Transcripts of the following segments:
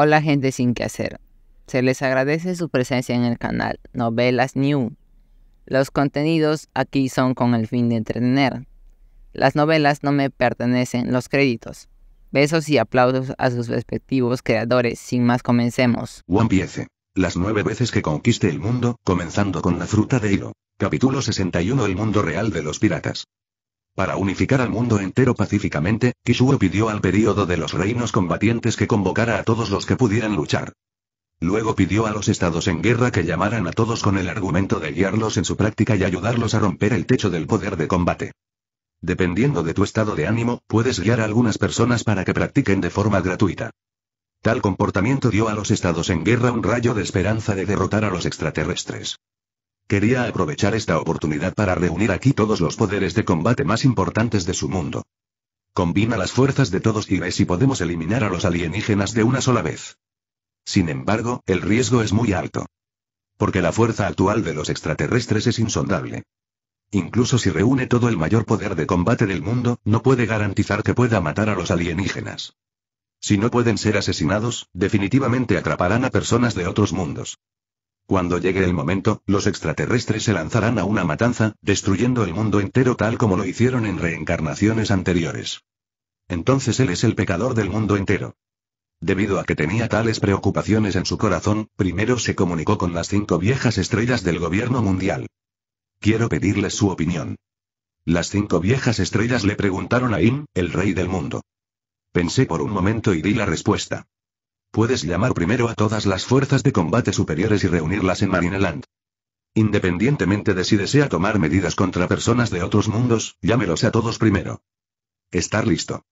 Hola gente sin que hacer. Se les agradece su presencia en el canal Novelas New. Los contenidos aquí son con el fin de entretener. Las novelas no me pertenecen los créditos. Besos y aplausos a sus respectivos creadores. Sin más comencemos. One Piece. Las nueve veces que conquiste el mundo, comenzando con la fruta de hilo. Capítulo 61 El mundo real de los piratas. Para unificar al mundo entero pacíficamente, Kishuo pidió al período de los reinos combatientes que convocara a todos los que pudieran luchar. Luego pidió a los estados en guerra que llamaran a todos con el argumento de guiarlos en su práctica y ayudarlos a romper el techo del poder de combate. Dependiendo de tu estado de ánimo, puedes guiar a algunas personas para que practiquen de forma gratuita. Tal comportamiento dio a los estados en guerra un rayo de esperanza de derrotar a los extraterrestres. Quería aprovechar esta oportunidad para reunir aquí todos los poderes de combate más importantes de su mundo. Combina las fuerzas de todos y ve si podemos eliminar a los alienígenas de una sola vez. Sin embargo, el riesgo es muy alto. Porque la fuerza actual de los extraterrestres es insondable. Incluso si reúne todo el mayor poder de combate del mundo, no puede garantizar que pueda matar a los alienígenas. Si no pueden ser asesinados, definitivamente atraparán a personas de otros mundos. Cuando llegue el momento, los extraterrestres se lanzarán a una matanza, destruyendo el mundo entero tal como lo hicieron en reencarnaciones anteriores. Entonces él es el pecador del mundo entero. Debido a que tenía tales preocupaciones en su corazón, primero se comunicó con las cinco viejas estrellas del gobierno mundial. Quiero pedirles su opinión. Las cinco viejas estrellas le preguntaron a Im, el rey del mundo. Pensé por un momento y di la respuesta. Puedes llamar primero a todas las fuerzas de combate superiores y reunirlas en Marineland. Independientemente de si desea tomar medidas contra personas de otros mundos, llámelos a todos primero. Estar listo.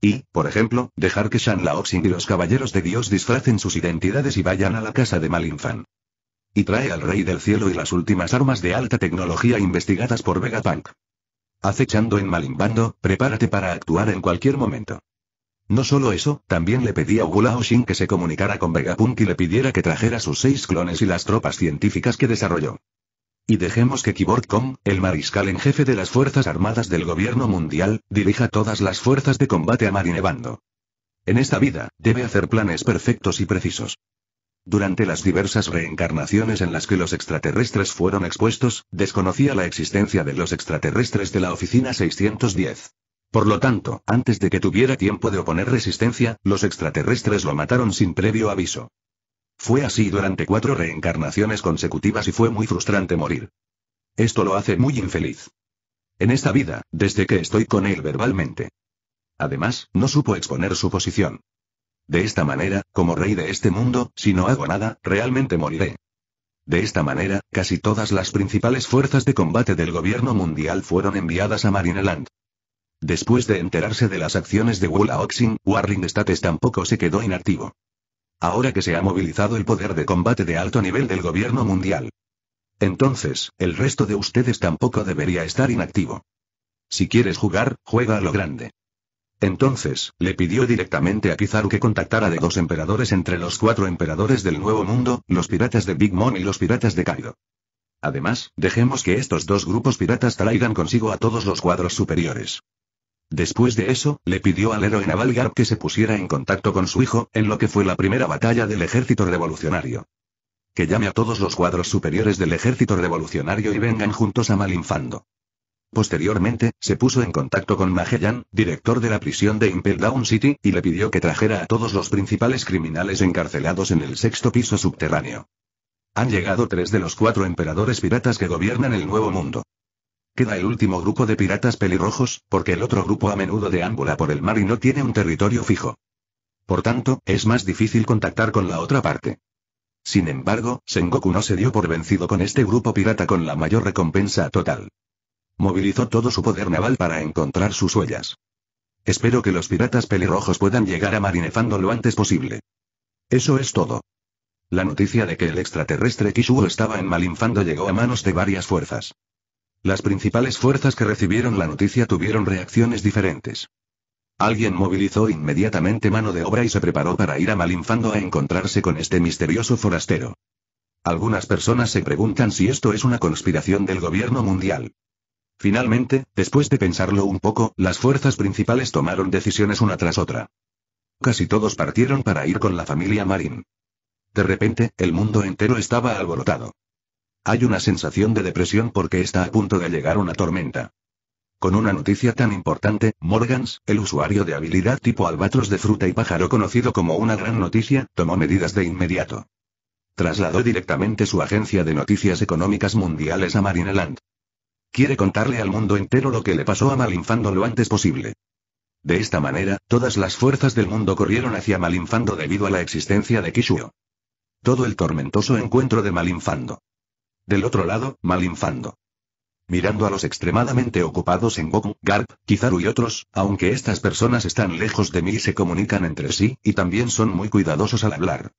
Y, por ejemplo, dejar que Shan Laoxing y los caballeros de Dios disfracen sus identidades y vayan a la casa de Malinfan. Y trae al Rey del Cielo y las últimas armas de alta tecnología investigadas por Vegapunk. Acechando en Malimbando, prepárate para actuar en cualquier momento. No solo eso, también le pedía a Wulao Shin que se comunicara con Vegapunk y le pidiera que trajera sus seis clones y las tropas científicas que desarrolló. Y dejemos que Kiborg-Kong, el mariscal en jefe de las Fuerzas Armadas del Gobierno Mundial, dirija todas las fuerzas de combate a Marinevando. En esta vida, debe hacer planes perfectos y precisos. Durante las diversas reencarnaciones en las que los extraterrestres fueron expuestos, desconocía la existencia de los extraterrestres de la Oficina 610. Por lo tanto, antes de que tuviera tiempo de oponer resistencia, los extraterrestres lo mataron sin previo aviso. Fue así durante cuatro reencarnaciones consecutivas y fue muy frustrante morir. Esto lo hace muy infeliz. En esta vida, desde que estoy con él verbalmente. Además, no supo exponer su posición. De esta manera, como rey de este mundo, si no hago nada, realmente moriré. De esta manera, casi todas las principales fuerzas de combate del gobierno mundial fueron enviadas a Marineland. Después de enterarse de las acciones de Wu Oxing, Warring States tampoco se quedó inactivo. Ahora que se ha movilizado el poder de combate de alto nivel del gobierno mundial. Entonces, el resto de ustedes tampoco debería estar inactivo. Si quieres jugar, juega a lo grande. Entonces, le pidió directamente a Kizaru que contactara de dos emperadores entre los cuatro emperadores del Nuevo Mundo, los piratas de Big Mom y los piratas de Kaido. Además, dejemos que estos dos grupos piratas traigan consigo a todos los cuadros superiores. Después de eso, le pidió al héroe Navalgar que se pusiera en contacto con su hijo, en lo que fue la primera batalla del ejército revolucionario. Que llame a todos los cuadros superiores del ejército revolucionario y vengan juntos a Malinfando. Posteriormente, se puso en contacto con Magellan, director de la prisión de Impel Down City, y le pidió que trajera a todos los principales criminales encarcelados en el sexto piso subterráneo. Han llegado tres de los cuatro emperadores piratas que gobiernan el Nuevo Mundo. Queda el último grupo de piratas pelirrojos, porque el otro grupo a menudo deambula por el mar y no tiene un territorio fijo. Por tanto, es más difícil contactar con la otra parte. Sin embargo, Sengoku no se dio por vencido con este grupo pirata con la mayor recompensa total. Movilizó todo su poder naval para encontrar sus huellas. Espero que los piratas pelirrojos puedan llegar a Marinefando lo antes posible. Eso es todo. La noticia de que el extraterrestre Kishuo estaba en Malinfando llegó a manos de varias fuerzas. Las principales fuerzas que recibieron la noticia tuvieron reacciones diferentes. Alguien movilizó inmediatamente mano de obra y se preparó para ir a Malinfando a encontrarse con este misterioso forastero. Algunas personas se preguntan si esto es una conspiración del gobierno mundial. Finalmente, después de pensarlo un poco, las fuerzas principales tomaron decisiones una tras otra. Casi todos partieron para ir con la familia Marin. De repente, el mundo entero estaba alborotado. Hay una sensación de depresión porque está a punto de llegar una tormenta. Con una noticia tan importante, Morgans, el usuario de habilidad tipo albatros de fruta y pájaro conocido como una gran noticia, tomó medidas de inmediato. Trasladó directamente su agencia de noticias económicas mundiales a Marineland. Quiere contarle al mundo entero lo que le pasó a Malinfando lo antes posible. De esta manera, todas las fuerzas del mundo corrieron hacia Malinfando debido a la existencia de Kishuo. Todo el tormentoso encuentro de Malinfando. Del otro lado, Malinfando. Mirando a los extremadamente ocupados en Goku, Garp, Kizaru y otros, aunque estas personas están lejos de mí y se comunican entre sí, y también son muy cuidadosos al hablar.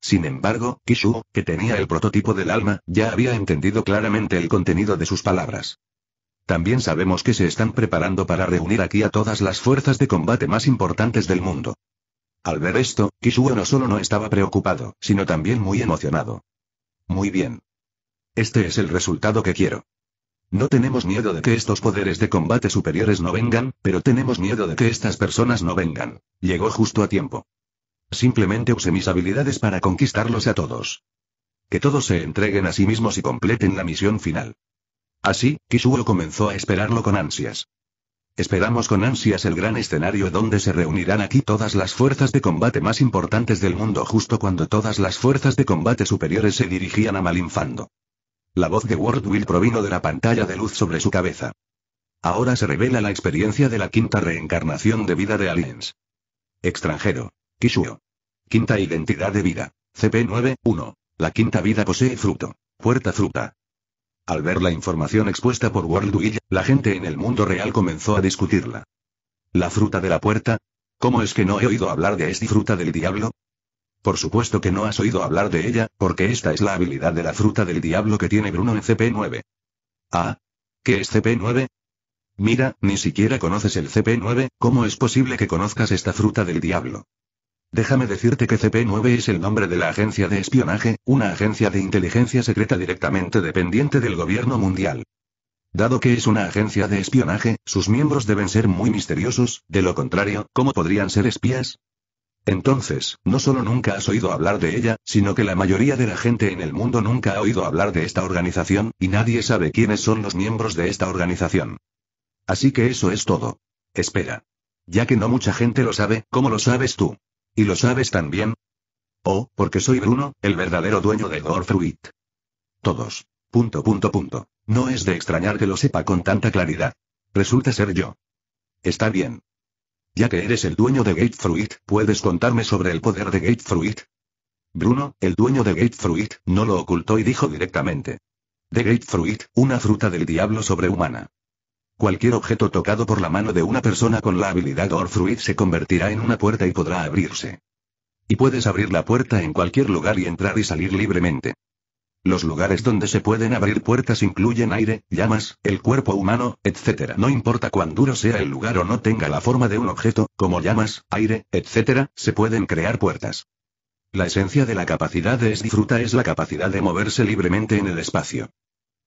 Sin embargo, Kishu, que tenía el prototipo del alma, ya había entendido claramente el contenido de sus palabras. También sabemos que se están preparando para reunir aquí a todas las fuerzas de combate más importantes del mundo. Al ver esto, Kishu no solo no estaba preocupado, sino también muy emocionado. Muy bien. Este es el resultado que quiero. No tenemos miedo de que estos poderes de combate superiores no vengan, pero tenemos miedo de que estas personas no vengan. Llegó justo a tiempo. Simplemente use mis habilidades para conquistarlos a todos. Que todos se entreguen a sí mismos y completen la misión final. Así, Kishuo comenzó a esperarlo con ansias. Esperamos con ansias el gran escenario donde se reunirán aquí todas las fuerzas de combate más importantes del mundo justo cuando todas las fuerzas de combate superiores se dirigían a Malinfando. La voz de Will provino de la pantalla de luz sobre su cabeza. Ahora se revela la experiencia de la quinta reencarnación de vida de aliens. Extranjero. Kishuo. Quinta identidad de vida. cp 91. La quinta vida posee fruto. Puerta fruta. Al ver la información expuesta por World Will, la gente en el mundo real comenzó a discutirla. ¿La fruta de la puerta? ¿Cómo es que no he oído hablar de esta fruta del diablo? Por supuesto que no has oído hablar de ella, porque esta es la habilidad de la fruta del diablo que tiene Bruno en CP9. Ah. ¿Qué es CP9? Mira, ni siquiera conoces el CP9, ¿cómo es posible que conozcas esta fruta del diablo? Déjame decirte que CP9 es el nombre de la agencia de espionaje, una agencia de inteligencia secreta directamente dependiente del gobierno mundial. Dado que es una agencia de espionaje, sus miembros deben ser muy misteriosos, de lo contrario, ¿cómo podrían ser espías? Entonces, no solo nunca has oído hablar de ella, sino que la mayoría de la gente en el mundo nunca ha oído hablar de esta organización, y nadie sabe quiénes son los miembros de esta organización. Así que eso es todo. Espera. Ya que no mucha gente lo sabe, ¿cómo lo sabes tú? ¿Y lo sabes también? Oh, porque soy Bruno, el verdadero dueño de Dorfruit. Todos. Punto punto punto. No es de extrañar que lo sepa con tanta claridad. Resulta ser yo. Está bien. Ya que eres el dueño de Gatefruit, ¿puedes contarme sobre el poder de Gatefruit? Bruno, el dueño de Gatefruit, no lo ocultó y dijo directamente. De Gatefruit, una fruta del diablo sobrehumana. Cualquier objeto tocado por la mano de una persona con la habilidad Fruit se convertirá en una puerta y podrá abrirse. Y puedes abrir la puerta en cualquier lugar y entrar y salir libremente. Los lugares donde se pueden abrir puertas incluyen aire, llamas, el cuerpo humano, etc. No importa cuán duro sea el lugar o no tenga la forma de un objeto, como llamas, aire, etc., se pueden crear puertas. La esencia de la capacidad de es disfruta es la capacidad de moverse libremente en el espacio.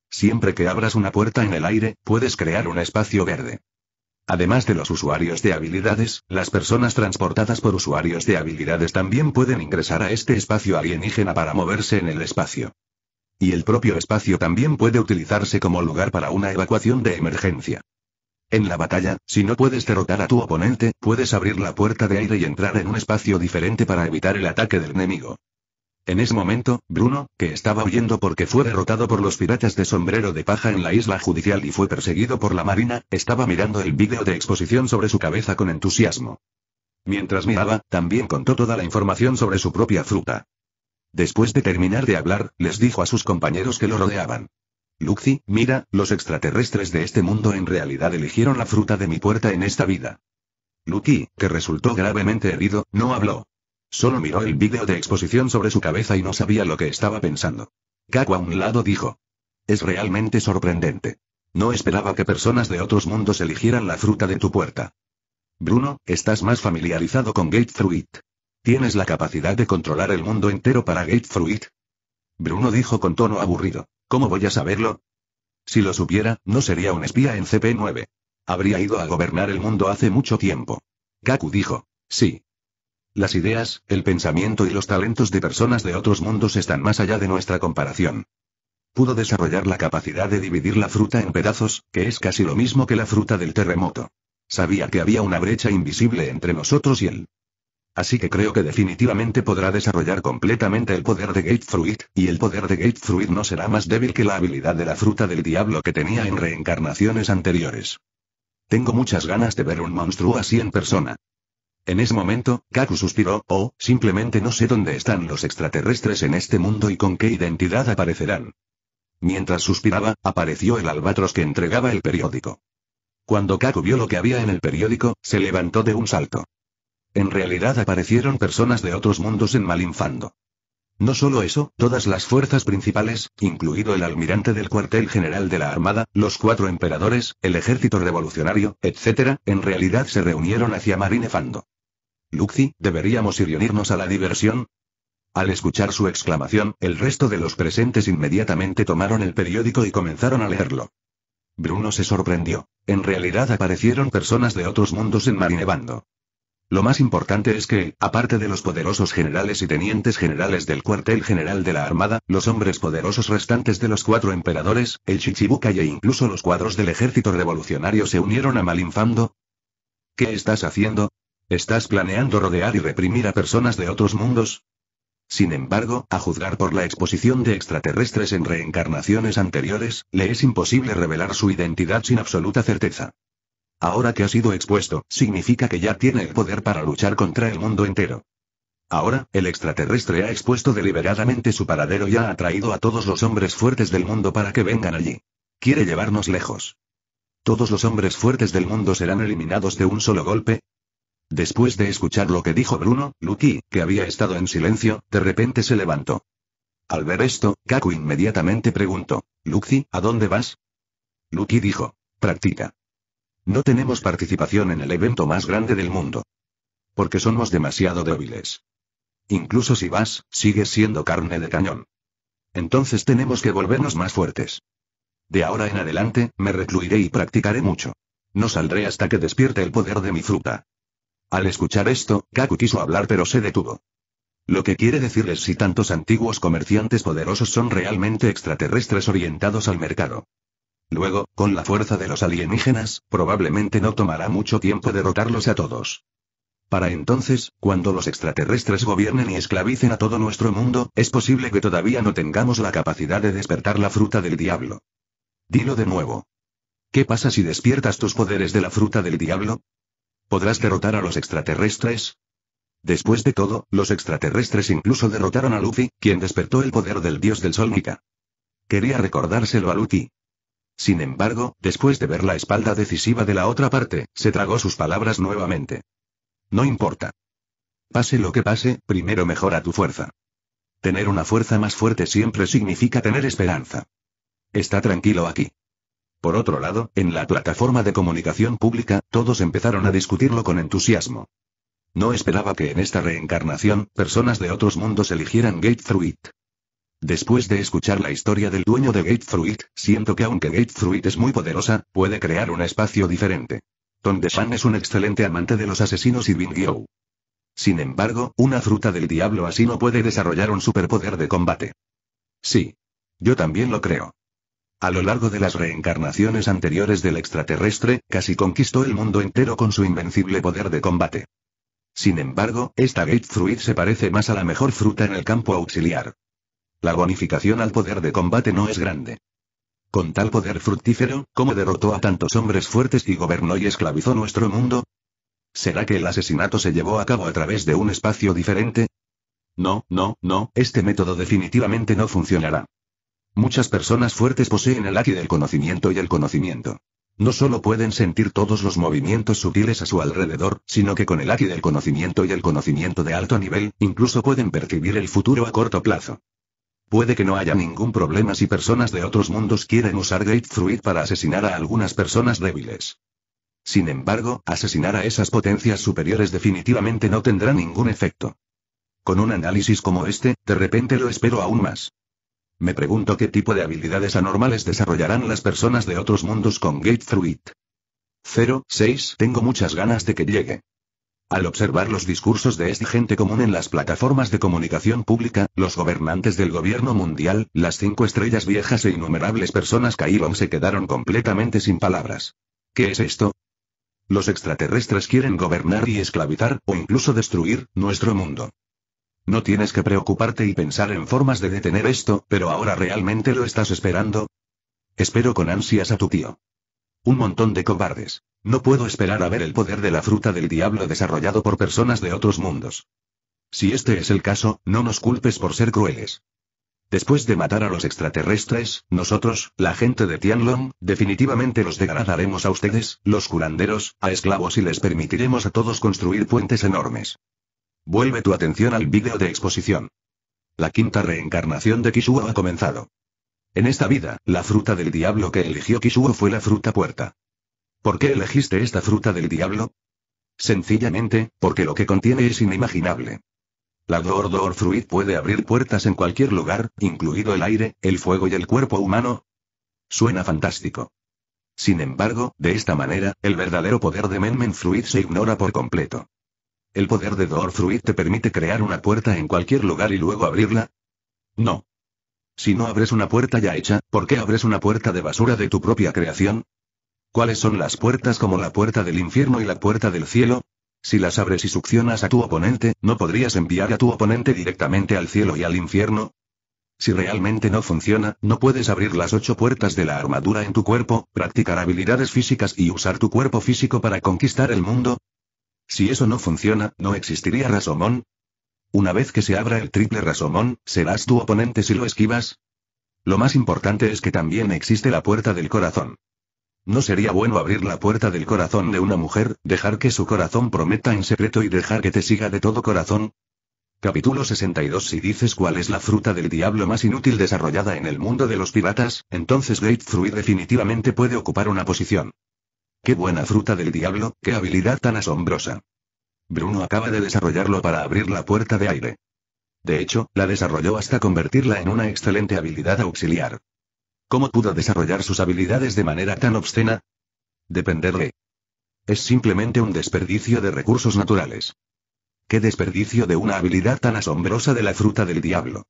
Siempre que abras una puerta en el aire, puedes crear un espacio verde. Además de los usuarios de habilidades, las personas transportadas por usuarios de habilidades también pueden ingresar a este espacio alienígena para moverse en el espacio. Y el propio espacio también puede utilizarse como lugar para una evacuación de emergencia. En la batalla, si no puedes derrotar a tu oponente, puedes abrir la puerta de aire y entrar en un espacio diferente para evitar el ataque del enemigo. En ese momento, Bruno, que estaba huyendo porque fue derrotado por los piratas de sombrero de paja en la isla judicial y fue perseguido por la marina, estaba mirando el vídeo de exposición sobre su cabeza con entusiasmo. Mientras miraba, también contó toda la información sobre su propia fruta. Después de terminar de hablar, les dijo a sus compañeros que lo rodeaban. Luxi, mira, los extraterrestres de este mundo en realidad eligieron la fruta de mi puerta en esta vida. Luki, que resultó gravemente herido, no habló. Solo miró el vídeo de exposición sobre su cabeza y no sabía lo que estaba pensando. Kaku a un lado dijo. Es realmente sorprendente. No esperaba que personas de otros mundos eligieran la fruta de tu puerta. Bruno, estás más familiarizado con Gate Fruit. Tienes la capacidad de controlar el mundo entero para Gatefruit. Bruno dijo con tono aburrido. ¿Cómo voy a saberlo? Si lo supiera, no sería un espía en CP9. Habría ido a gobernar el mundo hace mucho tiempo. Kaku dijo. Sí. Las ideas, el pensamiento y los talentos de personas de otros mundos están más allá de nuestra comparación. Pudo desarrollar la capacidad de dividir la fruta en pedazos, que es casi lo mismo que la fruta del terremoto. Sabía que había una brecha invisible entre nosotros y él. Así que creo que definitivamente podrá desarrollar completamente el poder de Gatefruit, y el poder de Gatefruit no será más débil que la habilidad de la fruta del diablo que tenía en reencarnaciones anteriores. Tengo muchas ganas de ver un monstruo así en persona. En ese momento, Kaku suspiró, oh, simplemente no sé dónde están los extraterrestres en este mundo y con qué identidad aparecerán. Mientras suspiraba, apareció el albatros que entregaba el periódico. Cuando Kaku vio lo que había en el periódico, se levantó de un salto. En realidad aparecieron personas de otros mundos en Malinfando. No solo eso, todas las fuerzas principales, incluido el almirante del cuartel general de la Armada, los cuatro emperadores, el ejército revolucionario, etc., en realidad se reunieron hacia Marinefando. Luxi, ¿deberíamos ir y unirnos a la diversión? Al escuchar su exclamación, el resto de los presentes inmediatamente tomaron el periódico y comenzaron a leerlo. Bruno se sorprendió. En realidad aparecieron personas de otros mundos en Marinevando. Lo más importante es que, aparte de los poderosos generales y tenientes generales del cuartel general de la Armada, los hombres poderosos restantes de los cuatro emperadores, el Chichibukai e incluso los cuadros del ejército revolucionario se unieron a Malinfando. ¿Qué estás haciendo? ¿Estás planeando rodear y reprimir a personas de otros mundos? Sin embargo, a juzgar por la exposición de extraterrestres en reencarnaciones anteriores, le es imposible revelar su identidad sin absoluta certeza. Ahora que ha sido expuesto, significa que ya tiene el poder para luchar contra el mundo entero. Ahora, el extraterrestre ha expuesto deliberadamente su paradero y ha atraído a todos los hombres fuertes del mundo para que vengan allí. Quiere llevarnos lejos. ¿Todos los hombres fuertes del mundo serán eliminados de un solo golpe? Después de escuchar lo que dijo Bruno, Lucky, que había estado en silencio, de repente se levantó. Al ver esto, Kaku inmediatamente preguntó, Lucky, ¿a dónde vas? Lucky dijo, practica. No tenemos participación en el evento más grande del mundo. Porque somos demasiado débiles. Incluso si vas, sigues siendo carne de cañón. Entonces tenemos que volvernos más fuertes. De ahora en adelante, me recluiré y practicaré mucho. No saldré hasta que despierte el poder de mi fruta. Al escuchar esto, Kaku quiso hablar pero se detuvo. Lo que quiere decir es si tantos antiguos comerciantes poderosos son realmente extraterrestres orientados al mercado. Luego, con la fuerza de los alienígenas, probablemente no tomará mucho tiempo derrotarlos a todos. Para entonces, cuando los extraterrestres gobiernen y esclavicen a todo nuestro mundo, es posible que todavía no tengamos la capacidad de despertar la fruta del diablo. Dilo de nuevo. ¿Qué pasa si despiertas tus poderes de la fruta del diablo? ¿Podrás derrotar a los extraterrestres? Después de todo, los extraterrestres incluso derrotaron a Luffy, quien despertó el poder del dios del sol Nika. Quería recordárselo a Luffy. Sin embargo, después de ver la espalda decisiva de la otra parte, se tragó sus palabras nuevamente. No importa. Pase lo que pase, primero mejora tu fuerza. Tener una fuerza más fuerte siempre significa tener esperanza. Está tranquilo aquí. Por otro lado, en la plataforma de comunicación pública, todos empezaron a discutirlo con entusiasmo. No esperaba que en esta reencarnación, personas de otros mundos eligieran Gate Through It. Después de escuchar la historia del dueño de Gatefruit, siento que aunque Gatefruit es muy poderosa, puede crear un espacio diferente. shan es un excelente amante de los asesinos y Bingyo. Sin embargo, una fruta del diablo así no puede desarrollar un superpoder de combate. Sí. Yo también lo creo. A lo largo de las reencarnaciones anteriores del extraterrestre, casi conquistó el mundo entero con su invencible poder de combate. Sin embargo, esta Gatefruit se parece más a la mejor fruta en el campo auxiliar. La bonificación al poder de combate no es grande. Con tal poder fructífero, ¿cómo derrotó a tantos hombres fuertes y gobernó y esclavizó nuestro mundo? ¿Será que el asesinato se llevó a cabo a través de un espacio diferente? No, no, no, este método definitivamente no funcionará. Muchas personas fuertes poseen el aquí del conocimiento y el conocimiento. No solo pueden sentir todos los movimientos sutiles a su alrededor, sino que con el aquí del conocimiento y el conocimiento de alto nivel, incluso pueden percibir el futuro a corto plazo. Puede que no haya ningún problema si personas de otros mundos quieren usar Fruit para asesinar a algunas personas débiles. Sin embargo, asesinar a esas potencias superiores definitivamente no tendrá ningún efecto. Con un análisis como este, de repente lo espero aún más. Me pregunto qué tipo de habilidades anormales desarrollarán las personas de otros mundos con Gate 0, 6. Tengo muchas ganas de que llegue. Al observar los discursos de esta gente común en las plataformas de comunicación pública, los gobernantes del gobierno mundial, las cinco estrellas viejas e innumerables personas caíron se quedaron completamente sin palabras. ¿Qué es esto? Los extraterrestres quieren gobernar y esclavizar, o incluso destruir, nuestro mundo. No tienes que preocuparte y pensar en formas de detener esto, pero ahora realmente lo estás esperando. Espero con ansias a tu tío. Un montón de cobardes. No puedo esperar a ver el poder de la fruta del diablo desarrollado por personas de otros mundos. Si este es el caso, no nos culpes por ser crueles. Después de matar a los extraterrestres, nosotros, la gente de Tianlong, definitivamente los degradaremos a ustedes, los curanderos, a esclavos y les permitiremos a todos construir puentes enormes. Vuelve tu atención al vídeo de exposición. La quinta reencarnación de Kishua ha comenzado. En esta vida, la fruta del diablo que eligió Kisuo fue la fruta puerta. ¿Por qué elegiste esta fruta del diablo? Sencillamente, porque lo que contiene es inimaginable. La Door Door Fruit puede abrir puertas en cualquier lugar, incluido el aire, el fuego y el cuerpo humano. Suena fantástico. Sin embargo, de esta manera, el verdadero poder de Menmen Fruit se ignora por completo. El poder de Door Fruit te permite crear una puerta en cualquier lugar y luego abrirla. No. Si no abres una puerta ya hecha, ¿por qué abres una puerta de basura de tu propia creación? ¿Cuáles son las puertas como la puerta del infierno y la puerta del cielo? Si las abres y succionas a tu oponente, ¿no podrías enviar a tu oponente directamente al cielo y al infierno? Si realmente no funciona, no puedes abrir las ocho puertas de la armadura en tu cuerpo, practicar habilidades físicas y usar tu cuerpo físico para conquistar el mundo. Si eso no funciona, ¿no existiría Rasomón? Una vez que se abra el triple rasomón, serás tu oponente si lo esquivas. Lo más importante es que también existe la puerta del corazón. No sería bueno abrir la puerta del corazón de una mujer, dejar que su corazón prometa en secreto y dejar que te siga de todo corazón. Capítulo 62 Si dices cuál es la fruta del diablo más inútil desarrollada en el mundo de los piratas, entonces Gatefruit definitivamente puede ocupar una posición. Qué buena fruta del diablo, qué habilidad tan asombrosa. Bruno acaba de desarrollarlo para abrir la puerta de aire. De hecho, la desarrolló hasta convertirla en una excelente habilidad auxiliar. ¿Cómo pudo desarrollar sus habilidades de manera tan obscena? Dependerle. Es simplemente un desperdicio de recursos naturales. Qué desperdicio de una habilidad tan asombrosa de la fruta del diablo.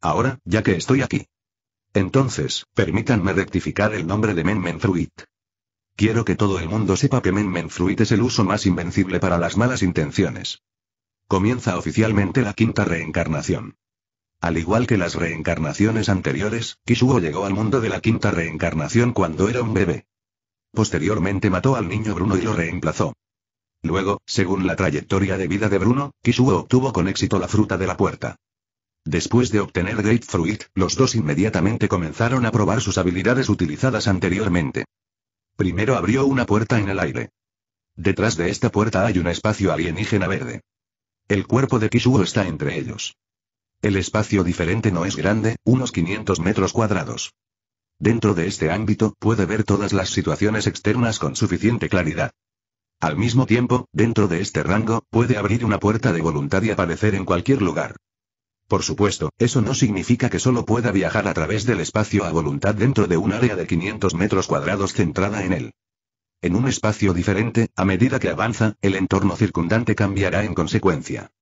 Ahora, ya que estoy aquí. Entonces, permítanme rectificar el nombre de Men Fruit. Quiero que todo el mundo sepa que Men Fruit es el uso más invencible para las malas intenciones. Comienza oficialmente la quinta reencarnación. Al igual que las reencarnaciones anteriores, Kishuo llegó al mundo de la quinta reencarnación cuando era un bebé. Posteriormente mató al niño Bruno y lo reemplazó. Luego, según la trayectoria de vida de Bruno, Kishuo obtuvo con éxito la fruta de la puerta. Después de obtener Fruit, los dos inmediatamente comenzaron a probar sus habilidades utilizadas anteriormente. Primero abrió una puerta en el aire. Detrás de esta puerta hay un espacio alienígena verde. El cuerpo de Kishuo está entre ellos. El espacio diferente no es grande, unos 500 metros cuadrados. Dentro de este ámbito puede ver todas las situaciones externas con suficiente claridad. Al mismo tiempo, dentro de este rango, puede abrir una puerta de voluntad y aparecer en cualquier lugar. Por supuesto, eso no significa que solo pueda viajar a través del espacio a voluntad dentro de un área de 500 metros cuadrados centrada en él. En un espacio diferente, a medida que avanza, el entorno circundante cambiará en consecuencia.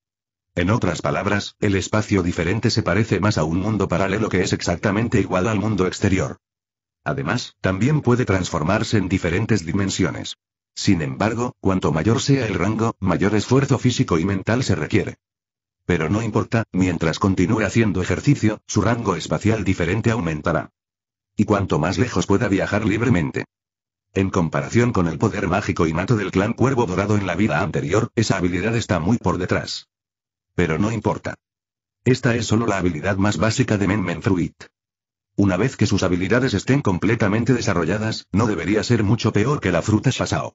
En otras palabras, el espacio diferente se parece más a un mundo paralelo que es exactamente igual al mundo exterior. Además, también puede transformarse en diferentes dimensiones. Sin embargo, cuanto mayor sea el rango, mayor esfuerzo físico y mental se requiere. Pero no importa, mientras continúe haciendo ejercicio, su rango espacial diferente aumentará. Y cuanto más lejos pueda viajar libremente. En comparación con el poder mágico innato del clan Cuervo Dorado en la vida anterior, esa habilidad está muy por detrás. Pero no importa. Esta es solo la habilidad más básica de Men Men Fruit. Una vez que sus habilidades estén completamente desarrolladas, no debería ser mucho peor que la fruta Shasao.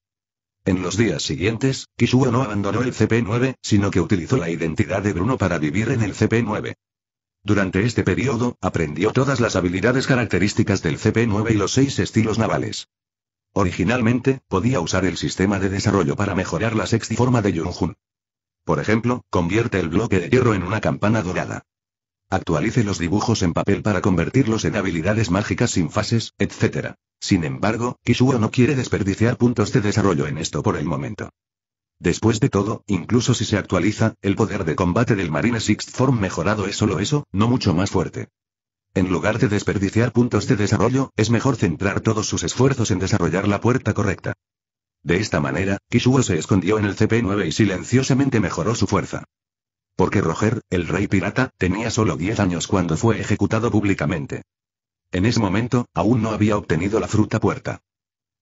En los días siguientes, Kishuo no abandonó el CP9, sino que utilizó la identidad de Bruno para vivir en el CP9. Durante este periodo, aprendió todas las habilidades características del CP9 y los seis estilos navales. Originalmente, podía usar el sistema de desarrollo para mejorar la sexta forma de Yunjun. Por ejemplo, convierte el bloque de hierro en una campana dorada. Actualice los dibujos en papel para convertirlos en habilidades mágicas sin fases, etc. Sin embargo, Kishuo no quiere desperdiciar puntos de desarrollo en esto por el momento. Después de todo, incluso si se actualiza, el poder de combate del Marine Sixth Form mejorado es solo eso, no mucho más fuerte. En lugar de desperdiciar puntos de desarrollo, es mejor centrar todos sus esfuerzos en desarrollar la puerta correcta. De esta manera, Kishuo se escondió en el CP9 y silenciosamente mejoró su fuerza. Porque Roger, el rey pirata, tenía solo 10 años cuando fue ejecutado públicamente. En ese momento, aún no había obtenido la fruta puerta.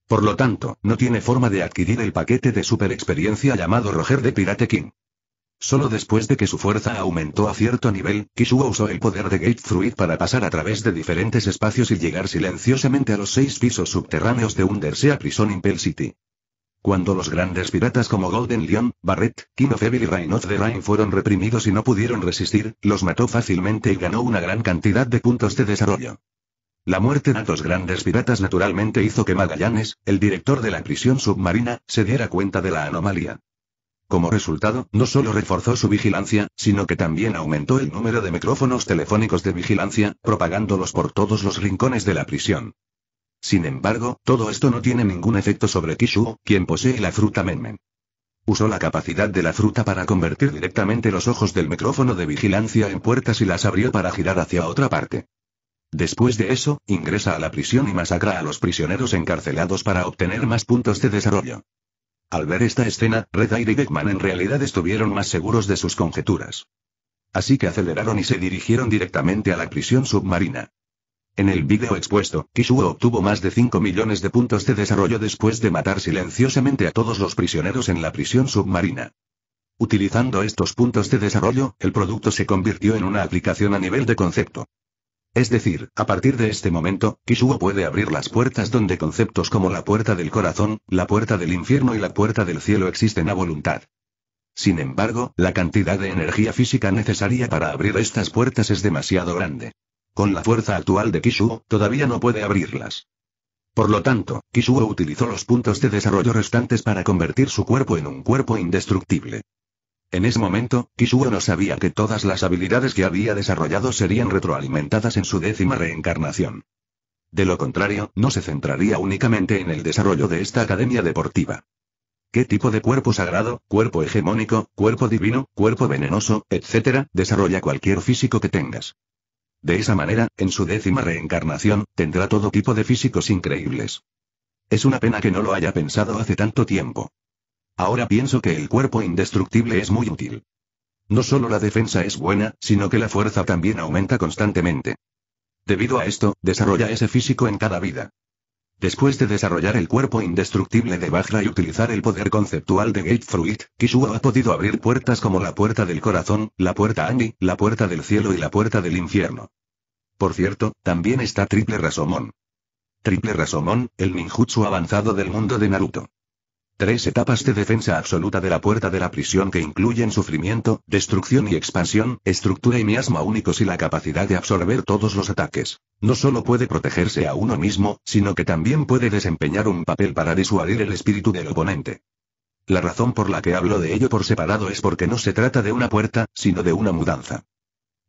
Por lo tanto, no tiene forma de adquirir el paquete de super experiencia llamado Roger de Pirate King. Solo después de que su fuerza aumentó a cierto nivel, Kishuo usó el poder de Gate Fruit para pasar a través de diferentes espacios y llegar silenciosamente a los seis pisos subterráneos de Undersea Prison Impel City. Cuando los grandes piratas como Golden Lion, Barrett, King of Evil y Rain of the Rain fueron reprimidos y no pudieron resistir, los mató fácilmente y ganó una gran cantidad de puntos de desarrollo. La muerte de dos grandes piratas naturalmente hizo que Magallanes, el director de la prisión submarina, se diera cuenta de la anomalía. Como resultado, no solo reforzó su vigilancia, sino que también aumentó el número de micrófonos telefónicos de vigilancia, propagándolos por todos los rincones de la prisión. Sin embargo, todo esto no tiene ningún efecto sobre Kishu, quien posee la fruta Menmen. Usó la capacidad de la fruta para convertir directamente los ojos del micrófono de vigilancia en puertas y las abrió para girar hacia otra parte. Después de eso, ingresa a la prisión y masacra a los prisioneros encarcelados para obtener más puntos de desarrollo. Al ver esta escena, Red y Beckman en realidad estuvieron más seguros de sus conjeturas. Así que aceleraron y se dirigieron directamente a la prisión submarina. En el vídeo expuesto, Kishuo obtuvo más de 5 millones de puntos de desarrollo después de matar silenciosamente a todos los prisioneros en la prisión submarina. Utilizando estos puntos de desarrollo, el producto se convirtió en una aplicación a nivel de concepto. Es decir, a partir de este momento, Kishuo puede abrir las puertas donde conceptos como la puerta del corazón, la puerta del infierno y la puerta del cielo existen a voluntad. Sin embargo, la cantidad de energía física necesaria para abrir estas puertas es demasiado grande. Con la fuerza actual de Kishuo, todavía no puede abrirlas. Por lo tanto, Kishuo utilizó los puntos de desarrollo restantes para convertir su cuerpo en un cuerpo indestructible. En ese momento, Kishuo no sabía que todas las habilidades que había desarrollado serían retroalimentadas en su décima reencarnación. De lo contrario, no se centraría únicamente en el desarrollo de esta academia deportiva. ¿Qué tipo de cuerpo sagrado, cuerpo hegemónico, cuerpo divino, cuerpo venenoso, etcétera, desarrolla cualquier físico que tengas? De esa manera, en su décima reencarnación, tendrá todo tipo de físicos increíbles. Es una pena que no lo haya pensado hace tanto tiempo. Ahora pienso que el cuerpo indestructible es muy útil. No solo la defensa es buena, sino que la fuerza también aumenta constantemente. Debido a esto, desarrolla ese físico en cada vida. Después de desarrollar el cuerpo indestructible de Bajra y utilizar el poder conceptual de Fruit, Kishua ha podido abrir puertas como la puerta del corazón, la puerta Ani, la puerta del cielo y la puerta del infierno. Por cierto, también está Triple Rasomon. Triple Rasomon, el ninjutsu avanzado del mundo de Naruto. Tres etapas de defensa absoluta de la puerta de la prisión que incluyen sufrimiento, destrucción y expansión, estructura y miasma únicos y la capacidad de absorber todos los ataques. No solo puede protegerse a uno mismo, sino que también puede desempeñar un papel para disuadir el espíritu del oponente. La razón por la que hablo de ello por separado es porque no se trata de una puerta, sino de una mudanza.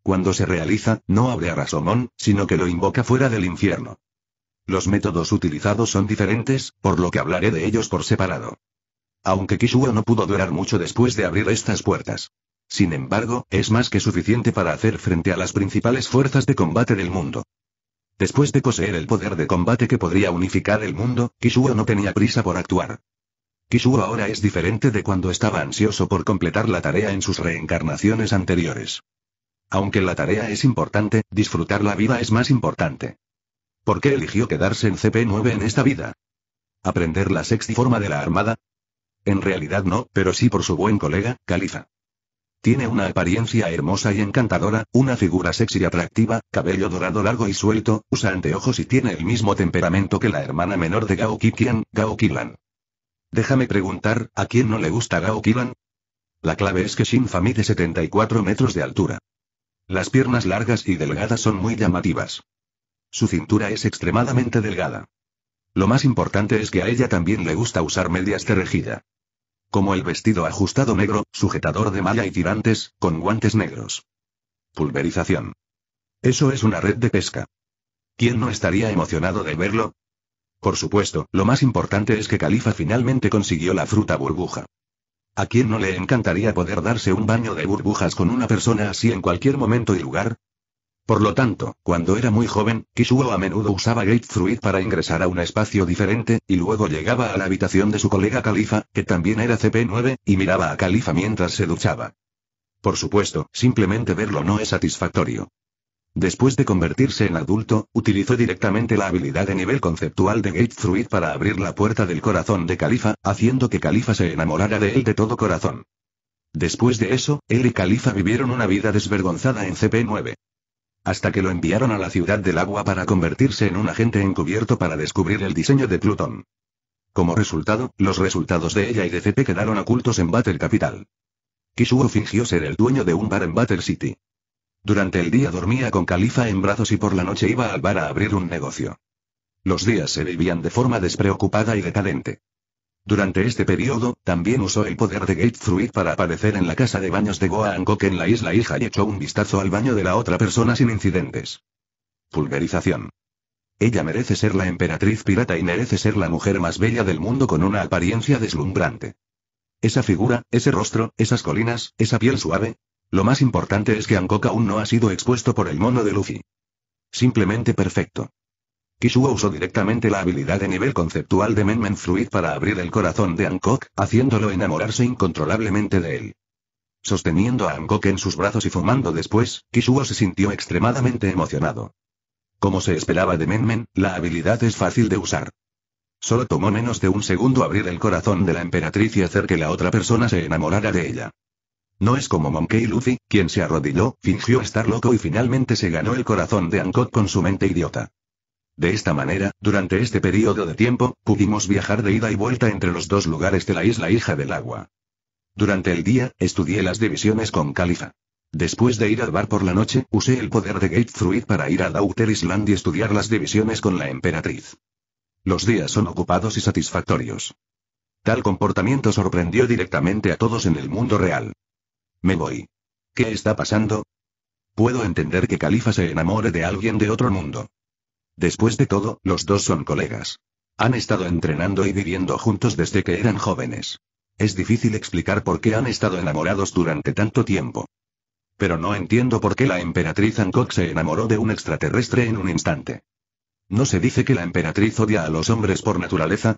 Cuando se realiza, no abre a Rasomón, sino que lo invoca fuera del infierno. Los métodos utilizados son diferentes, por lo que hablaré de ellos por separado. Aunque Kishuo no pudo durar mucho después de abrir estas puertas. Sin embargo, es más que suficiente para hacer frente a las principales fuerzas de combate del mundo. Después de poseer el poder de combate que podría unificar el mundo, Kishuo no tenía prisa por actuar. Kishuo ahora es diferente de cuando estaba ansioso por completar la tarea en sus reencarnaciones anteriores. Aunque la tarea es importante, disfrutar la vida es más importante. ¿Por qué eligió quedarse en CP9 en esta vida? ¿Aprender la sexy forma de la Armada? En realidad no, pero sí por su buen colega, Califa. Tiene una apariencia hermosa y encantadora, una figura sexy y atractiva, cabello dorado largo y suelto, usa anteojos y tiene el mismo temperamento que la hermana menor de Gao Kikian, Gao Kilan. Déjame preguntar, ¿a quién no le gusta Gao Kilan? La clave es que Shinfa de 74 metros de altura. Las piernas largas y delgadas son muy llamativas. Su cintura es extremadamente delgada. Lo más importante es que a ella también le gusta usar medias de rejilla. Como el vestido ajustado negro, sujetador de malla y tirantes, con guantes negros. Pulverización. Eso es una red de pesca. ¿Quién no estaría emocionado de verlo? Por supuesto, lo más importante es que Califa finalmente consiguió la fruta burbuja. ¿A quién no le encantaría poder darse un baño de burbujas con una persona así en cualquier momento y lugar? Por lo tanto, cuando era muy joven, Kisuo a menudo usaba Gate Fruit para ingresar a un espacio diferente, y luego llegaba a la habitación de su colega Khalifa, que también era CP9, y miraba a Khalifa mientras se duchaba. Por supuesto, simplemente verlo no es satisfactorio. Después de convertirse en adulto, utilizó directamente la habilidad de nivel conceptual de Gate Fruit para abrir la puerta del corazón de Khalifa, haciendo que Khalifa se enamorara de él de todo corazón. Después de eso, él y Khalifa vivieron una vida desvergonzada en CP9. Hasta que lo enviaron a la ciudad del agua para convertirse en un agente encubierto para descubrir el diseño de Plutón. Como resultado, los resultados de ella y de CP quedaron ocultos en Battle Capital. Kishuo fingió ser el dueño de un bar en Battle City. Durante el día dormía con Califa en brazos y por la noche iba al bar a abrir un negocio. Los días se vivían de forma despreocupada y decadente. Durante este periodo, también usó el poder de Gate Fruit para aparecer en la casa de baños de Goa Ankoke en la isla hija y echó un vistazo al baño de la otra persona sin incidentes. Pulverización. Ella merece ser la emperatriz pirata y merece ser la mujer más bella del mundo con una apariencia deslumbrante. Esa figura, ese rostro, esas colinas, esa piel suave. Lo más importante es que Ankoke aún no ha sido expuesto por el mono de Luffy. Simplemente perfecto. Kishuo usó directamente la habilidad de nivel conceptual de Menmen Fluid para abrir el corazón de Angkok, haciéndolo enamorarse incontrolablemente de él. Sosteniendo a Angkok en sus brazos y fumando después, Kishuo se sintió extremadamente emocionado. Como se esperaba de Menmen, la habilidad es fácil de usar. Solo tomó menos de un segundo abrir el corazón de la emperatriz y hacer que la otra persona se enamorara de ella. No es como Monkey Luffy, quien se arrodilló, fingió estar loco y finalmente se ganó el corazón de Hancock con su mente idiota. De esta manera, durante este periodo de tiempo, pudimos viajar de ida y vuelta entre los dos lugares de la isla hija del agua. Durante el día, estudié las divisiones con Califa. Después de ir al bar por la noche, usé el poder de Fruit para ir a Dauter Island y estudiar las divisiones con la emperatriz. Los días son ocupados y satisfactorios. Tal comportamiento sorprendió directamente a todos en el mundo real. Me voy. ¿Qué está pasando? Puedo entender que Califa se enamore de alguien de otro mundo. Después de todo, los dos son colegas. Han estado entrenando y viviendo juntos desde que eran jóvenes. Es difícil explicar por qué han estado enamorados durante tanto tiempo. Pero no entiendo por qué la emperatriz Hancock se enamoró de un extraterrestre en un instante. ¿No se dice que la emperatriz odia a los hombres por naturaleza?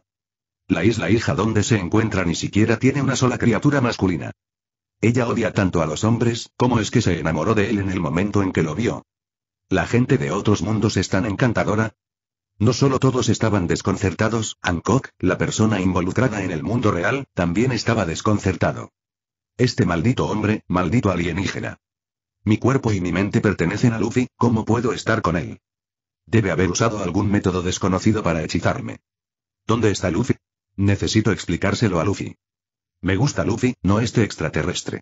La isla hija donde se encuentra ni siquiera tiene una sola criatura masculina. Ella odia tanto a los hombres, ¿cómo es que se enamoró de él en el momento en que lo vio? La gente de otros mundos es tan encantadora. No solo todos estaban desconcertados, Hancock, la persona involucrada en el mundo real, también estaba desconcertado. Este maldito hombre, maldito alienígena. Mi cuerpo y mi mente pertenecen a Luffy, ¿cómo puedo estar con él? Debe haber usado algún método desconocido para hechizarme. ¿Dónde está Luffy? Necesito explicárselo a Luffy. Me gusta Luffy, no este extraterrestre.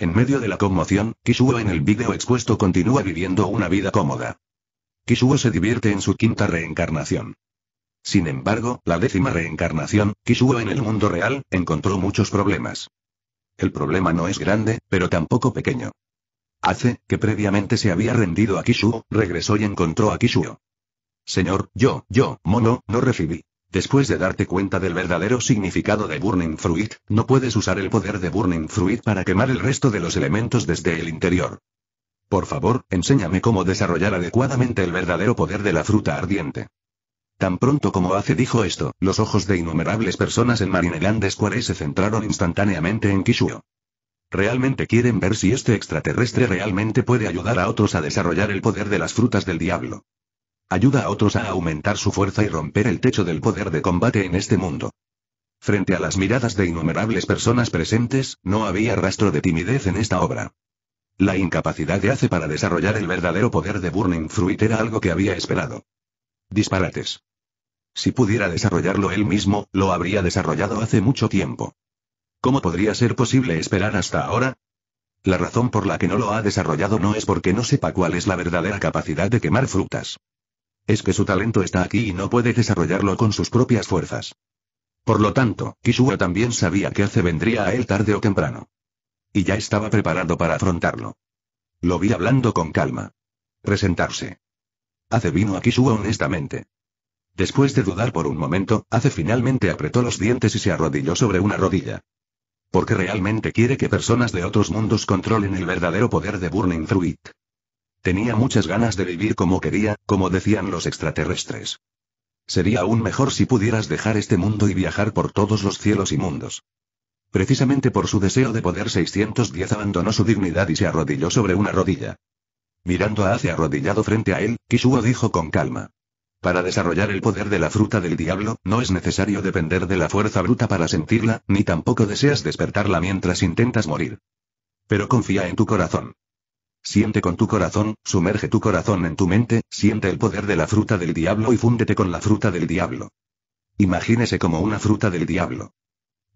En medio de la conmoción, Kishuo en el vídeo expuesto continúa viviendo una vida cómoda. Kisuo se divierte en su quinta reencarnación. Sin embargo, la décima reencarnación, Kisuo en el mundo real, encontró muchos problemas. El problema no es grande, pero tampoco pequeño. Hace, que previamente se había rendido a Kisuo, regresó y encontró a Kishuo. Señor, yo, yo, mono, no recibí. Después de darte cuenta del verdadero significado de Burning Fruit, no puedes usar el poder de Burning Fruit para quemar el resto de los elementos desde el interior. Por favor, enséñame cómo desarrollar adecuadamente el verdadero poder de la fruta ardiente. Tan pronto como hace dijo esto, los ojos de innumerables personas en Marineland Square e se centraron instantáneamente en Kishuo. Realmente quieren ver si este extraterrestre realmente puede ayudar a otros a desarrollar el poder de las frutas del diablo. Ayuda a otros a aumentar su fuerza y romper el techo del poder de combate en este mundo. Frente a las miradas de innumerables personas presentes, no había rastro de timidez en esta obra. La incapacidad de Hace para desarrollar el verdadero poder de Burning Fruit era algo que había esperado. Disparates. Si pudiera desarrollarlo él mismo, lo habría desarrollado hace mucho tiempo. ¿Cómo podría ser posible esperar hasta ahora? La razón por la que no lo ha desarrollado no es porque no sepa cuál es la verdadera capacidad de quemar frutas. Es que su talento está aquí y no puede desarrollarlo con sus propias fuerzas. Por lo tanto, Kishua también sabía que Ace vendría a él tarde o temprano. Y ya estaba preparado para afrontarlo. Lo vi hablando con calma. Presentarse. Ace vino a Kishua honestamente. Después de dudar por un momento, Ace finalmente apretó los dientes y se arrodilló sobre una rodilla. Porque realmente quiere que personas de otros mundos controlen el verdadero poder de Burning Fruit. Tenía muchas ganas de vivir como quería, como decían los extraterrestres. Sería aún mejor si pudieras dejar este mundo y viajar por todos los cielos y mundos. Precisamente por su deseo de poder 610 abandonó su dignidad y se arrodilló sobre una rodilla. Mirando a arrodillado frente a él, Kishuo dijo con calma. Para desarrollar el poder de la fruta del diablo, no es necesario depender de la fuerza bruta para sentirla, ni tampoco deseas despertarla mientras intentas morir. Pero confía en tu corazón. Siente con tu corazón, sumerge tu corazón en tu mente, siente el poder de la fruta del diablo y fúndete con la fruta del diablo. Imagínese como una fruta del diablo.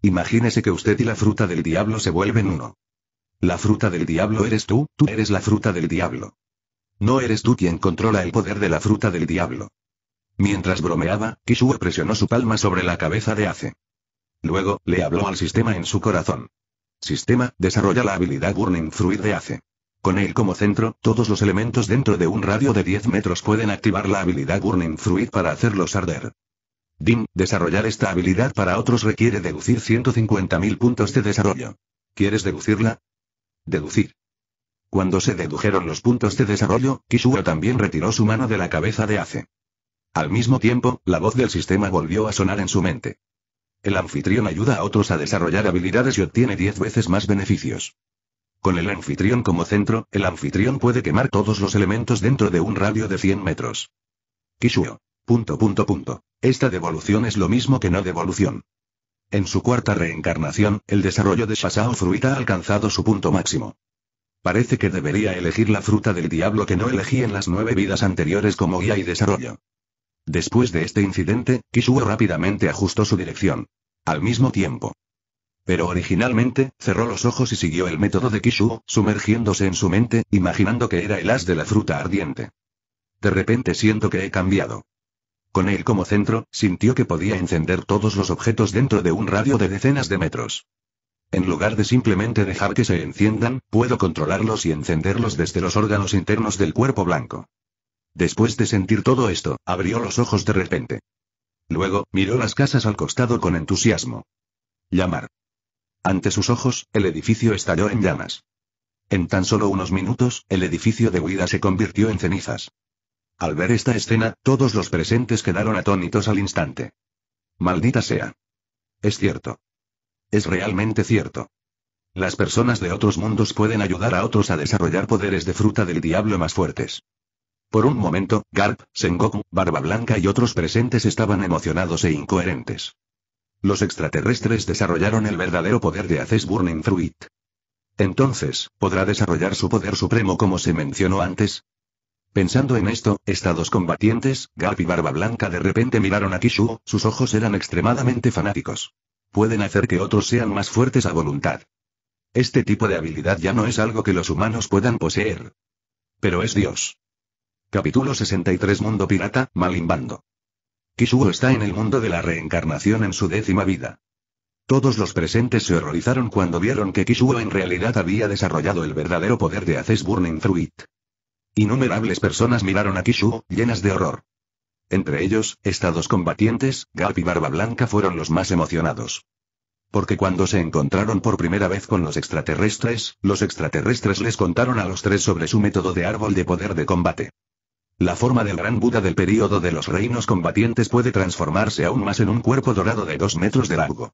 Imagínese que usted y la fruta del diablo se vuelven uno. La fruta del diablo eres tú, tú eres la fruta del diablo. No eres tú quien controla el poder de la fruta del diablo. Mientras bromeaba, Kishua presionó su palma sobre la cabeza de Ace. Luego, le habló al sistema en su corazón. Sistema, desarrolla la habilidad Burning Fruit de Ace. Con él como centro, todos los elementos dentro de un radio de 10 metros pueden activar la habilidad Burning Fruit para hacerlos arder. Dim, desarrollar esta habilidad para otros requiere deducir 150.000 puntos de desarrollo. ¿Quieres deducirla? Deducir. Cuando se dedujeron los puntos de desarrollo, Kishua también retiró su mano de la cabeza de Ace. Al mismo tiempo, la voz del sistema volvió a sonar en su mente. El anfitrión ayuda a otros a desarrollar habilidades y obtiene 10 veces más beneficios. Con el anfitrión como centro, el anfitrión puede quemar todos los elementos dentro de un radio de 100 metros. Kishuo. Punto punto punto. Esta devolución es lo mismo que no devolución. En su cuarta reencarnación, el desarrollo de Shasao Fruita ha alcanzado su punto máximo. Parece que debería elegir la fruta del diablo que no elegí en las nueve vidas anteriores como guía y desarrollo. Después de este incidente, Kishuo rápidamente ajustó su dirección. Al mismo tiempo, pero originalmente, cerró los ojos y siguió el método de Kishu, sumergiéndose en su mente, imaginando que era el as de la fruta ardiente. De repente siento que he cambiado. Con él como centro, sintió que podía encender todos los objetos dentro de un radio de decenas de metros. En lugar de simplemente dejar que se enciendan, puedo controlarlos y encenderlos desde los órganos internos del cuerpo blanco. Después de sentir todo esto, abrió los ojos de repente. Luego, miró las casas al costado con entusiasmo. Llamar. Ante sus ojos, el edificio estalló en llamas. En tan solo unos minutos, el edificio de huida se convirtió en cenizas. Al ver esta escena, todos los presentes quedaron atónitos al instante. Maldita sea. Es cierto. Es realmente cierto. Las personas de otros mundos pueden ayudar a otros a desarrollar poderes de fruta del diablo más fuertes. Por un momento, Garp, Sengoku, Barba Blanca y otros presentes estaban emocionados e incoherentes. Los extraterrestres desarrollaron el verdadero poder de Aces Burning Fruit. Entonces, ¿podrá desarrollar su poder supremo como se mencionó antes? Pensando en esto, estados combatientes, Garp y Barba Blanca de repente miraron a Kishu, sus ojos eran extremadamente fanáticos. Pueden hacer que otros sean más fuertes a voluntad. Este tipo de habilidad ya no es algo que los humanos puedan poseer. Pero es Dios. Capítulo 63 Mundo Pirata, Malimbando. Kisuo está en el mundo de la reencarnación en su décima vida. Todos los presentes se horrorizaron cuando vieron que Kisuo en realidad había desarrollado el verdadero poder de Aces Burning Fruit. Innumerables personas miraron a Kishu, llenas de horror. Entre ellos, estados combatientes, Garp y Barba Blanca fueron los más emocionados. Porque cuando se encontraron por primera vez con los extraterrestres, los extraterrestres les contaron a los tres sobre su método de árbol de poder de combate. La forma del gran Buda del período de los reinos combatientes puede transformarse aún más en un cuerpo dorado de 2 metros de largo.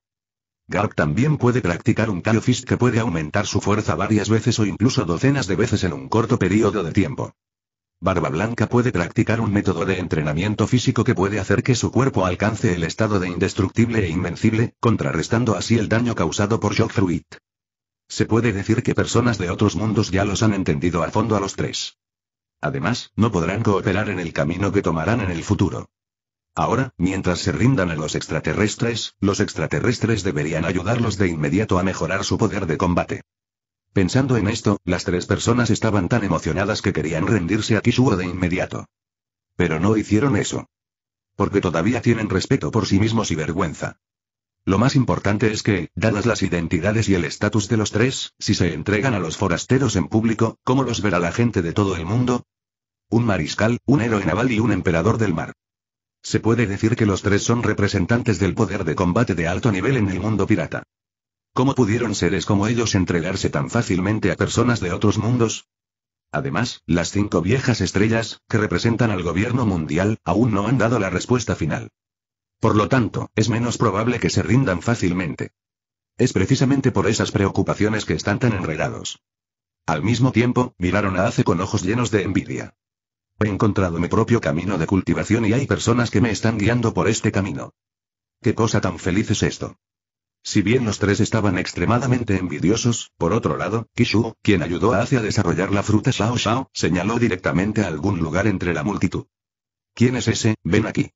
Garp también puede practicar un Kyo Fist que puede aumentar su fuerza varias veces o incluso docenas de veces en un corto periodo de tiempo. Barba Blanca puede practicar un método de entrenamiento físico que puede hacer que su cuerpo alcance el estado de indestructible e invencible, contrarrestando así el daño causado por Shock Fruit. Se puede decir que personas de otros mundos ya los han entendido a fondo a los tres. Además, no podrán cooperar en el camino que tomarán en el futuro. Ahora, mientras se rindan a los extraterrestres, los extraterrestres deberían ayudarlos de inmediato a mejorar su poder de combate. Pensando en esto, las tres personas estaban tan emocionadas que querían rendirse a Kishuo de inmediato. Pero no hicieron eso. Porque todavía tienen respeto por sí mismos y vergüenza. Lo más importante es que, dadas las identidades y el estatus de los tres, si se entregan a los forasteros en público, ¿cómo los verá la gente de todo el mundo? un mariscal, un héroe naval y un emperador del mar. Se puede decir que los tres son representantes del poder de combate de alto nivel en el mundo pirata. ¿Cómo pudieron seres como ellos entregarse tan fácilmente a personas de otros mundos? Además, las cinco viejas estrellas, que representan al gobierno mundial, aún no han dado la respuesta final. Por lo tanto, es menos probable que se rindan fácilmente. Es precisamente por esas preocupaciones que están tan enredados. Al mismo tiempo, miraron a Ace con ojos llenos de envidia. He encontrado mi propio camino de cultivación y hay personas que me están guiando por este camino. ¿Qué cosa tan feliz es esto? Si bien los tres estaban extremadamente envidiosos, por otro lado, Kishu, quien ayudó a desarrollar la fruta Shao Shao, señaló directamente a algún lugar entre la multitud. ¿Quién es ese? Ven aquí.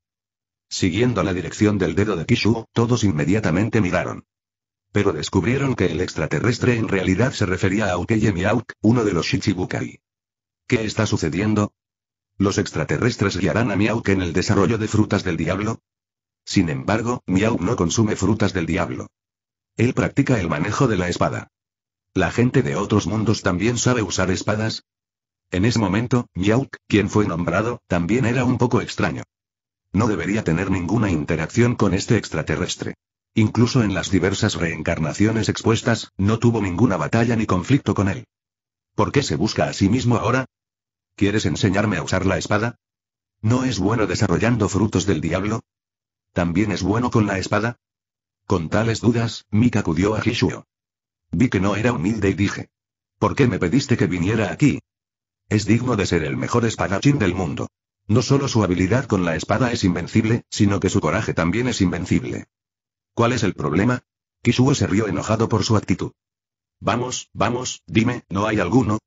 Siguiendo la dirección del dedo de Kishu, todos inmediatamente miraron. Pero descubrieron que el extraterrestre en realidad se refería a Ukeye Miauk, uno de los Shichibukai. ¿Qué está sucediendo? ¿Los extraterrestres guiarán a Miauk en el desarrollo de frutas del diablo? Sin embargo, Miauk no consume frutas del diablo. Él practica el manejo de la espada. ¿La gente de otros mundos también sabe usar espadas? En ese momento, Miauk, quien fue nombrado, también era un poco extraño. No debería tener ninguna interacción con este extraterrestre. Incluso en las diversas reencarnaciones expuestas, no tuvo ninguna batalla ni conflicto con él. ¿Por qué se busca a sí mismo ahora? ¿Quieres enseñarme a usar la espada? ¿No es bueno desarrollando frutos del diablo? ¿También es bueno con la espada? Con tales dudas, Mika acudió a Kishuo. Vi que no era humilde y dije. ¿Por qué me pediste que viniera aquí? Es digno de ser el mejor espadachín del mundo. No solo su habilidad con la espada es invencible, sino que su coraje también es invencible. ¿Cuál es el problema? Kishuo se rió enojado por su actitud. Vamos, vamos, dime, ¿no hay alguno?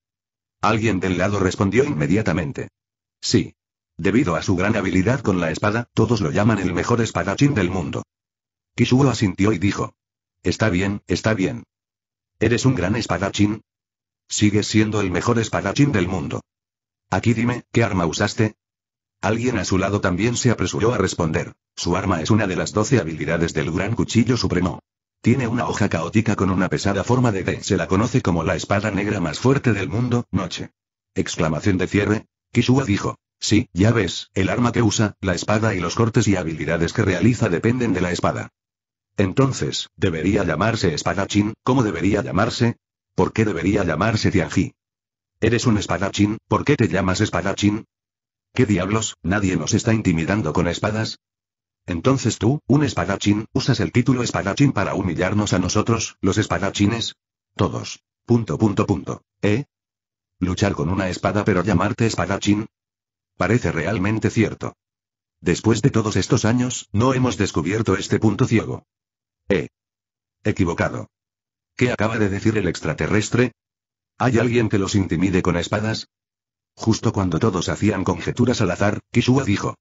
Alguien del lado respondió inmediatamente. Sí. Debido a su gran habilidad con la espada, todos lo llaman el mejor espadachín del mundo. Kishuo asintió y dijo. Está bien, está bien. ¿Eres un gran espadachín? Sigues siendo el mejor espadachín del mundo. Aquí dime, ¿qué arma usaste? Alguien a su lado también se apresuró a responder. Su arma es una de las doce habilidades del gran cuchillo supremo. Tiene una hoja caótica con una pesada forma de D. Se la conoce como la espada negra más fuerte del mundo, noche. Exclamación de cierre. Kishua dijo. Sí, ya ves, el arma que usa, la espada y los cortes y habilidades que realiza dependen de la espada. Entonces, ¿debería llamarse espadachín? ¿Cómo debería llamarse? ¿Por qué debería llamarse Tianji? Eres un espadachín, ¿por qué te llamas espadachín? ¿Qué diablos? ¿Nadie nos está intimidando con espadas? Entonces tú, un espadachín, usas el título espadachín para humillarnos a nosotros, los espadachines. Todos. Punto punto punto. ¿Eh? Luchar con una espada pero llamarte espadachín. Parece realmente cierto. Después de todos estos años, no hemos descubierto este punto ciego. ¿Eh? Equivocado. ¿Qué acaba de decir el extraterrestre? ¿Hay alguien que los intimide con espadas? Justo cuando todos hacían conjeturas al azar, Kishua dijo.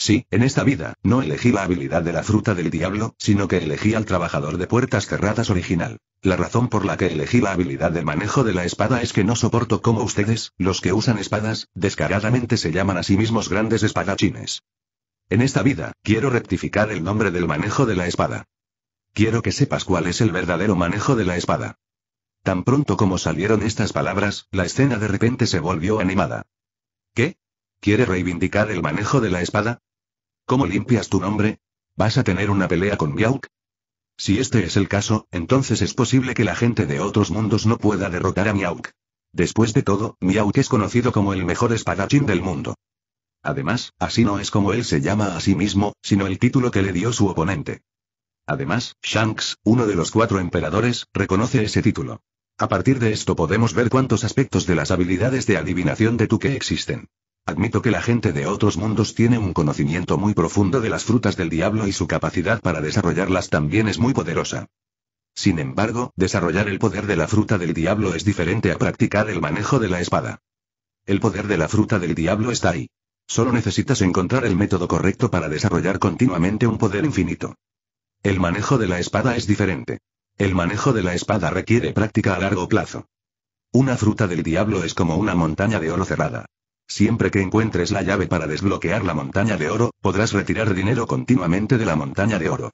Sí, en esta vida, no elegí la habilidad de la fruta del diablo, sino que elegí al trabajador de puertas cerradas original. La razón por la que elegí la habilidad de manejo de la espada es que no soporto como ustedes, los que usan espadas, descaradamente se llaman a sí mismos grandes espadachines. En esta vida, quiero rectificar el nombre del manejo de la espada. Quiero que sepas cuál es el verdadero manejo de la espada. Tan pronto como salieron estas palabras, la escena de repente se volvió animada. ¿Qué? ¿Quiere reivindicar el manejo de la espada? ¿Cómo limpias tu nombre? ¿Vas a tener una pelea con Biauk? Si este es el caso, entonces es posible que la gente de otros mundos no pueda derrotar a Miauk. Después de todo, Miauk es conocido como el mejor espadachín del mundo. Además, así no es como él se llama a sí mismo, sino el título que le dio su oponente. Además, Shanks, uno de los cuatro emperadores, reconoce ese título. A partir de esto podemos ver cuántos aspectos de las habilidades de adivinación de que existen. Admito que la gente de otros mundos tiene un conocimiento muy profundo de las frutas del diablo y su capacidad para desarrollarlas también es muy poderosa. Sin embargo, desarrollar el poder de la fruta del diablo es diferente a practicar el manejo de la espada. El poder de la fruta del diablo está ahí. Solo necesitas encontrar el método correcto para desarrollar continuamente un poder infinito. El manejo de la espada es diferente. El manejo de la espada requiere práctica a largo plazo. Una fruta del diablo es como una montaña de oro cerrada. Siempre que encuentres la llave para desbloquear la montaña de oro, podrás retirar dinero continuamente de la montaña de oro.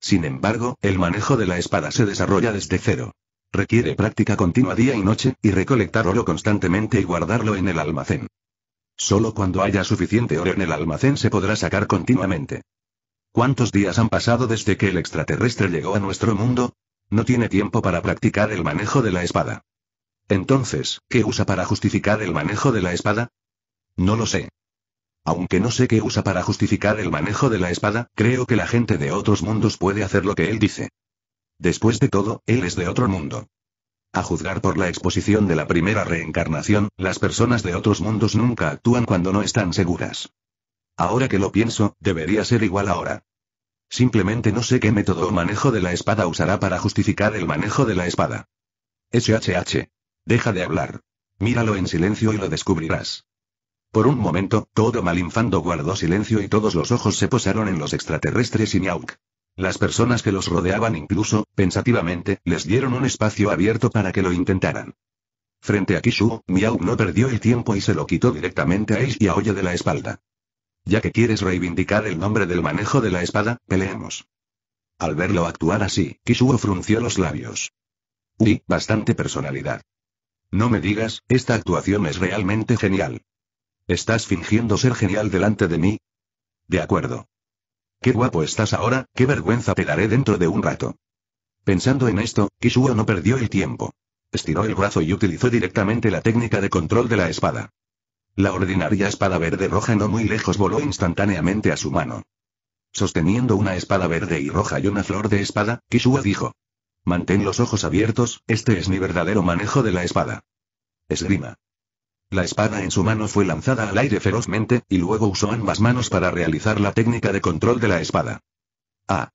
Sin embargo, el manejo de la espada se desarrolla desde cero. Requiere práctica continua día y noche, y recolectar oro constantemente y guardarlo en el almacén. Solo cuando haya suficiente oro en el almacén se podrá sacar continuamente. ¿Cuántos días han pasado desde que el extraterrestre llegó a nuestro mundo? No tiene tiempo para practicar el manejo de la espada. Entonces, ¿qué usa para justificar el manejo de la espada? No lo sé. Aunque no sé qué usa para justificar el manejo de la espada, creo que la gente de otros mundos puede hacer lo que él dice. Después de todo, él es de otro mundo. A juzgar por la exposición de la primera reencarnación, las personas de otros mundos nunca actúan cuando no están seguras. Ahora que lo pienso, debería ser igual ahora. Simplemente no sé qué método o manejo de la espada usará para justificar el manejo de la espada. SHH. Deja de hablar. Míralo en silencio y lo descubrirás. Por un momento, todo Malinfando guardó silencio y todos los ojos se posaron en los extraterrestres y Miauk. Las personas que los rodeaban incluso, pensativamente, les dieron un espacio abierto para que lo intentaran. Frente a Kishu, miau no perdió el tiempo y se lo quitó directamente a Ace y a Oye de la espalda. Ya que quieres reivindicar el nombre del manejo de la espada, peleemos. Al verlo actuar así, Kishu frunció los labios. Uy, bastante personalidad. No me digas, esta actuación es realmente genial. ¿Estás fingiendo ser genial delante de mí? De acuerdo. Qué guapo estás ahora, qué vergüenza te daré dentro de un rato. Pensando en esto, Kishuo no perdió el tiempo. Estiró el brazo y utilizó directamente la técnica de control de la espada. La ordinaria espada verde roja no muy lejos voló instantáneamente a su mano. Sosteniendo una espada verde y roja y una flor de espada, Kishuo dijo. Mantén los ojos abiertos, este es mi verdadero manejo de la espada. Esgrima. La espada en su mano fue lanzada al aire ferozmente, y luego usó ambas manos para realizar la técnica de control de la espada. Ah.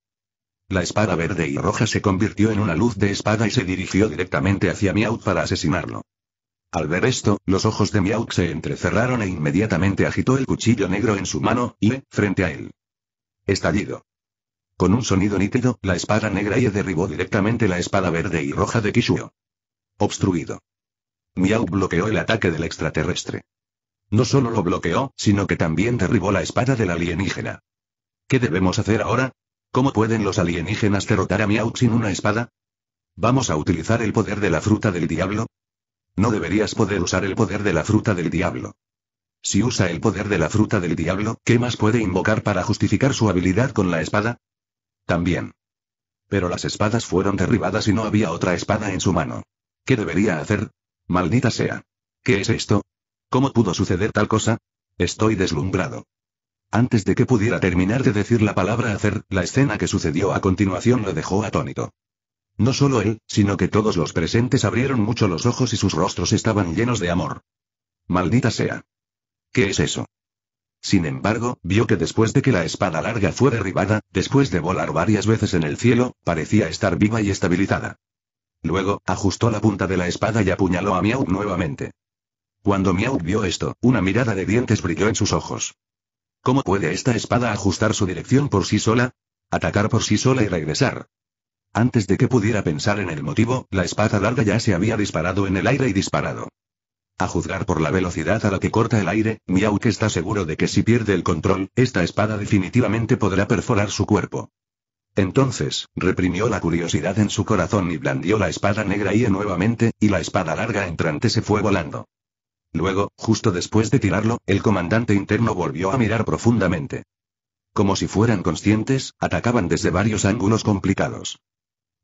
La espada verde y roja se convirtió en una luz de espada y se dirigió directamente hacia miau para asesinarlo. Al ver esto, los ojos de miau se entrecerraron e inmediatamente agitó el cuchillo negro en su mano, y, frente a él. Estallido. Con un sonido nítido, la espada negra y derribó directamente la espada verde y roja de Kishuo. Obstruido. Miau bloqueó el ataque del extraterrestre. No solo lo bloqueó, sino que también derribó la espada del alienígena. ¿Qué debemos hacer ahora? ¿Cómo pueden los alienígenas derrotar a Miau sin una espada? ¿Vamos a utilizar el poder de la fruta del diablo? No deberías poder usar el poder de la fruta del diablo. Si usa el poder de la fruta del diablo, ¿qué más puede invocar para justificar su habilidad con la espada? También. Pero las espadas fueron derribadas y no había otra espada en su mano. ¿Qué debería hacer? Maldita sea. ¿Qué es esto? ¿Cómo pudo suceder tal cosa? Estoy deslumbrado. Antes de que pudiera terminar de decir la palabra hacer, la escena que sucedió a continuación lo dejó atónito. No solo él, sino que todos los presentes abrieron mucho los ojos y sus rostros estaban llenos de amor. Maldita sea. ¿Qué es eso? Sin embargo, vio que después de que la espada larga fue derribada, después de volar varias veces en el cielo, parecía estar viva y estabilizada. Luego, ajustó la punta de la espada y apuñaló a Miau nuevamente. Cuando Miau vio esto, una mirada de dientes brilló en sus ojos. ¿Cómo puede esta espada ajustar su dirección por sí sola? Atacar por sí sola y regresar. Antes de que pudiera pensar en el motivo, la espada larga ya se había disparado en el aire y disparado. A juzgar por la velocidad a la que corta el aire, Miauk está seguro de que si pierde el control, esta espada definitivamente podrá perforar su cuerpo. Entonces, reprimió la curiosidad en su corazón y blandió la espada negra y nuevamente, y la espada larga entrante se fue volando. Luego, justo después de tirarlo, el comandante interno volvió a mirar profundamente. Como si fueran conscientes, atacaban desde varios ángulos complicados.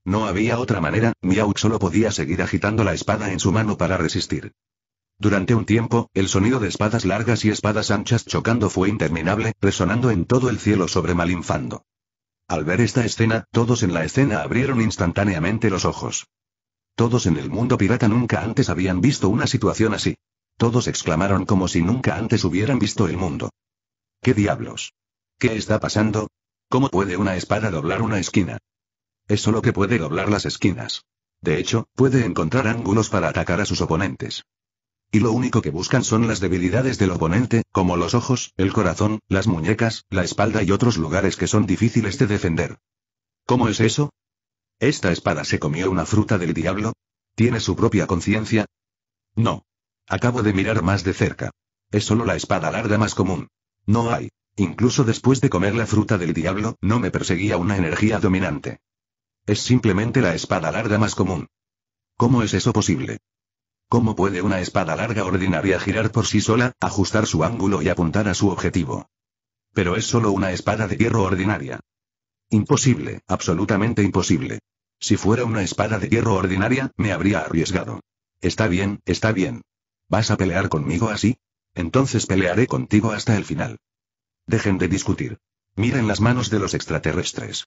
No había otra manera, Miauk solo podía seguir agitando la espada en su mano para resistir. Durante un tiempo, el sonido de espadas largas y espadas anchas chocando fue interminable, resonando en todo el cielo sobre Malinfando. Al ver esta escena, todos en la escena abrieron instantáneamente los ojos. Todos en el mundo pirata nunca antes habían visto una situación así. Todos exclamaron como si nunca antes hubieran visto el mundo. ¿Qué diablos? ¿Qué está pasando? ¿Cómo puede una espada doblar una esquina? Es solo que puede doblar las esquinas. De hecho, puede encontrar ángulos para atacar a sus oponentes. Y lo único que buscan son las debilidades del oponente, como los ojos, el corazón, las muñecas, la espalda y otros lugares que son difíciles de defender. ¿Cómo es eso? ¿Esta espada se comió una fruta del diablo? ¿Tiene su propia conciencia? No. Acabo de mirar más de cerca. Es solo la espada larga más común. No hay. Incluso después de comer la fruta del diablo, no me perseguía una energía dominante. Es simplemente la espada larga más común. ¿Cómo es eso posible? ¿Cómo puede una espada larga ordinaria girar por sí sola, ajustar su ángulo y apuntar a su objetivo? Pero es solo una espada de hierro ordinaria. Imposible, absolutamente imposible. Si fuera una espada de hierro ordinaria, me habría arriesgado. Está bien, está bien. ¿Vas a pelear conmigo así? Entonces pelearé contigo hasta el final. Dejen de discutir. Miren las manos de los extraterrestres.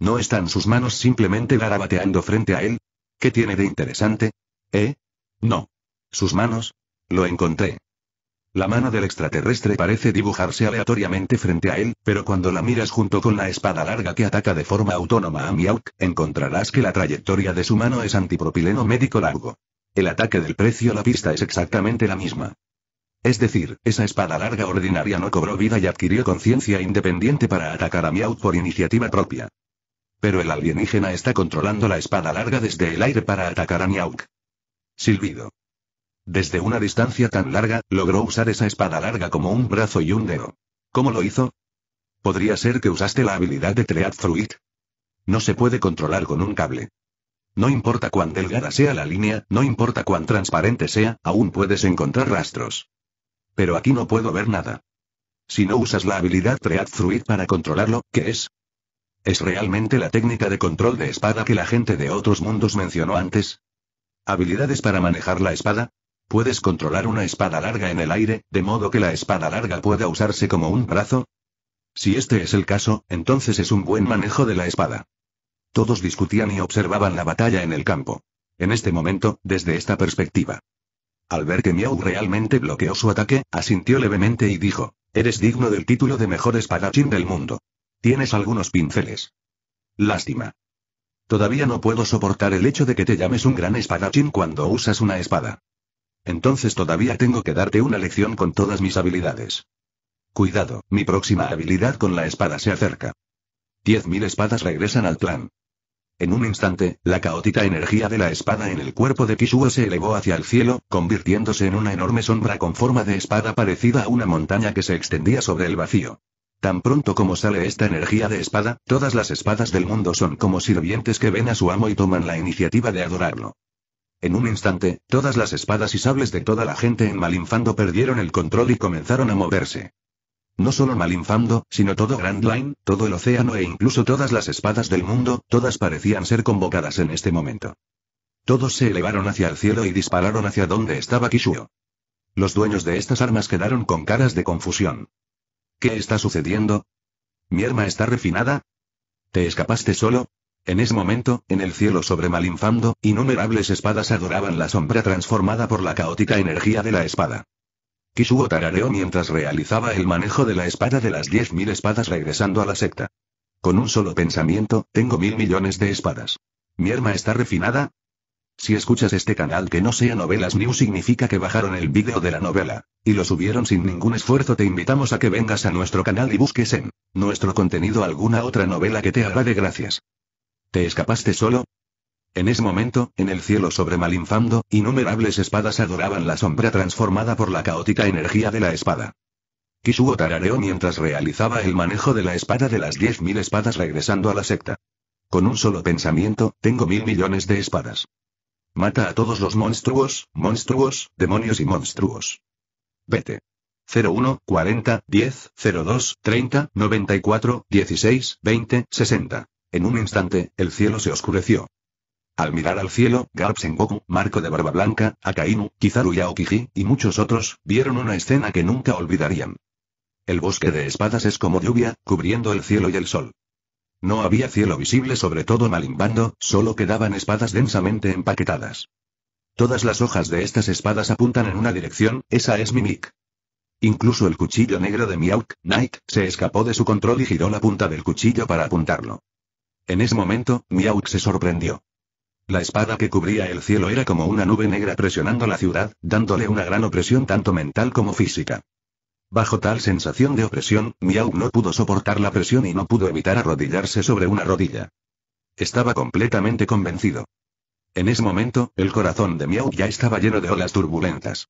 ¿No están sus manos simplemente garabateando frente a él? ¿Qué tiene de interesante? ¿Eh? No. Sus manos. Lo encontré. La mano del extraterrestre parece dibujarse aleatoriamente frente a él, pero cuando la miras junto con la espada larga que ataca de forma autónoma a Miauk, encontrarás que la trayectoria de su mano es antipropileno médico largo. El ataque del precio a la pista es exactamente la misma. Es decir, esa espada larga ordinaria no cobró vida y adquirió conciencia independiente para atacar a Miauk por iniciativa propia. Pero el alienígena está controlando la espada larga desde el aire para atacar a Miauk. Silbido. Desde una distancia tan larga, logró usar esa espada larga como un brazo y un dedo. ¿Cómo lo hizo? Podría ser que usaste la habilidad de Treat Fruit. No se puede controlar con un cable. No importa cuán delgada sea la línea, no importa cuán transparente sea, aún puedes encontrar rastros. Pero aquí no puedo ver nada. Si no usas la habilidad Treat Fruit para controlarlo, ¿qué es? ¿Es realmente la técnica de control de espada que la gente de otros mundos mencionó antes? Habilidades para manejar la espada. Puedes controlar una espada larga en el aire, de modo que la espada larga pueda usarse como un brazo. Si este es el caso, entonces es un buen manejo de la espada. Todos discutían y observaban la batalla en el campo. En este momento, desde esta perspectiva. Al ver que Miau realmente bloqueó su ataque, asintió levemente y dijo, Eres digno del título de mejor espadachín del mundo. Tienes algunos pinceles. Lástima. Todavía no puedo soportar el hecho de que te llames un gran espadachín cuando usas una espada. Entonces todavía tengo que darte una lección con todas mis habilidades. Cuidado, mi próxima habilidad con la espada se acerca. Diez mil espadas regresan al clan. En un instante, la caótica energía de la espada en el cuerpo de Kishuo se elevó hacia el cielo, convirtiéndose en una enorme sombra con forma de espada parecida a una montaña que se extendía sobre el vacío. Tan pronto como sale esta energía de espada, todas las espadas del mundo son como sirvientes que ven a su amo y toman la iniciativa de adorarlo. En un instante, todas las espadas y sables de toda la gente en Malinfando perdieron el control y comenzaron a moverse. No solo Malinfando, sino todo Grand Line, todo el océano e incluso todas las espadas del mundo, todas parecían ser convocadas en este momento. Todos se elevaron hacia el cielo y dispararon hacia donde estaba Kishuo. Los dueños de estas armas quedaron con caras de confusión. ¿Qué está sucediendo? ¿Mi está refinada? ¿Te escapaste solo? En ese momento, en el cielo sobre Malinfando, innumerables espadas adoraban la sombra transformada por la caótica energía de la espada. Kishuo tarareó mientras realizaba el manejo de la espada de las diez mil espadas regresando a la secta. Con un solo pensamiento, tengo mil millones de espadas. ¿Mi está refinada? Si escuchas este canal que no sea Novelas New significa que bajaron el vídeo de la novela, y lo subieron sin ningún esfuerzo te invitamos a que vengas a nuestro canal y busques en nuestro contenido alguna otra novela que te de gracias. ¿Te escapaste solo? En ese momento, en el cielo sobre Malinfando, innumerables espadas adoraban la sombra transformada por la caótica energía de la espada. Kishuo tarareó mientras realizaba el manejo de la espada de las 10.000 espadas regresando a la secta. Con un solo pensamiento, tengo mil millones de espadas. Mata a todos los monstruos, monstruos, demonios y monstruos. Vete. 01, 40, 10, 02, 30, 94, 16, 20, 60. En un instante, el cielo se oscureció. Al mirar al cielo, Garp Sengoku, Marco de Barba Blanca, Akainu, Kizaru Yaokiji, y muchos otros, vieron una escena que nunca olvidarían. El bosque de espadas es como lluvia, cubriendo el cielo y el sol. No había cielo visible sobre todo Malimbando, solo quedaban espadas densamente empaquetadas. Todas las hojas de estas espadas apuntan en una dirección, esa es Mimic. Incluso el cuchillo negro de Miauk, Knight, se escapó de su control y giró la punta del cuchillo para apuntarlo. En ese momento, Miauk se sorprendió. La espada que cubría el cielo era como una nube negra presionando la ciudad, dándole una gran opresión tanto mental como física. Bajo tal sensación de opresión, Miau no pudo soportar la presión y no pudo evitar arrodillarse sobre una rodilla. Estaba completamente convencido. En ese momento, el corazón de Miau ya estaba lleno de olas turbulentas.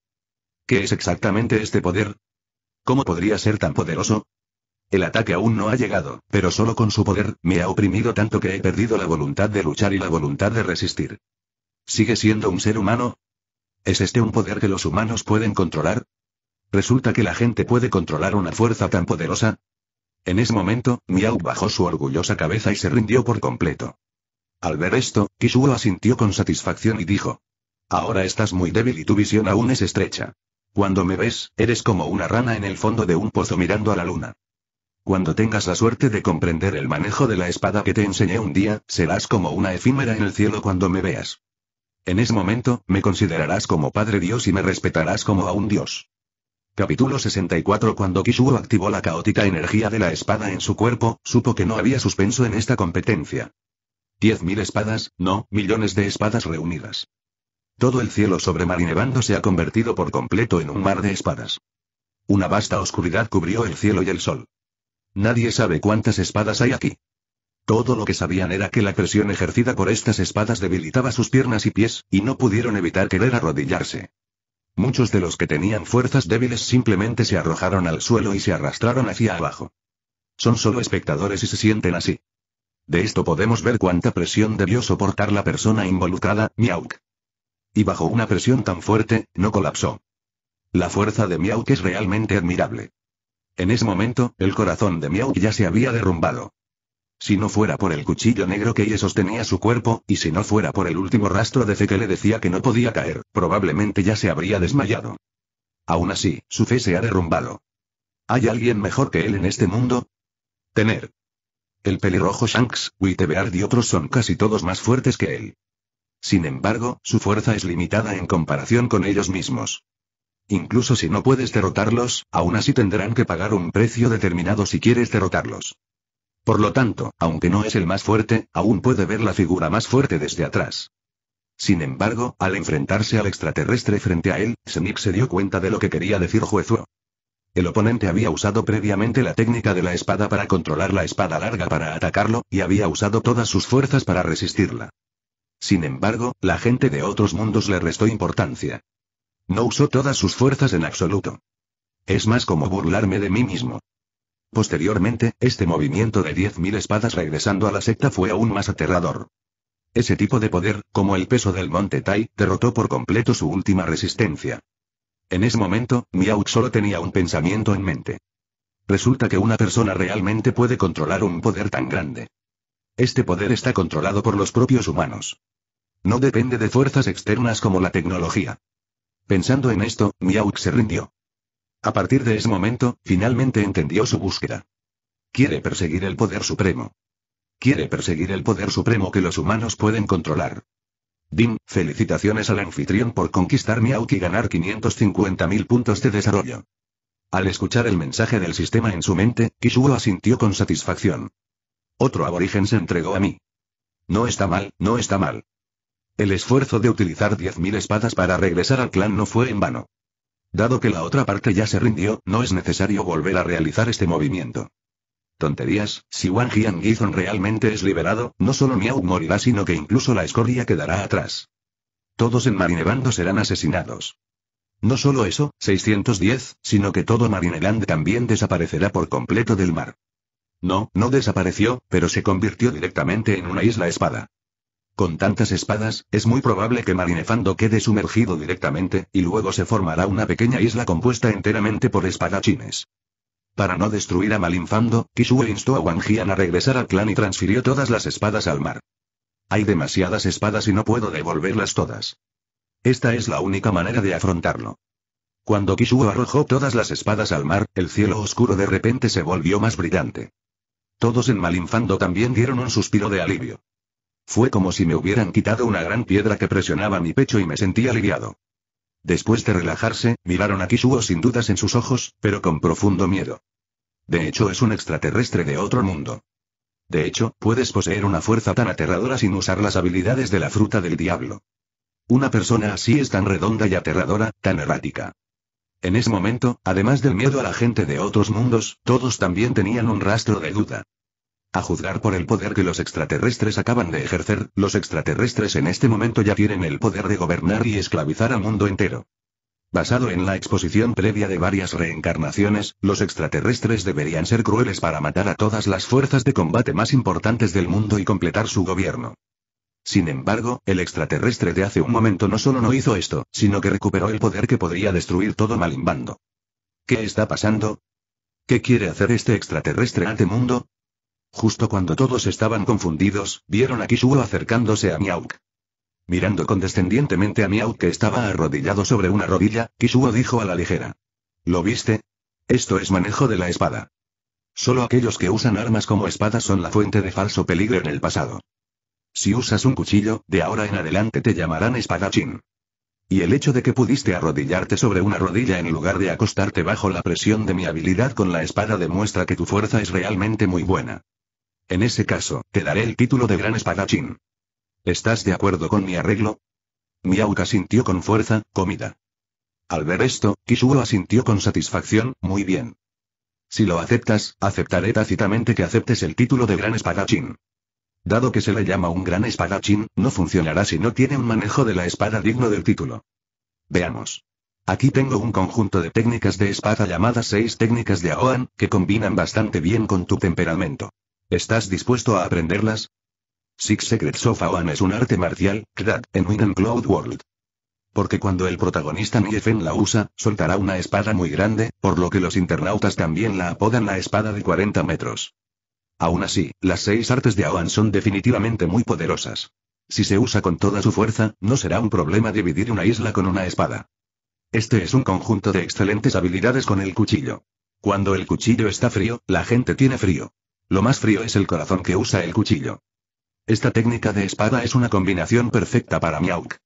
¿Qué es exactamente este poder? ¿Cómo podría ser tan poderoso? El ataque aún no ha llegado, pero solo con su poder, me ha oprimido tanto que he perdido la voluntad de luchar y la voluntad de resistir. ¿Sigue siendo un ser humano? ¿Es este un poder que los humanos pueden controlar? ¿Resulta que la gente puede controlar una fuerza tan poderosa? En ese momento, Miao bajó su orgullosa cabeza y se rindió por completo. Al ver esto, Kishuo asintió con satisfacción y dijo. Ahora estás muy débil y tu visión aún es estrecha. Cuando me ves, eres como una rana en el fondo de un pozo mirando a la luna. Cuando tengas la suerte de comprender el manejo de la espada que te enseñé un día, serás como una efímera en el cielo cuando me veas. En ese momento, me considerarás como Padre Dios y me respetarás como a un Dios. Capítulo 64 Cuando Kishuo activó la caótica energía de la espada en su cuerpo, supo que no había suspenso en esta competencia. Diez mil espadas, no, millones de espadas reunidas. Todo el cielo sobre Marinevando se ha convertido por completo en un mar de espadas. Una vasta oscuridad cubrió el cielo y el sol. Nadie sabe cuántas espadas hay aquí. Todo lo que sabían era que la presión ejercida por estas espadas debilitaba sus piernas y pies, y no pudieron evitar querer arrodillarse. Muchos de los que tenían fuerzas débiles simplemente se arrojaron al suelo y se arrastraron hacia abajo. Son solo espectadores y se sienten así. De esto podemos ver cuánta presión debió soportar la persona involucrada, Miauk. Y bajo una presión tan fuerte, no colapsó. La fuerza de Miauk es realmente admirable. En ese momento, el corazón de Miauk ya se había derrumbado. Si no fuera por el cuchillo negro que ella sostenía su cuerpo, y si no fuera por el último rastro de fe que le decía que no podía caer, probablemente ya se habría desmayado. Aún así, su fe se ha derrumbado. ¿Hay alguien mejor que él en este mundo? Tener. El pelirrojo Shanks, Witebeard y otros son casi todos más fuertes que él. Sin embargo, su fuerza es limitada en comparación con ellos mismos. Incluso si no puedes derrotarlos, aún así tendrán que pagar un precio determinado si quieres derrotarlos. Por lo tanto, aunque no es el más fuerte, aún puede ver la figura más fuerte desde atrás. Sin embargo, al enfrentarse al extraterrestre frente a él, Semik se dio cuenta de lo que quería decir Juezuo. El oponente había usado previamente la técnica de la espada para controlar la espada larga para atacarlo, y había usado todas sus fuerzas para resistirla. Sin embargo, la gente de otros mundos le restó importancia. No usó todas sus fuerzas en absoluto. Es más como burlarme de mí mismo. Posteriormente, este movimiento de 10.000 espadas regresando a la secta fue aún más aterrador. Ese tipo de poder, como el peso del monte Tai, derrotó por completo su última resistencia. En ese momento, Miao solo tenía un pensamiento en mente. Resulta que una persona realmente puede controlar un poder tan grande. Este poder está controlado por los propios humanos. No depende de fuerzas externas como la tecnología. Pensando en esto, Miao se rindió. A partir de ese momento, finalmente entendió su búsqueda. Quiere perseguir el poder supremo. Quiere perseguir el poder supremo que los humanos pueden controlar. Dim, felicitaciones al anfitrión por conquistar Miauki y ganar 550.000 puntos de desarrollo. Al escuchar el mensaje del sistema en su mente, Kishuo asintió con satisfacción. Otro aborigen se entregó a mí. No está mal, no está mal. El esfuerzo de utilizar 10.000 espadas para regresar al clan no fue en vano. Dado que la otra parte ya se rindió, no es necesario volver a realizar este movimiento. Tonterías, si Wang Jian realmente es liberado, no solo Miao morirá sino que incluso la escoria quedará atrás. Todos en Marinevando serán asesinados. No solo eso, 610, sino que todo Marineland también desaparecerá por completo del mar. No, no desapareció, pero se convirtió directamente en una isla espada. Con tantas espadas, es muy probable que Marinefando quede sumergido directamente, y luego se formará una pequeña isla compuesta enteramente por espadachines. Para no destruir a Malinfando, Kisue instó a Wang a regresar al clan y transfirió todas las espadas al mar. Hay demasiadas espadas y no puedo devolverlas todas. Esta es la única manera de afrontarlo. Cuando Kishuo arrojó todas las espadas al mar, el cielo oscuro de repente se volvió más brillante. Todos en Malinfando también dieron un suspiro de alivio. Fue como si me hubieran quitado una gran piedra que presionaba mi pecho y me sentí aliviado. Después de relajarse, miraron a Kishuo sin dudas en sus ojos, pero con profundo miedo. De hecho, es un extraterrestre de otro mundo. De hecho, puedes poseer una fuerza tan aterradora sin usar las habilidades de la fruta del diablo. Una persona así es tan redonda y aterradora, tan errática. En ese momento, además del miedo a la gente de otros mundos, todos también tenían un rastro de duda. A juzgar por el poder que los extraterrestres acaban de ejercer, los extraterrestres en este momento ya tienen el poder de gobernar y esclavizar al mundo entero. Basado en la exposición previa de varias reencarnaciones, los extraterrestres deberían ser crueles para matar a todas las fuerzas de combate más importantes del mundo y completar su gobierno. Sin embargo, el extraterrestre de hace un momento no solo no hizo esto, sino que recuperó el poder que podría destruir todo Malimbando. ¿Qué está pasando? ¿Qué quiere hacer este extraterrestre ante mundo? Justo cuando todos estaban confundidos, vieron a Kishuo acercándose a Miauk. Mirando condescendientemente a Miauk que estaba arrodillado sobre una rodilla, Kishuo dijo a la ligera. ¿Lo viste? Esto es manejo de la espada. Solo aquellos que usan armas como espadas son la fuente de falso peligro en el pasado. Si usas un cuchillo, de ahora en adelante te llamarán espadachín. Y el hecho de que pudiste arrodillarte sobre una rodilla en lugar de acostarte bajo la presión de mi habilidad con la espada demuestra que tu fuerza es realmente muy buena. En ese caso, te daré el título de gran espadachín. ¿Estás de acuerdo con mi arreglo? Miauka sintió con fuerza, comida. Al ver esto, Kishuo asintió con satisfacción, muy bien. Si lo aceptas, aceptaré tácitamente que aceptes el título de gran espadachín. Dado que se le llama un gran espadachín, no funcionará si no tiene un manejo de la espada digno del título. Veamos. Aquí tengo un conjunto de técnicas de espada llamadas seis técnicas de Aoan, que combinan bastante bien con tu temperamento. ¿Estás dispuesto a aprenderlas? Six Secrets of Aoan es un arte marcial, Krat, en Win Cloud World. Porque cuando el protagonista Niefen la usa, soltará una espada muy grande, por lo que los internautas también la apodan la espada de 40 metros. Aún así, las seis artes de Aoan son definitivamente muy poderosas. Si se usa con toda su fuerza, no será un problema dividir una isla con una espada. Este es un conjunto de excelentes habilidades con el cuchillo. Cuando el cuchillo está frío, la gente tiene frío. Lo más frío es el corazón que usa el cuchillo. Esta técnica de espada es una combinación perfecta para Miauk.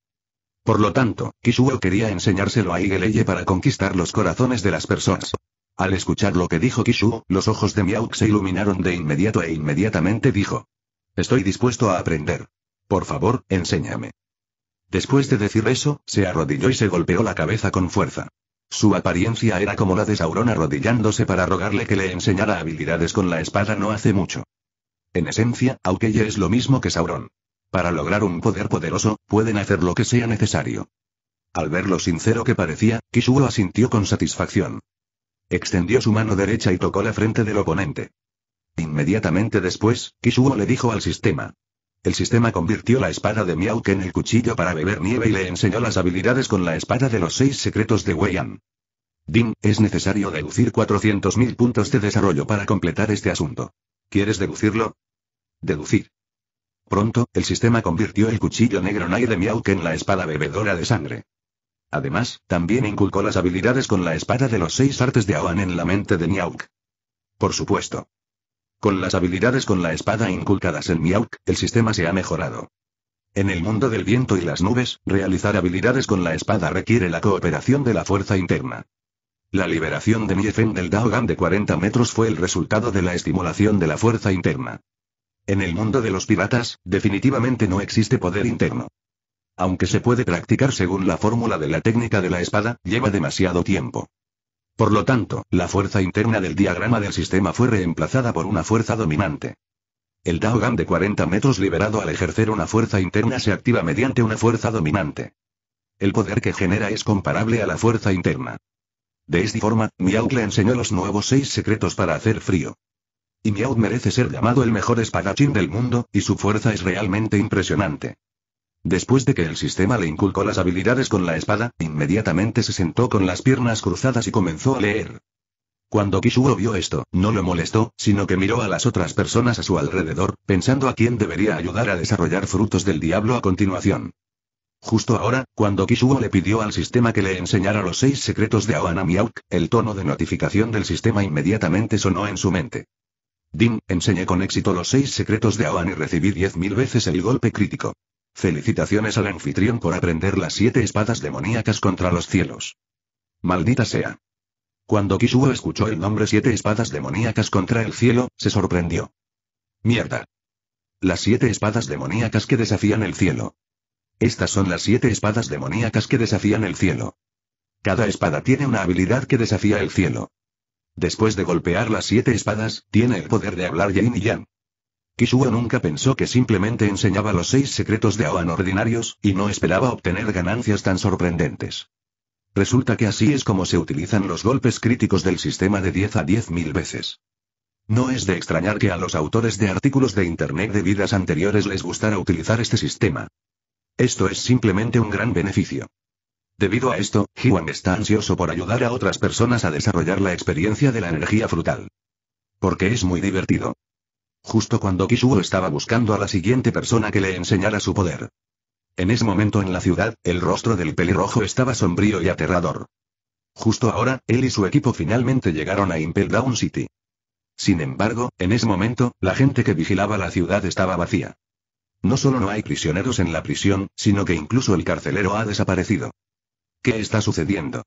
Por lo tanto, Kishuo quería enseñárselo a Igeleye para conquistar los corazones de las personas. Al escuchar lo que dijo Kishuo, los ojos de Miauk se iluminaron de inmediato e inmediatamente dijo. Estoy dispuesto a aprender. Por favor, enséñame. Después de decir eso, se arrodilló y se golpeó la cabeza con fuerza. Su apariencia era como la de Sauron arrodillándose para rogarle que le enseñara habilidades con la espada no hace mucho. En esencia, Aukeye es lo mismo que Sauron. Para lograr un poder poderoso, pueden hacer lo que sea necesario. Al ver lo sincero que parecía, Kishuo asintió con satisfacción. Extendió su mano derecha y tocó la frente del oponente. Inmediatamente después, Kishuo le dijo al sistema, el sistema convirtió la espada de Miauk en el cuchillo para beber nieve y le enseñó las habilidades con la espada de los seis secretos de Weian. Ding, es necesario deducir 400.000 puntos de desarrollo para completar este asunto. ¿Quieres deducirlo? Deducir. Pronto, el sistema convirtió el cuchillo negro Nai de Miauk en la espada bebedora de sangre. Además, también inculcó las habilidades con la espada de los seis artes de Aoan en la mente de Miauk. Por supuesto. Con las habilidades con la espada inculcadas en Miauk, el sistema se ha mejorado. En el mundo del viento y las nubes, realizar habilidades con la espada requiere la cooperación de la fuerza interna. La liberación de Miefen del Daogan de 40 metros fue el resultado de la estimulación de la fuerza interna. En el mundo de los piratas, definitivamente no existe poder interno. Aunque se puede practicar según la fórmula de la técnica de la espada, lleva demasiado tiempo. Por lo tanto, la fuerza interna del diagrama del sistema fue reemplazada por una fuerza dominante. El Daogan de 40 metros liberado al ejercer una fuerza interna se activa mediante una fuerza dominante. El poder que genera es comparable a la fuerza interna. De esta forma, Miao le enseñó los nuevos seis secretos para hacer frío. Y Miao merece ser llamado el mejor espadachín del mundo, y su fuerza es realmente impresionante. Después de que el sistema le inculcó las habilidades con la espada, inmediatamente se sentó con las piernas cruzadas y comenzó a leer. Cuando Kishuo vio esto, no lo molestó, sino que miró a las otras personas a su alrededor, pensando a quién debería ayudar a desarrollar frutos del diablo a continuación. Justo ahora, cuando Kishuo le pidió al sistema que le enseñara los seis secretos de a el tono de notificación del sistema inmediatamente sonó en su mente. Dim, enseñé con éxito los seis secretos de Aoan y recibí diez mil veces el golpe crítico. Felicitaciones al anfitrión por aprender las siete espadas demoníacas contra los cielos. Maldita sea. Cuando Kishuo escuchó el nombre siete espadas demoníacas contra el cielo, se sorprendió. Mierda. Las siete espadas demoníacas que desafían el cielo. Estas son las siete espadas demoníacas que desafían el cielo. Cada espada tiene una habilidad que desafía el cielo. Después de golpear las siete espadas, tiene el poder de hablar Yin y Yang. Kishuo nunca pensó que simplemente enseñaba los seis secretos de Aoan ordinarios, y no esperaba obtener ganancias tan sorprendentes. Resulta que así es como se utilizan los golpes críticos del sistema de 10 a 10.000 veces. No es de extrañar que a los autores de artículos de Internet de vidas anteriores les gustara utilizar este sistema. Esto es simplemente un gran beneficio. Debido a esto, Jiwan está ansioso por ayudar a otras personas a desarrollar la experiencia de la energía frutal. Porque es muy divertido justo cuando Kishuo estaba buscando a la siguiente persona que le enseñara su poder. En ese momento en la ciudad, el rostro del pelirrojo estaba sombrío y aterrador. Justo ahora, él y su equipo finalmente llegaron a Impel Down City. Sin embargo, en ese momento, la gente que vigilaba la ciudad estaba vacía. No solo no hay prisioneros en la prisión, sino que incluso el carcelero ha desaparecido. ¿Qué está sucediendo?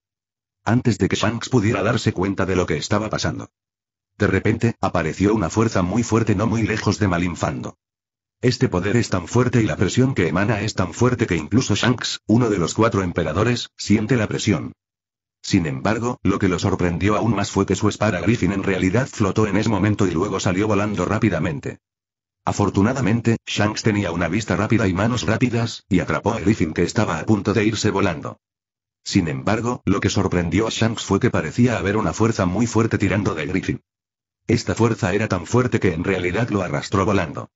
Antes de que Shanks pudiera darse cuenta de lo que estaba pasando, de repente, apareció una fuerza muy fuerte no muy lejos de Malinfando. Este poder es tan fuerte y la presión que emana es tan fuerte que incluso Shanks, uno de los cuatro emperadores, siente la presión. Sin embargo, lo que lo sorprendió aún más fue que su espada Griffin en realidad flotó en ese momento y luego salió volando rápidamente. Afortunadamente, Shanks tenía una vista rápida y manos rápidas, y atrapó a Griffin que estaba a punto de irse volando. Sin embargo, lo que sorprendió a Shanks fue que parecía haber una fuerza muy fuerte tirando de Griffin. Esta fuerza era tan fuerte que en realidad lo arrastró volando.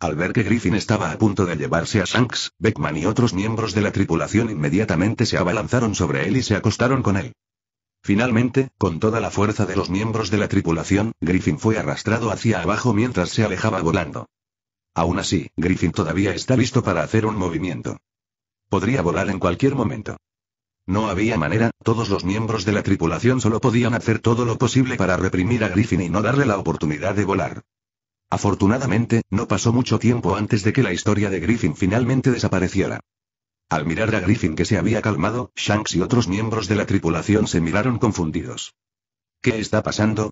Al ver que Griffin estaba a punto de llevarse a Shanks, Beckman y otros miembros de la tripulación inmediatamente se abalanzaron sobre él y se acostaron con él. Finalmente, con toda la fuerza de los miembros de la tripulación, Griffin fue arrastrado hacia abajo mientras se alejaba volando. Aún así, Griffin todavía está listo para hacer un movimiento. Podría volar en cualquier momento. No había manera, todos los miembros de la tripulación solo podían hacer todo lo posible para reprimir a Griffin y no darle la oportunidad de volar. Afortunadamente, no pasó mucho tiempo antes de que la historia de Griffin finalmente desapareciera. Al mirar a Griffin que se había calmado, Shanks y otros miembros de la tripulación se miraron confundidos. ¿Qué está pasando?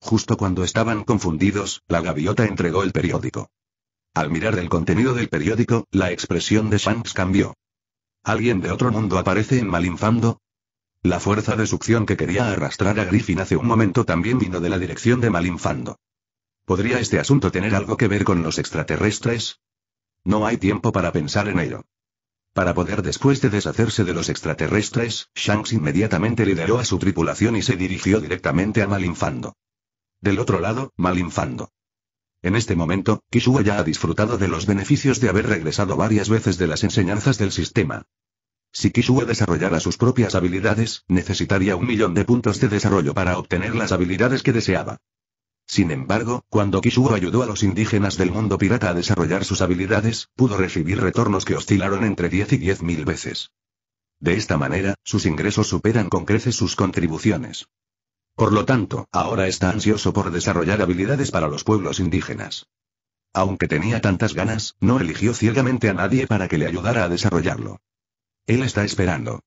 Justo cuando estaban confundidos, la gaviota entregó el periódico. Al mirar el contenido del periódico, la expresión de Shanks cambió. ¿Alguien de otro mundo aparece en Malinfando? La fuerza de succión que quería arrastrar a Griffin hace un momento también vino de la dirección de Malinfando. ¿Podría este asunto tener algo que ver con los extraterrestres? No hay tiempo para pensar en ello. Para poder después de deshacerse de los extraterrestres, Shanks inmediatamente lideró a su tripulación y se dirigió directamente a Malinfando. Del otro lado, Malinfando. En este momento, Kishua ya ha disfrutado de los beneficios de haber regresado varias veces de las enseñanzas del sistema. Si Kishua desarrollara sus propias habilidades, necesitaría un millón de puntos de desarrollo para obtener las habilidades que deseaba. Sin embargo, cuando Kishua ayudó a los indígenas del mundo pirata a desarrollar sus habilidades, pudo recibir retornos que oscilaron entre 10 y 10.000 mil veces. De esta manera, sus ingresos superan con creces sus contribuciones. Por lo tanto, ahora está ansioso por desarrollar habilidades para los pueblos indígenas. Aunque tenía tantas ganas, no eligió ciegamente a nadie para que le ayudara a desarrollarlo. Él está esperando.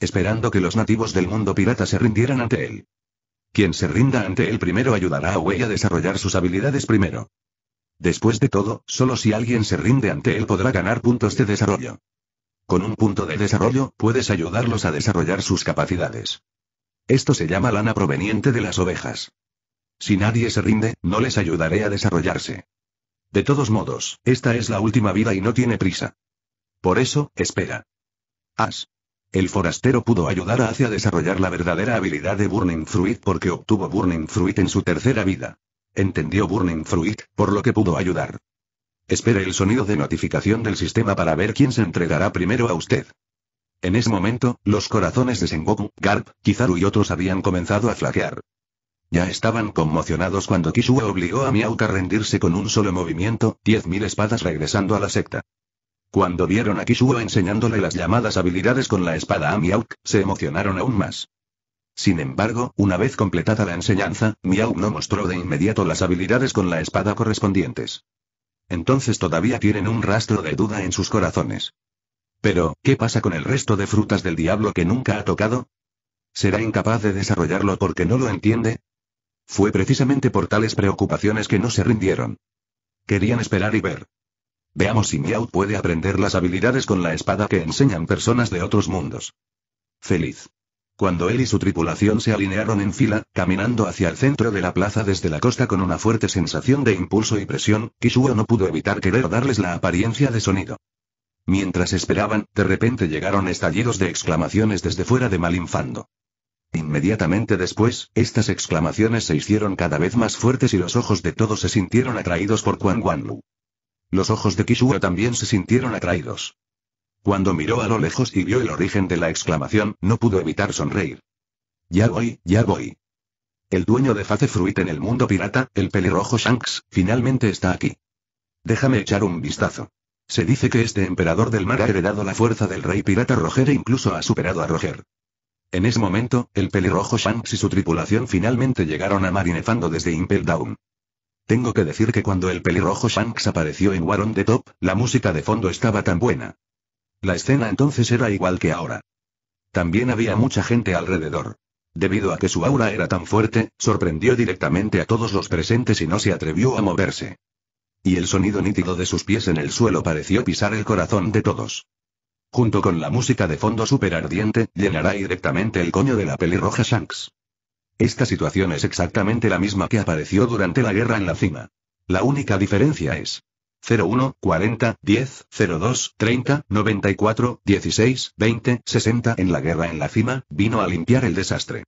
Esperando que los nativos del mundo pirata se rindieran ante él. Quien se rinda ante él primero ayudará a Wei a desarrollar sus habilidades primero. Después de todo, solo si alguien se rinde ante él podrá ganar puntos de desarrollo. Con un punto de desarrollo, puedes ayudarlos a desarrollar sus capacidades. Esto se llama lana proveniente de las ovejas. Si nadie se rinde, no les ayudaré a desarrollarse. De todos modos, esta es la última vida y no tiene prisa. Por eso, espera. As. El forastero pudo ayudar a a desarrollar la verdadera habilidad de Burning Fruit porque obtuvo Burning Fruit en su tercera vida. Entendió Burning Fruit, por lo que pudo ayudar. Espere el sonido de notificación del sistema para ver quién se entregará primero a usted. En ese momento, los corazones de Sengoku, Garp, Kizaru y otros habían comenzado a flaquear. Ya estaban conmocionados cuando Kishuo obligó a Miauka a rendirse con un solo movimiento, 10.000 espadas regresando a la secta. Cuando vieron a Kishuo enseñándole las llamadas habilidades con la espada a Miauk, se emocionaron aún más. Sin embargo, una vez completada la enseñanza, Miauk no mostró de inmediato las habilidades con la espada correspondientes. Entonces todavía tienen un rastro de duda en sus corazones. Pero, ¿qué pasa con el resto de frutas del diablo que nunca ha tocado? ¿Será incapaz de desarrollarlo porque no lo entiende? Fue precisamente por tales preocupaciones que no se rindieron. Querían esperar y ver. Veamos si Miau puede aprender las habilidades con la espada que enseñan personas de otros mundos. Feliz. Cuando él y su tripulación se alinearon en fila, caminando hacia el centro de la plaza desde la costa con una fuerte sensación de impulso y presión, Kishuo no pudo evitar querer darles la apariencia de sonido. Mientras esperaban, de repente llegaron estallidos de exclamaciones desde fuera de Malinfando. Inmediatamente después, estas exclamaciones se hicieron cada vez más fuertes y los ojos de todos se sintieron atraídos por Quan Lu. Los ojos de Kishua también se sintieron atraídos. Cuando miró a lo lejos y vio el origen de la exclamación, no pudo evitar sonreír. Ya voy, ya voy. El dueño de Face Fruit en el mundo pirata, el pelirrojo Shanks, finalmente está aquí. Déjame echar un vistazo. Se dice que este emperador del mar ha heredado la fuerza del rey pirata Roger e incluso ha superado a Roger. En ese momento, el pelirrojo Shanks y su tripulación finalmente llegaron a Marinefando desde Impel Down. Tengo que decir que cuando el pelirrojo Shanks apareció en War on the Top, la música de fondo estaba tan buena. La escena entonces era igual que ahora. También había mucha gente alrededor. Debido a que su aura era tan fuerte, sorprendió directamente a todos los presentes y no se atrevió a moverse. Y el sonido nítido de sus pies en el suelo pareció pisar el corazón de todos. Junto con la música de fondo super ardiente, llenará directamente el coño de la pelirroja Shanks. Esta situación es exactamente la misma que apareció durante la guerra en la cima. La única diferencia es 01, 40, 10, 02, 30, 94, 16, 20, 60 en la guerra en la cima, vino a limpiar el desastre.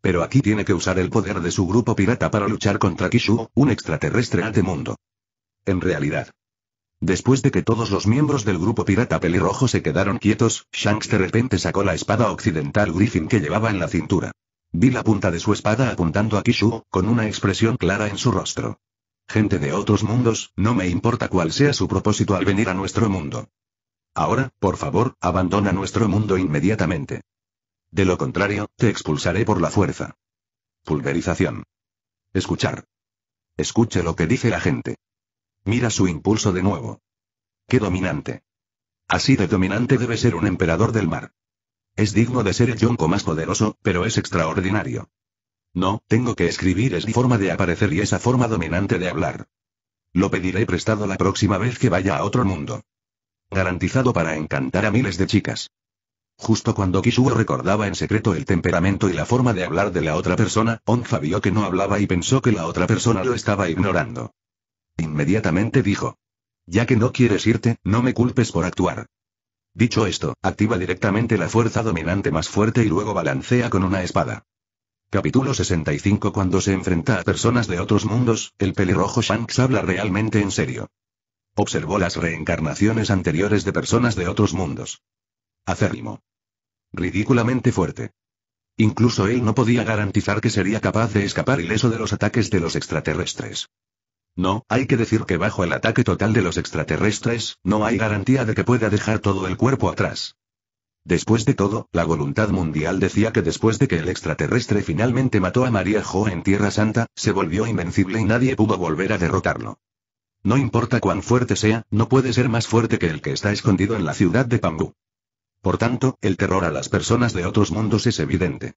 Pero aquí tiene que usar el poder de su grupo pirata para luchar contra Kishu, un extraterrestre mundo en realidad. Después de que todos los miembros del grupo pirata pelirrojo se quedaron quietos, Shanks de repente sacó la espada occidental Griffin que llevaba en la cintura. Vi la punta de su espada apuntando a Kishu, con una expresión clara en su rostro. Gente de otros mundos, no me importa cuál sea su propósito al venir a nuestro mundo. Ahora, por favor, abandona nuestro mundo inmediatamente. De lo contrario, te expulsaré por la fuerza. Pulverización. Escuchar. Escuche lo que dice la gente. Mira su impulso de nuevo. ¡Qué dominante! Así de dominante debe ser un emperador del mar. Es digno de ser el yonko más poderoso, pero es extraordinario. No, tengo que escribir es esa forma de aparecer y esa forma dominante de hablar. Lo pediré prestado la próxima vez que vaya a otro mundo. Garantizado para encantar a miles de chicas. Justo cuando Kishuo recordaba en secreto el temperamento y la forma de hablar de la otra persona, Onfa vio que no hablaba y pensó que la otra persona lo estaba ignorando. Inmediatamente dijo. Ya que no quieres irte, no me culpes por actuar. Dicho esto, activa directamente la fuerza dominante más fuerte y luego balancea con una espada. Capítulo 65 Cuando se enfrenta a personas de otros mundos, el pelirrojo Shanks habla realmente en serio. Observó las reencarnaciones anteriores de personas de otros mundos. Acérrimo. Ridículamente fuerte. Incluso él no podía garantizar que sería capaz de escapar ileso de los ataques de los extraterrestres. No, hay que decir que bajo el ataque total de los extraterrestres, no hay garantía de que pueda dejar todo el cuerpo atrás. Después de todo, la voluntad mundial decía que después de que el extraterrestre finalmente mató a María Jo en Tierra Santa, se volvió invencible y nadie pudo volver a derrotarlo. No importa cuán fuerte sea, no puede ser más fuerte que el que está escondido en la ciudad de Pangu. Por tanto, el terror a las personas de otros mundos es evidente.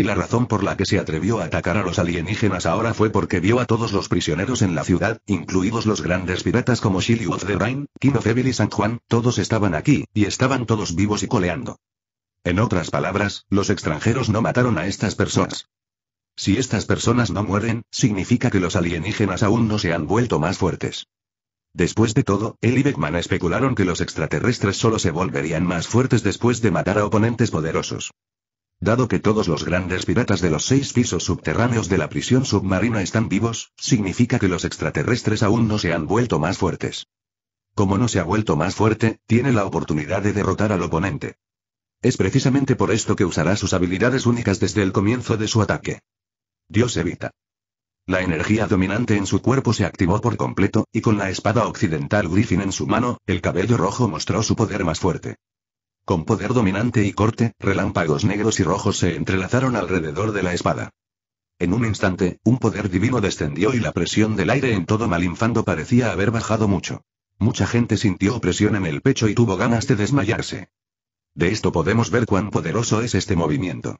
Y la razón por la que se atrevió a atacar a los alienígenas ahora fue porque vio a todos los prisioneros en la ciudad, incluidos los grandes piratas como Shilly of the Rain, Kino y San Juan, todos estaban aquí, y estaban todos vivos y coleando. En otras palabras, los extranjeros no mataron a estas personas. Si estas personas no mueren, significa que los alienígenas aún no se han vuelto más fuertes. Después de todo, él y Beckman especularon que los extraterrestres solo se volverían más fuertes después de matar a oponentes poderosos. Dado que todos los grandes piratas de los seis pisos subterráneos de la prisión submarina están vivos, significa que los extraterrestres aún no se han vuelto más fuertes. Como no se ha vuelto más fuerte, tiene la oportunidad de derrotar al oponente. Es precisamente por esto que usará sus habilidades únicas desde el comienzo de su ataque. Dios evita. La energía dominante en su cuerpo se activó por completo, y con la espada occidental Griffin en su mano, el cabello rojo mostró su poder más fuerte. Con poder dominante y corte, relámpagos negros y rojos se entrelazaron alrededor de la espada. En un instante, un poder divino descendió y la presión del aire en todo Malinfando parecía haber bajado mucho. Mucha gente sintió presión en el pecho y tuvo ganas de desmayarse. De esto podemos ver cuán poderoso es este movimiento.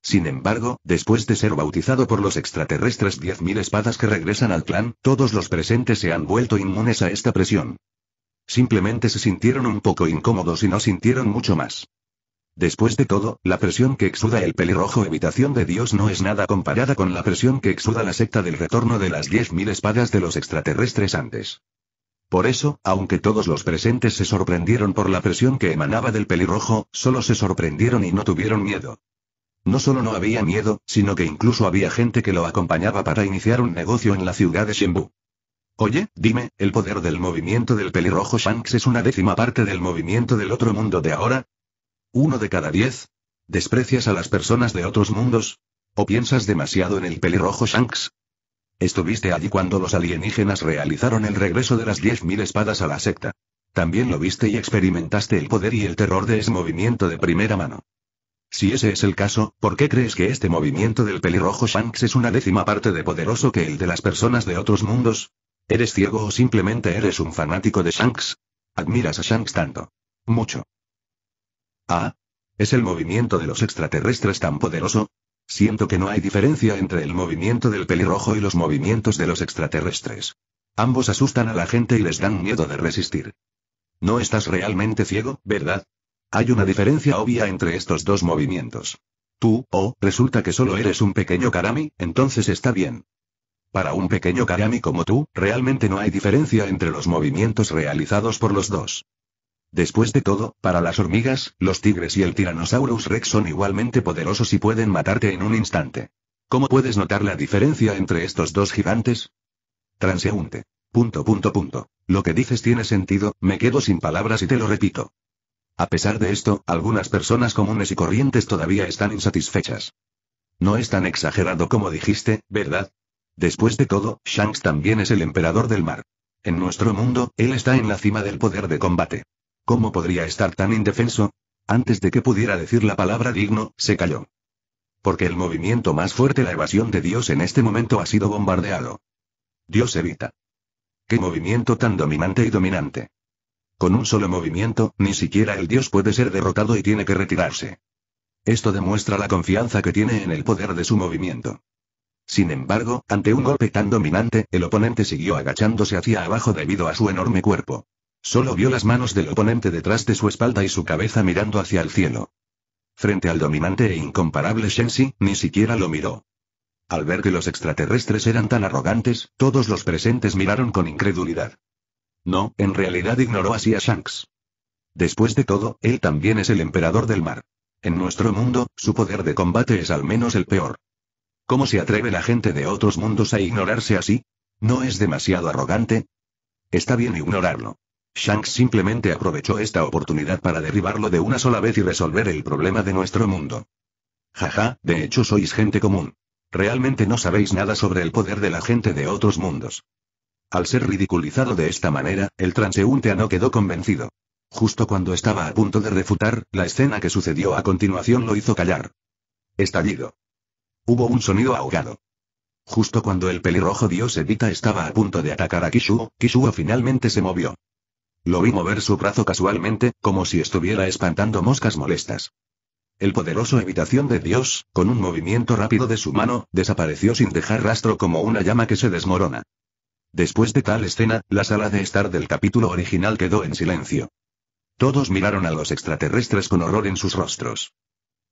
Sin embargo, después de ser bautizado por los extraterrestres 10.000 espadas que regresan al clan, todos los presentes se han vuelto inmunes a esta presión. Simplemente se sintieron un poco incómodos y no sintieron mucho más. Después de todo, la presión que exuda el pelirrojo Evitación de Dios no es nada comparada con la presión que exuda la secta del retorno de las 10.000 espadas de los extraterrestres antes. Por eso, aunque todos los presentes se sorprendieron por la presión que emanaba del pelirrojo, solo se sorprendieron y no tuvieron miedo. No solo no había miedo, sino que incluso había gente que lo acompañaba para iniciar un negocio en la ciudad de Shimbu. Oye, dime, ¿el poder del movimiento del pelirrojo Shanks es una décima parte del movimiento del otro mundo de ahora? ¿Uno de cada diez? ¿Desprecias a las personas de otros mundos? ¿O piensas demasiado en el pelirrojo Shanks? Estuviste allí cuando los alienígenas realizaron el regreso de las 10.000 espadas a la secta. También lo viste y experimentaste el poder y el terror de ese movimiento de primera mano. Si ese es el caso, ¿por qué crees que este movimiento del pelirrojo Shanks es una décima parte de poderoso que el de las personas de otros mundos? ¿Eres ciego o simplemente eres un fanático de Shanks? Admiras a Shanks tanto. Mucho. Ah. ¿Es el movimiento de los extraterrestres tan poderoso? Siento que no hay diferencia entre el movimiento del pelirrojo y los movimientos de los extraterrestres. Ambos asustan a la gente y les dan miedo de resistir. No estás realmente ciego, ¿verdad? Hay una diferencia obvia entre estos dos movimientos. Tú, oh, resulta que solo eres un pequeño karami, entonces está bien. Para un pequeño Karami como tú, realmente no hay diferencia entre los movimientos realizados por los dos. Después de todo, para las hormigas, los tigres y el Tyrannosaurus Rex son igualmente poderosos y pueden matarte en un instante. ¿Cómo puedes notar la diferencia entre estos dos gigantes? Transeúnte. Punto punto punto. Lo que dices tiene sentido, me quedo sin palabras y te lo repito. A pesar de esto, algunas personas comunes y corrientes todavía están insatisfechas. No es tan exagerado como dijiste, ¿verdad? Después de todo, Shanks también es el emperador del mar. En nuestro mundo, él está en la cima del poder de combate. ¿Cómo podría estar tan indefenso? Antes de que pudiera decir la palabra digno, se cayó. Porque el movimiento más fuerte, la evasión de Dios en este momento ha sido bombardeado. Dios evita. ¿Qué movimiento tan dominante y dominante? Con un solo movimiento, ni siquiera el Dios puede ser derrotado y tiene que retirarse. Esto demuestra la confianza que tiene en el poder de su movimiento. Sin embargo, ante un golpe tan dominante, el oponente siguió agachándose hacia abajo debido a su enorme cuerpo. Solo vio las manos del oponente detrás de su espalda y su cabeza mirando hacia el cielo. Frente al dominante e incomparable Shensi, ni siquiera lo miró. Al ver que los extraterrestres eran tan arrogantes, todos los presentes miraron con incredulidad. No, en realidad ignoró así a Shanks. Después de todo, él también es el emperador del mar. En nuestro mundo, su poder de combate es al menos el peor. ¿Cómo se atreve la gente de otros mundos a ignorarse así? ¿No es demasiado arrogante? Está bien ignorarlo. Shanks simplemente aprovechó esta oportunidad para derribarlo de una sola vez y resolver el problema de nuestro mundo. Jaja, de hecho sois gente común. Realmente no sabéis nada sobre el poder de la gente de otros mundos. Al ser ridiculizado de esta manera, el transeúnte no quedó convencido. Justo cuando estaba a punto de refutar, la escena que sucedió a continuación lo hizo callar. Estallido. Hubo un sonido ahogado. Justo cuando el pelirrojo dios Edita estaba a punto de atacar a Kishu, Kishuo finalmente se movió. Lo vi mover su brazo casualmente, como si estuviera espantando moscas molestas. El poderoso evitación de Dios, con un movimiento rápido de su mano, desapareció sin dejar rastro como una llama que se desmorona. Después de tal escena, la sala de estar del capítulo original quedó en silencio. Todos miraron a los extraterrestres con horror en sus rostros.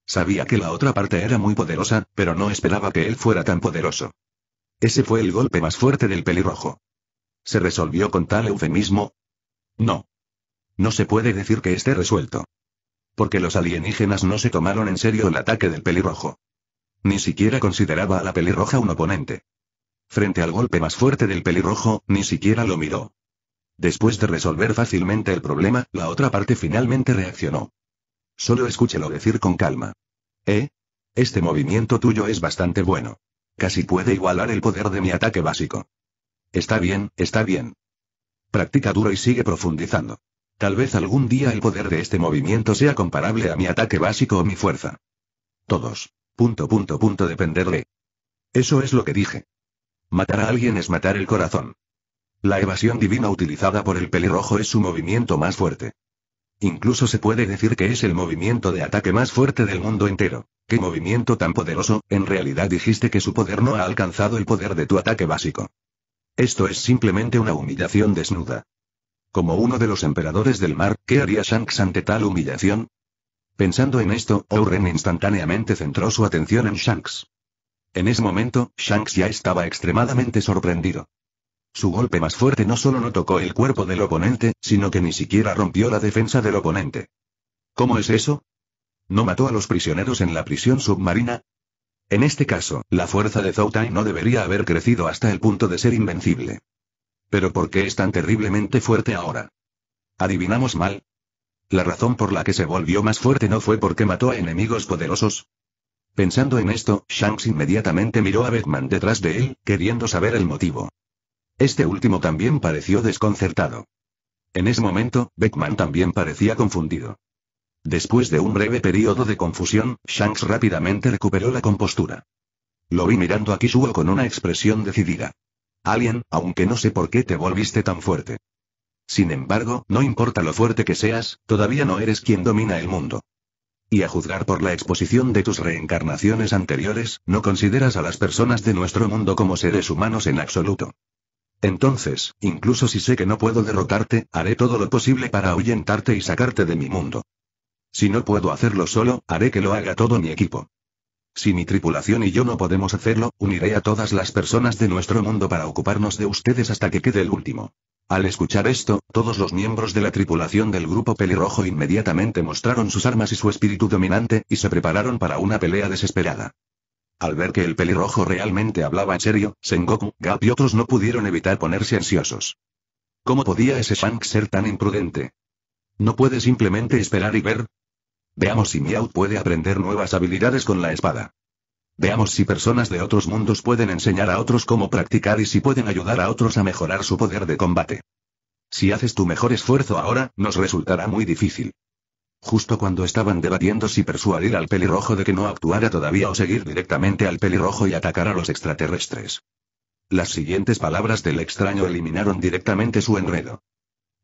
Sabía que la otra parte era muy poderosa, pero no esperaba que él fuera tan poderoso. Ese fue el golpe más fuerte del pelirrojo. ¿Se resolvió con tal eufemismo? No. No se puede decir que esté resuelto. Porque los alienígenas no se tomaron en serio el ataque del pelirrojo. Ni siquiera consideraba a la pelirroja un oponente. Frente al golpe más fuerte del pelirrojo, ni siquiera lo miró. Después de resolver fácilmente el problema, la otra parte finalmente reaccionó. Solo escúchelo decir con calma. ¿Eh? Este movimiento tuyo es bastante bueno. Casi puede igualar el poder de mi ataque básico. Está bien, está bien. Practica duro y sigue profundizando. Tal vez algún día el poder de este movimiento sea comparable a mi ataque básico o mi fuerza. Todos. Punto punto punto depender Eso es lo que dije. Matar a alguien es matar el corazón. La evasión divina utilizada por el pelirrojo es su movimiento más fuerte. Incluso se puede decir que es el movimiento de ataque más fuerte del mundo entero. ¿Qué movimiento tan poderoso? En realidad dijiste que su poder no ha alcanzado el poder de tu ataque básico. Esto es simplemente una humillación desnuda. Como uno de los emperadores del mar, ¿qué haría Shanks ante tal humillación? Pensando en esto, Oren instantáneamente centró su atención en Shanks. En ese momento, Shanks ya estaba extremadamente sorprendido. Su golpe más fuerte no solo no tocó el cuerpo del oponente, sino que ni siquiera rompió la defensa del oponente. ¿Cómo es eso? ¿No mató a los prisioneros en la prisión submarina? En este caso, la fuerza de Zhou Tai no debería haber crecido hasta el punto de ser invencible. ¿Pero por qué es tan terriblemente fuerte ahora? ¿Adivinamos mal? La razón por la que se volvió más fuerte no fue porque mató a enemigos poderosos, Pensando en esto, Shanks inmediatamente miró a Batman detrás de él, queriendo saber el motivo. Este último también pareció desconcertado. En ese momento, Beckman también parecía confundido. Después de un breve periodo de confusión, Shanks rápidamente recuperó la compostura. Lo vi mirando a Kisuo con una expresión decidida. Alien, aunque no sé por qué te volviste tan fuerte. Sin embargo, no importa lo fuerte que seas, todavía no eres quien domina el mundo. Y a juzgar por la exposición de tus reencarnaciones anteriores, no consideras a las personas de nuestro mundo como seres humanos en absoluto. Entonces, incluso si sé que no puedo derrotarte, haré todo lo posible para ahuyentarte y sacarte de mi mundo. Si no puedo hacerlo solo, haré que lo haga todo mi equipo. Si mi tripulación y yo no podemos hacerlo, uniré a todas las personas de nuestro mundo para ocuparnos de ustedes hasta que quede el último. Al escuchar esto, todos los miembros de la tripulación del grupo pelirrojo inmediatamente mostraron sus armas y su espíritu dominante, y se prepararon para una pelea desesperada. Al ver que el pelirrojo realmente hablaba en serio, Sengoku, Gap y otros no pudieron evitar ponerse ansiosos. ¿Cómo podía ese Shank ser tan imprudente? ¿No puede simplemente esperar y ver? Veamos si Miao puede aprender nuevas habilidades con la espada. Veamos si personas de otros mundos pueden enseñar a otros cómo practicar y si pueden ayudar a otros a mejorar su poder de combate. Si haces tu mejor esfuerzo ahora, nos resultará muy difícil. Justo cuando estaban debatiendo si persuadir al pelirrojo de que no actuara todavía o seguir directamente al pelirrojo y atacar a los extraterrestres. Las siguientes palabras del extraño eliminaron directamente su enredo.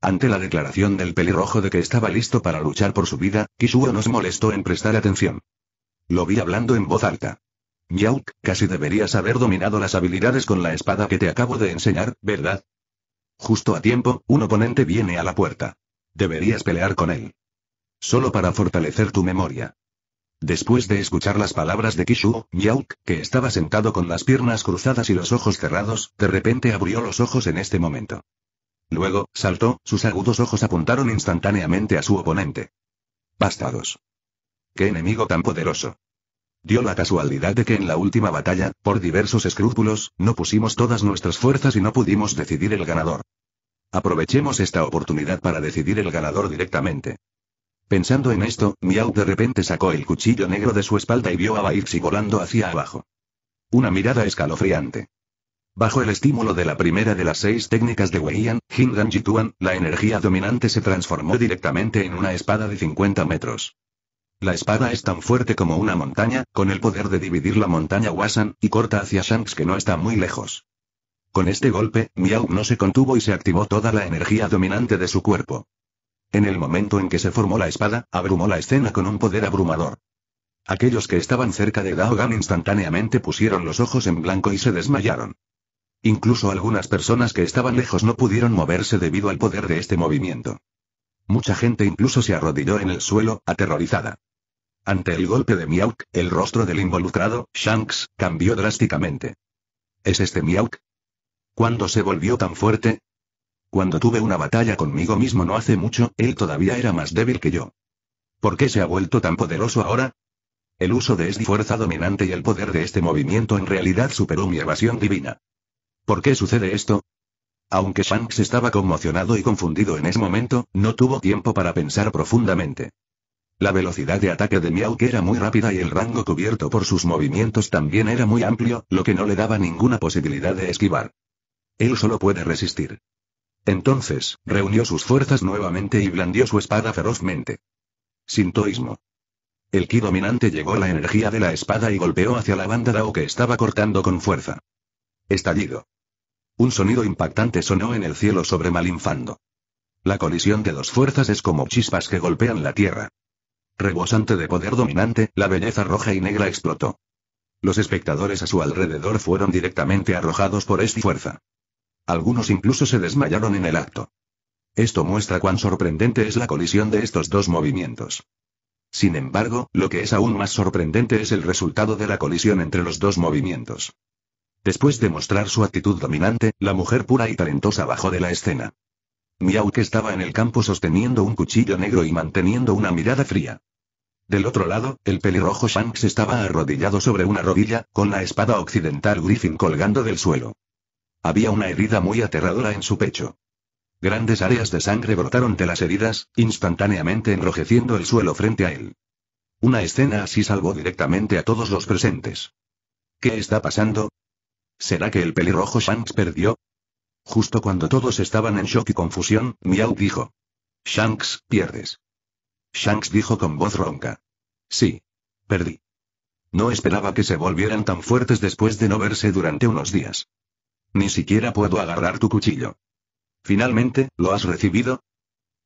Ante la declaración del pelirrojo de que estaba listo para luchar por su vida, Kishuo nos molestó en prestar atención. Lo vi hablando en voz alta. Yauk, casi deberías haber dominado las habilidades con la espada que te acabo de enseñar, ¿verdad? Justo a tiempo, un oponente viene a la puerta. Deberías pelear con él. Solo para fortalecer tu memoria. Después de escuchar las palabras de Kishu, Yauk, que estaba sentado con las piernas cruzadas y los ojos cerrados, de repente abrió los ojos en este momento. Luego, saltó, sus agudos ojos apuntaron instantáneamente a su oponente. Bastados. ¡Qué enemigo tan poderoso! Dio la casualidad de que en la última batalla, por diversos escrúpulos, no pusimos todas nuestras fuerzas y no pudimos decidir el ganador. Aprovechemos esta oportunidad para decidir el ganador directamente. Pensando en esto, Miao de repente sacó el cuchillo negro de su espalda y vio a Baixi volando hacia abajo. Una mirada escalofriante. Bajo el estímulo de la primera de las seis técnicas de Weiyan, Hingan Jituan, la energía dominante se transformó directamente en una espada de 50 metros. La espada es tan fuerte como una montaña, con el poder de dividir la montaña Wasan, y corta hacia Shanks que no está muy lejos. Con este golpe, Miao no se contuvo y se activó toda la energía dominante de su cuerpo. En el momento en que se formó la espada, abrumó la escena con un poder abrumador. Aquellos que estaban cerca de Daogan instantáneamente pusieron los ojos en blanco y se desmayaron. Incluso algunas personas que estaban lejos no pudieron moverse debido al poder de este movimiento. Mucha gente incluso se arrodilló en el suelo, aterrorizada. Ante el golpe de Miauk, el rostro del involucrado, Shanks, cambió drásticamente. ¿Es este Miauk? ¿Cuándo se volvió tan fuerte? Cuando tuve una batalla conmigo mismo no hace mucho, él todavía era más débil que yo. ¿Por qué se ha vuelto tan poderoso ahora? El uso de esta fuerza dominante y el poder de este movimiento en realidad superó mi evasión divina. ¿Por qué sucede esto? Aunque Shanks estaba conmocionado y confundido en ese momento, no tuvo tiempo para pensar profundamente. La velocidad de ataque de Miao era muy rápida y el rango cubierto por sus movimientos también era muy amplio, lo que no le daba ninguna posibilidad de esquivar. Él solo puede resistir. Entonces, reunió sus fuerzas nuevamente y blandió su espada ferozmente. Sintoísmo. El ki dominante llegó la energía de la espada y golpeó hacia la banda o que estaba cortando con fuerza. Estallido. Un sonido impactante sonó en el cielo sobre Malinfando. La colisión de dos fuerzas es como chispas que golpean la tierra. Rebosante de poder dominante, la belleza roja y negra explotó. Los espectadores a su alrededor fueron directamente arrojados por esta fuerza. Algunos incluso se desmayaron en el acto. Esto muestra cuán sorprendente es la colisión de estos dos movimientos. Sin embargo, lo que es aún más sorprendente es el resultado de la colisión entre los dos movimientos. Después de mostrar su actitud dominante, la mujer pura y talentosa bajó de la escena. Miau que estaba en el campo sosteniendo un cuchillo negro y manteniendo una mirada fría. Del otro lado, el pelirrojo Shanks estaba arrodillado sobre una rodilla, con la espada occidental Griffin colgando del suelo. Había una herida muy aterradora en su pecho. Grandes áreas de sangre brotaron de las heridas, instantáneamente enrojeciendo el suelo frente a él. Una escena así salvó directamente a todos los presentes. ¿Qué está pasando? ¿Será que el pelirrojo Shanks perdió? Justo cuando todos estaban en shock y confusión, Miau dijo. Shanks, pierdes. Shanks dijo con voz ronca. Sí. Perdí. No esperaba que se volvieran tan fuertes después de no verse durante unos días. Ni siquiera puedo agarrar tu cuchillo. Finalmente, ¿lo has recibido?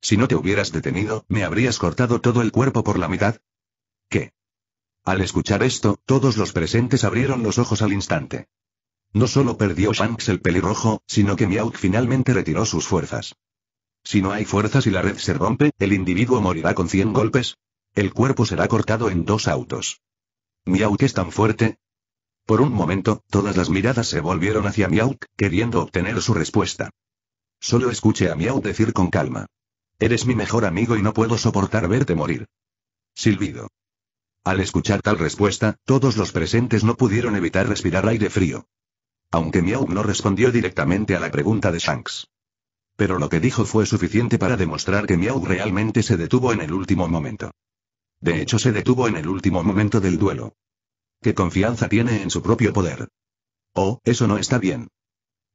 Si no te hubieras detenido, me habrías cortado todo el cuerpo por la mitad. ¿Qué? Al escuchar esto, todos los presentes abrieron los ojos al instante. No solo perdió Shanks el pelirrojo, sino que Miauk finalmente retiró sus fuerzas. Si no hay fuerzas y la red se rompe, el individuo morirá con 100 golpes. El cuerpo será cortado en dos autos. Miauk es tan fuerte, por un momento, todas las miradas se volvieron hacia miau queriendo obtener su respuesta. Solo escuché a miau decir con calma. Eres mi mejor amigo y no puedo soportar verte morir. Silbido. Al escuchar tal respuesta, todos los presentes no pudieron evitar respirar aire frío. Aunque miau no respondió directamente a la pregunta de Shanks. Pero lo que dijo fue suficiente para demostrar que miau realmente se detuvo en el último momento. De hecho se detuvo en el último momento del duelo. ¿Qué confianza tiene en su propio poder? Oh, eso no está bien.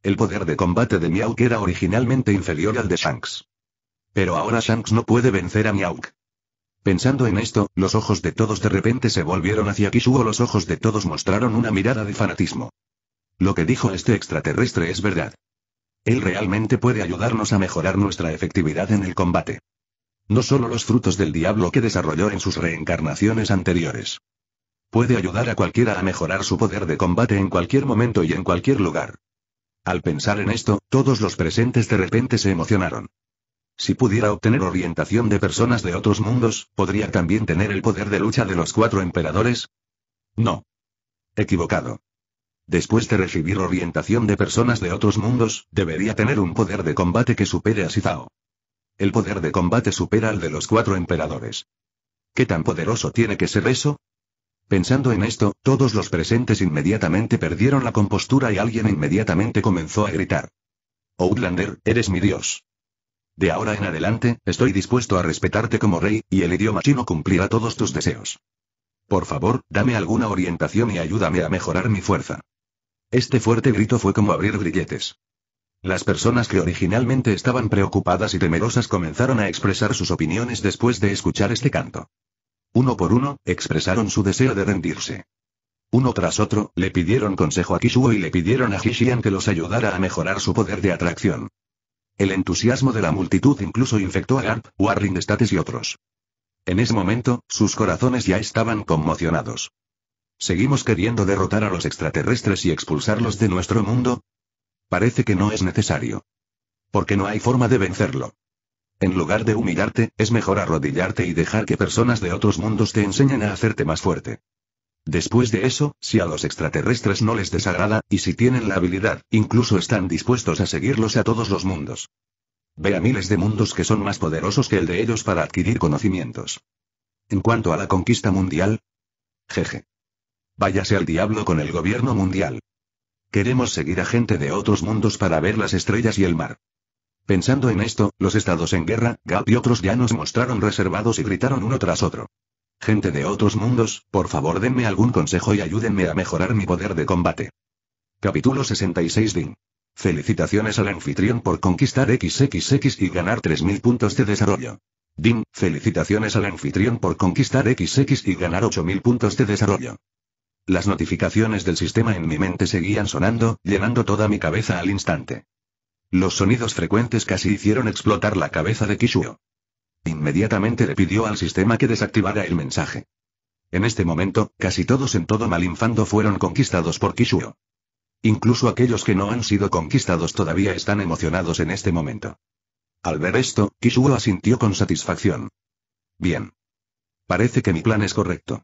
El poder de combate de Miauk era originalmente inferior al de Shanks. Pero ahora Shanks no puede vencer a Miauk. Pensando en esto, los ojos de todos de repente se volvieron hacia o Los ojos de todos mostraron una mirada de fanatismo. Lo que dijo este extraterrestre es verdad. Él realmente puede ayudarnos a mejorar nuestra efectividad en el combate. No solo los frutos del diablo que desarrolló en sus reencarnaciones anteriores. Puede ayudar a cualquiera a mejorar su poder de combate en cualquier momento y en cualquier lugar. Al pensar en esto, todos los presentes de repente se emocionaron. Si pudiera obtener orientación de personas de otros mundos, ¿podría también tener el poder de lucha de los cuatro emperadores? No. Equivocado. Después de recibir orientación de personas de otros mundos, debería tener un poder de combate que supere a Sitao. El poder de combate supera al de los cuatro emperadores. ¿Qué tan poderoso tiene que ser eso? Pensando en esto, todos los presentes inmediatamente perdieron la compostura y alguien inmediatamente comenzó a gritar. Outlander, eres mi dios. De ahora en adelante, estoy dispuesto a respetarte como rey, y el idioma chino cumplirá todos tus deseos. Por favor, dame alguna orientación y ayúdame a mejorar mi fuerza. Este fuerte grito fue como abrir grilletes. Las personas que originalmente estaban preocupadas y temerosas comenzaron a expresar sus opiniones después de escuchar este canto. Uno por uno, expresaron su deseo de rendirse. Uno tras otro, le pidieron consejo a Kishuo y le pidieron a Hishian que los ayudara a mejorar su poder de atracción. El entusiasmo de la multitud incluso infectó a Garp, Warring States y otros. En ese momento, sus corazones ya estaban conmocionados. ¿Seguimos queriendo derrotar a los extraterrestres y expulsarlos de nuestro mundo? Parece que no es necesario. Porque no hay forma de vencerlo. En lugar de humillarte, es mejor arrodillarte y dejar que personas de otros mundos te enseñen a hacerte más fuerte. Después de eso, si a los extraterrestres no les desagrada, y si tienen la habilidad, incluso están dispuestos a seguirlos a todos los mundos. Ve a miles de mundos que son más poderosos que el de ellos para adquirir conocimientos. En cuanto a la conquista mundial, jeje. Váyase al diablo con el gobierno mundial. Queremos seguir a gente de otros mundos para ver las estrellas y el mar. Pensando en esto, los estados en guerra, Gap y otros ya nos mostraron reservados y gritaron uno tras otro. Gente de otros mundos, por favor denme algún consejo y ayúdenme a mejorar mi poder de combate. Capítulo 66 Din. Felicitaciones al anfitrión por conquistar XXX y ganar 3.000 puntos de desarrollo. Din, felicitaciones al anfitrión por conquistar XX y ganar 8.000 puntos de desarrollo. Las notificaciones del sistema en mi mente seguían sonando, llenando toda mi cabeza al instante. Los sonidos frecuentes casi hicieron explotar la cabeza de Kishuo. Inmediatamente le pidió al sistema que desactivara el mensaje. En este momento, casi todos en todo Malinfando fueron conquistados por Kishuo. Incluso aquellos que no han sido conquistados todavía están emocionados en este momento. Al ver esto, Kishuo asintió con satisfacción. Bien. Parece que mi plan es correcto.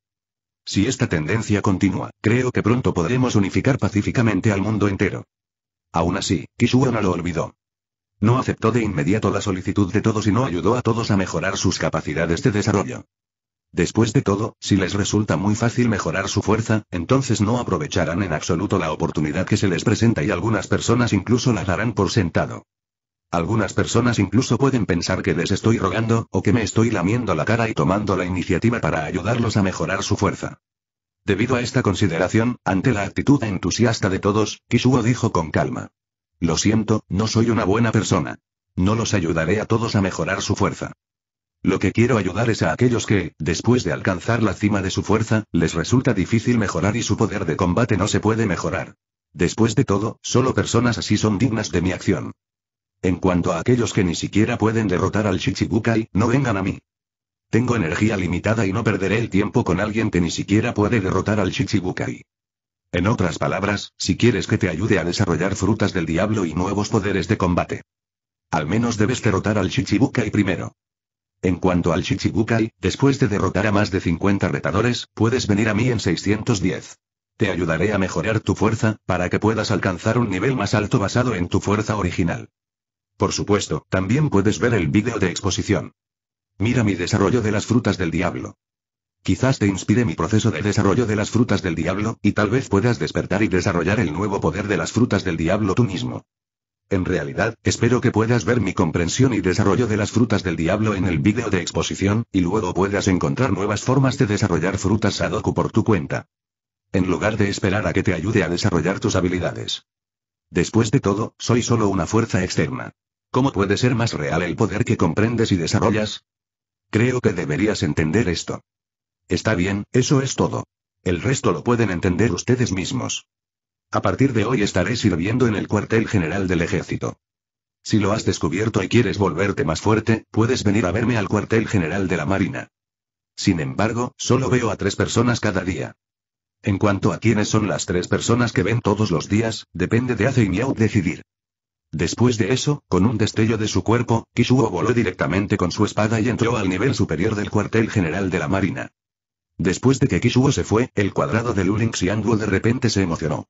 Si esta tendencia continúa, creo que pronto podremos unificar pacíficamente al mundo entero. Aún así, Kishuo no lo olvidó. No aceptó de inmediato la solicitud de todos y no ayudó a todos a mejorar sus capacidades de desarrollo. Después de todo, si les resulta muy fácil mejorar su fuerza, entonces no aprovecharán en absoluto la oportunidad que se les presenta y algunas personas incluso la darán por sentado. Algunas personas incluso pueden pensar que les estoy rogando, o que me estoy lamiendo la cara y tomando la iniciativa para ayudarlos a mejorar su fuerza. Debido a esta consideración, ante la actitud entusiasta de todos, Kishuo dijo con calma. Lo siento, no soy una buena persona. No los ayudaré a todos a mejorar su fuerza. Lo que quiero ayudar es a aquellos que, después de alcanzar la cima de su fuerza, les resulta difícil mejorar y su poder de combate no se puede mejorar. Después de todo, solo personas así son dignas de mi acción. En cuanto a aquellos que ni siquiera pueden derrotar al Shichibukai, no vengan a mí. Tengo energía limitada y no perderé el tiempo con alguien que ni siquiera puede derrotar al Shichibukai. En otras palabras, si quieres que te ayude a desarrollar frutas del diablo y nuevos poderes de combate. Al menos debes derrotar al Shichibukai primero. En cuanto al Shichibukai, después de derrotar a más de 50 retadores, puedes venir a mí en 610. Te ayudaré a mejorar tu fuerza, para que puedas alcanzar un nivel más alto basado en tu fuerza original. Por supuesto, también puedes ver el vídeo de exposición. Mira mi desarrollo de las frutas del diablo. Quizás te inspire mi proceso de desarrollo de las frutas del diablo, y tal vez puedas despertar y desarrollar el nuevo poder de las frutas del diablo tú mismo. En realidad, espero que puedas ver mi comprensión y desarrollo de las frutas del diablo en el vídeo de exposición, y luego puedas encontrar nuevas formas de desarrollar frutas Sadoku por tu cuenta. En lugar de esperar a que te ayude a desarrollar tus habilidades. Después de todo, soy solo una fuerza externa. ¿Cómo puede ser más real el poder que comprendes y desarrollas? Creo que deberías entender esto. Está bien, eso es todo. El resto lo pueden entender ustedes mismos. A partir de hoy estaré sirviendo en el cuartel general del ejército. Si lo has descubierto y quieres volverte más fuerte, puedes venir a verme al cuartel general de la Marina. Sin embargo, solo veo a tres personas cada día. En cuanto a quiénes son las tres personas que ven todos los días, depende de Ace y decidir. Después de eso, con un destello de su cuerpo, Kishuo voló directamente con su espada y entró al nivel superior del cuartel general de la Marina. Después de que Kishuo se fue, el cuadrado de Luling Xianguo de repente se emocionó.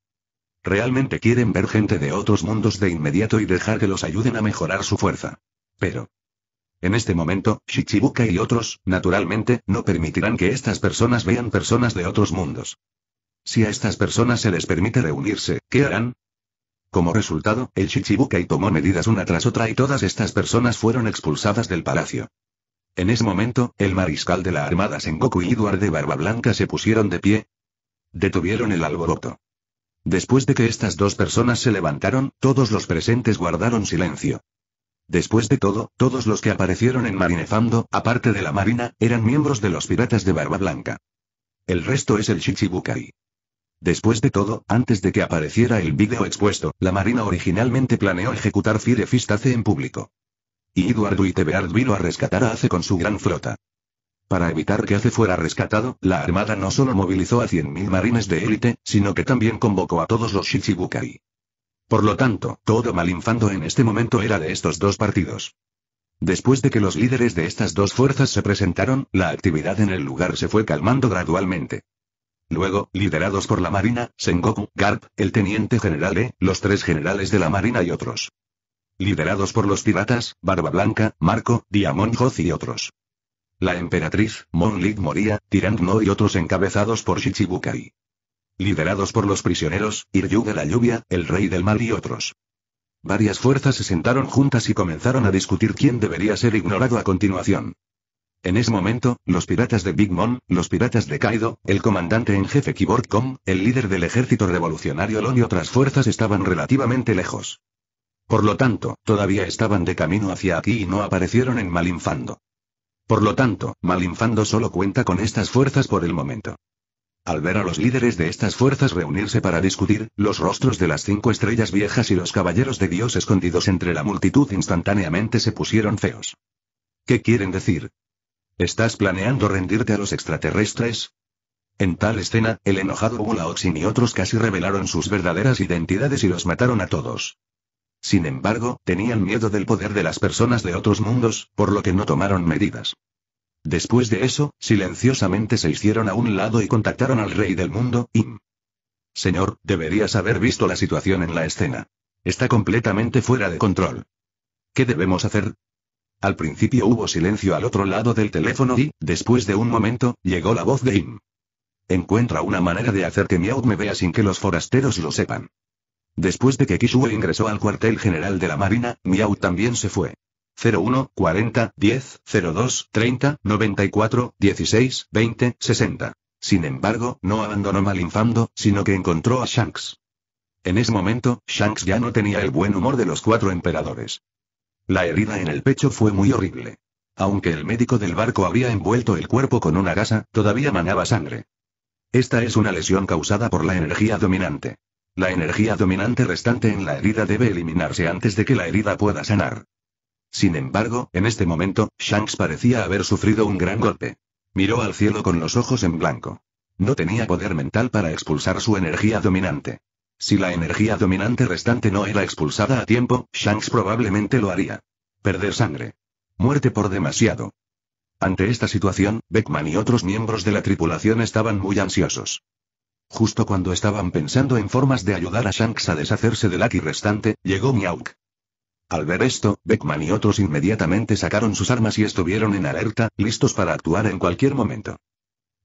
Realmente quieren ver gente de otros mundos de inmediato y dejar que los ayuden a mejorar su fuerza. Pero... En este momento, Shichibuka y otros, naturalmente, no permitirán que estas personas vean personas de otros mundos. Si a estas personas se les permite reunirse, ¿qué harán? Como resultado, el Shichibukai tomó medidas una tras otra y todas estas personas fueron expulsadas del palacio. En ese momento, el mariscal de la armada Sengoku y Eduardo de Barba Blanca se pusieron de pie. Detuvieron el alboroto. Después de que estas dos personas se levantaron, todos los presentes guardaron silencio. Después de todo, todos los que aparecieron en Marinefando, aparte de la Marina, eran miembros de los piratas de Barba Blanca. El resto es el Shichibukai. Después de todo, antes de que apareciera el vídeo expuesto, la Marina originalmente planeó ejecutar Fire Ace en público. Y Eduardo Itebeard vino a rescatar a Ace con su gran flota. Para evitar que Ace fuera rescatado, la Armada no solo movilizó a 100.000 marines de élite, sino que también convocó a todos los Shichibukai. Por lo tanto, todo malinfando en este momento era de estos dos partidos. Después de que los líderes de estas dos fuerzas se presentaron, la actividad en el lugar se fue calmando gradualmente. Luego, liderados por la Marina, Sengoku, Garp, el Teniente General E, los tres generales de la Marina y otros. Liderados por los piratas, Barba Blanca, Marco, Diamond y otros. La emperatriz, Lig Moria, Tirant y otros encabezados por Shichibukai. Liderados por los prisioneros, Iryu de la lluvia, el rey del Mal y otros. Varias fuerzas se sentaron juntas y comenzaron a discutir quién debería ser ignorado a continuación. En ese momento, los piratas de Big Mom, los piratas de Kaido, el comandante en jefe Kiborg Com, el líder del ejército revolucionario Lon y otras fuerzas estaban relativamente lejos. Por lo tanto, todavía estaban de camino hacia aquí y no aparecieron en Malinfando. Por lo tanto, Malinfando solo cuenta con estas fuerzas por el momento. Al ver a los líderes de estas fuerzas reunirse para discutir, los rostros de las cinco estrellas viejas y los caballeros de Dios escondidos entre la multitud instantáneamente se pusieron feos. ¿Qué quieren decir? ¿Estás planeando rendirte a los extraterrestres? En tal escena, el enojado Wulaoxin y otros casi revelaron sus verdaderas identidades y los mataron a todos. Sin embargo, tenían miedo del poder de las personas de otros mundos, por lo que no tomaron medidas. Después de eso, silenciosamente se hicieron a un lado y contactaron al rey del mundo, Im. Señor, deberías haber visto la situación en la escena. Está completamente fuera de control. ¿Qué debemos hacer? Al principio hubo silencio al otro lado del teléfono y, después de un momento, llegó la voz de Im. Encuentra una manera de hacer que Miao me vea sin que los forasteros lo sepan. Después de que Kishue ingresó al cuartel general de la Marina, Miao también se fue. 01, 40, 10, 02, 30, 94, 16, 20, 60. Sin embargo, no abandonó Malinfando, sino que encontró a Shanks. En ese momento, Shanks ya no tenía el buen humor de los cuatro emperadores. La herida en el pecho fue muy horrible. Aunque el médico del barco había envuelto el cuerpo con una gasa, todavía manaba sangre. Esta es una lesión causada por la energía dominante. La energía dominante restante en la herida debe eliminarse antes de que la herida pueda sanar. Sin embargo, en este momento, Shanks parecía haber sufrido un gran golpe. Miró al cielo con los ojos en blanco. No tenía poder mental para expulsar su energía dominante. Si la energía dominante restante no era expulsada a tiempo, Shanks probablemente lo haría. Perder sangre. Muerte por demasiado. Ante esta situación, Beckman y otros miembros de la tripulación estaban muy ansiosos. Justo cuando estaban pensando en formas de ayudar a Shanks a deshacerse del Aki restante, llegó Miauk. Al ver esto, Beckman y otros inmediatamente sacaron sus armas y estuvieron en alerta, listos para actuar en cualquier momento.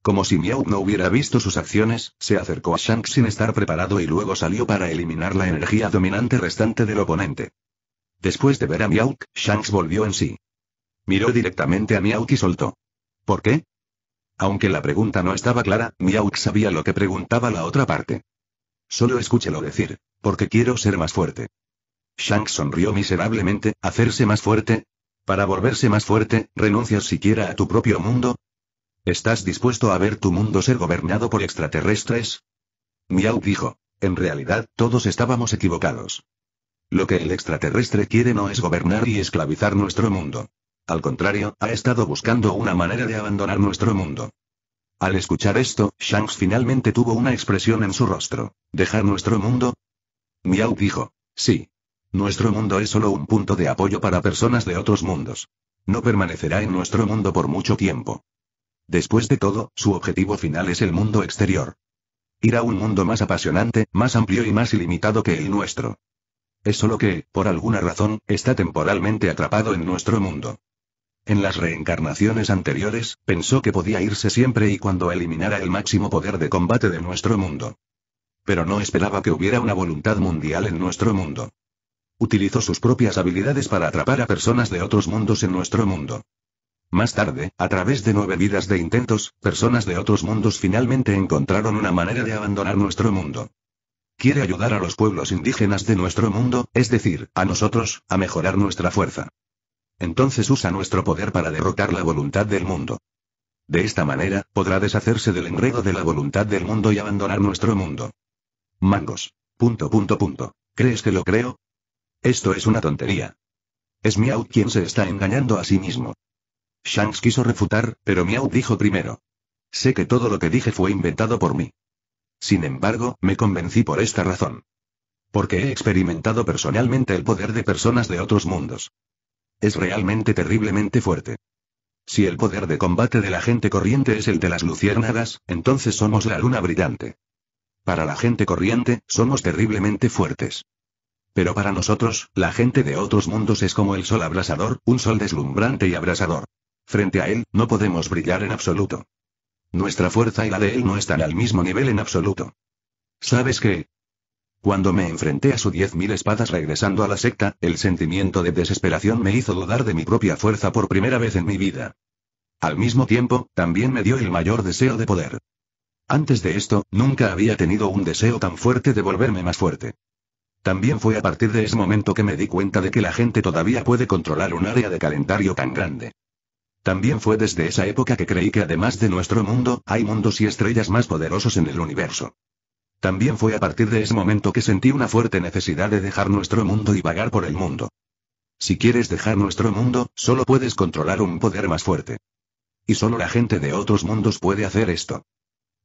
Como si Miao no hubiera visto sus acciones, se acercó a Shanks sin estar preparado y luego salió para eliminar la energía dominante restante del oponente. Después de ver a Miauk, Shanks volvió en sí. Miró directamente a Miao y soltó. ¿Por qué? Aunque la pregunta no estaba clara, Miauk sabía lo que preguntaba la otra parte. Solo escúchelo decir, porque quiero ser más fuerte. Shanks sonrió miserablemente, ¿hacerse más fuerte? Para volverse más fuerte, ¿renuncias siquiera a tu propio mundo? ¿Estás dispuesto a ver tu mundo ser gobernado por extraterrestres? Miau dijo. En realidad, todos estábamos equivocados. Lo que el extraterrestre quiere no es gobernar y esclavizar nuestro mundo. Al contrario, ha estado buscando una manera de abandonar nuestro mundo. Al escuchar esto, Shanks finalmente tuvo una expresión en su rostro. ¿Dejar nuestro mundo? Miau dijo. Sí. Nuestro mundo es solo un punto de apoyo para personas de otros mundos. No permanecerá en nuestro mundo por mucho tiempo. Después de todo, su objetivo final es el mundo exterior. Ir a un mundo más apasionante, más amplio y más ilimitado que el nuestro. Es solo que, por alguna razón, está temporalmente atrapado en nuestro mundo. En las reencarnaciones anteriores, pensó que podía irse siempre y cuando eliminara el máximo poder de combate de nuestro mundo. Pero no esperaba que hubiera una voluntad mundial en nuestro mundo. Utilizó sus propias habilidades para atrapar a personas de otros mundos en nuestro mundo. Más tarde, a través de nueve vidas de intentos, personas de otros mundos finalmente encontraron una manera de abandonar nuestro mundo. Quiere ayudar a los pueblos indígenas de nuestro mundo, es decir, a nosotros, a mejorar nuestra fuerza. Entonces usa nuestro poder para derrotar la voluntad del mundo. De esta manera, podrá deshacerse del enredo de la voluntad del mundo y abandonar nuestro mundo. Mangos. Punto punto punto. ¿Crees que lo creo? Esto es una tontería. Es Miau quien se está engañando a sí mismo. Shanks quiso refutar, pero Miau dijo primero. Sé que todo lo que dije fue inventado por mí. Sin embargo, me convencí por esta razón. Porque he experimentado personalmente el poder de personas de otros mundos. Es realmente terriblemente fuerte. Si el poder de combate de la gente corriente es el de las luciérnagas, entonces somos la luna brillante. Para la gente corriente, somos terriblemente fuertes. Pero para nosotros, la gente de otros mundos es como el sol abrasador, un sol deslumbrante y abrasador. Frente a él, no podemos brillar en absoluto. Nuestra fuerza y la de él no están al mismo nivel en absoluto. ¿Sabes qué? Cuando me enfrenté a su diez mil espadas regresando a la secta, el sentimiento de desesperación me hizo dudar de mi propia fuerza por primera vez en mi vida. Al mismo tiempo, también me dio el mayor deseo de poder. Antes de esto, nunca había tenido un deseo tan fuerte de volverme más fuerte. También fue a partir de ese momento que me di cuenta de que la gente todavía puede controlar un área de calendario tan grande. También fue desde esa época que creí que además de nuestro mundo, hay mundos y estrellas más poderosos en el universo. También fue a partir de ese momento que sentí una fuerte necesidad de dejar nuestro mundo y vagar por el mundo. Si quieres dejar nuestro mundo, solo puedes controlar un poder más fuerte. Y solo la gente de otros mundos puede hacer esto.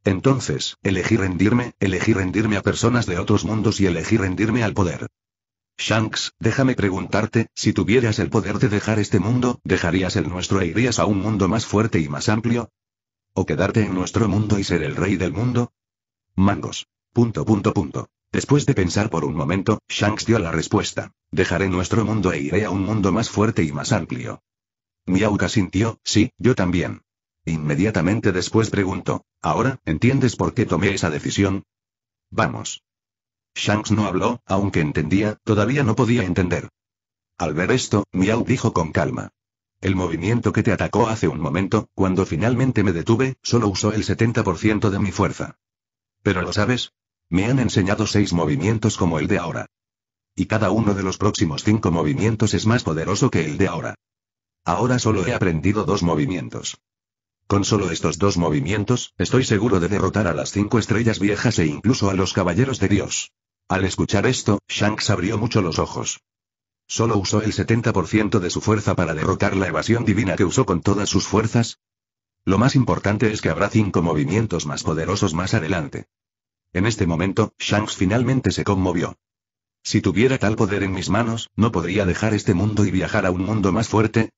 Entonces, elegí rendirme, elegí rendirme a personas de otros mundos y elegí rendirme al poder. Shanks, déjame preguntarte, si tuvieras el poder de dejar este mundo, ¿dejarías el nuestro e irías a un mundo más fuerte y más amplio? ¿O quedarte en nuestro mundo y ser el rey del mundo? Mangos. Punto punto punto. Después de pensar por un momento, Shanks dio la respuesta. Dejaré nuestro mundo e iré a un mundo más fuerte y más amplio. Miauka sintió, sí, yo también. Inmediatamente después preguntó, ¿ahora, entiendes por qué tomé esa decisión? Vamos. Shanks no habló, aunque entendía, todavía no podía entender. Al ver esto, Miao dijo con calma. El movimiento que te atacó hace un momento, cuando finalmente me detuve, solo usó el 70% de mi fuerza. Pero lo sabes? Me han enseñado seis movimientos como el de ahora. Y cada uno de los próximos cinco movimientos es más poderoso que el de ahora. Ahora solo he aprendido dos movimientos. Con solo estos dos movimientos, estoy seguro de derrotar a las cinco estrellas viejas e incluso a los caballeros de Dios. Al escuchar esto, Shanks abrió mucho los ojos. Solo usó el 70% de su fuerza para derrotar la evasión divina que usó con todas sus fuerzas. Lo más importante es que habrá cinco movimientos más poderosos más adelante. En este momento, Shanks finalmente se conmovió. Si tuviera tal poder en mis manos, ¿no podría dejar este mundo y viajar a un mundo más fuerte?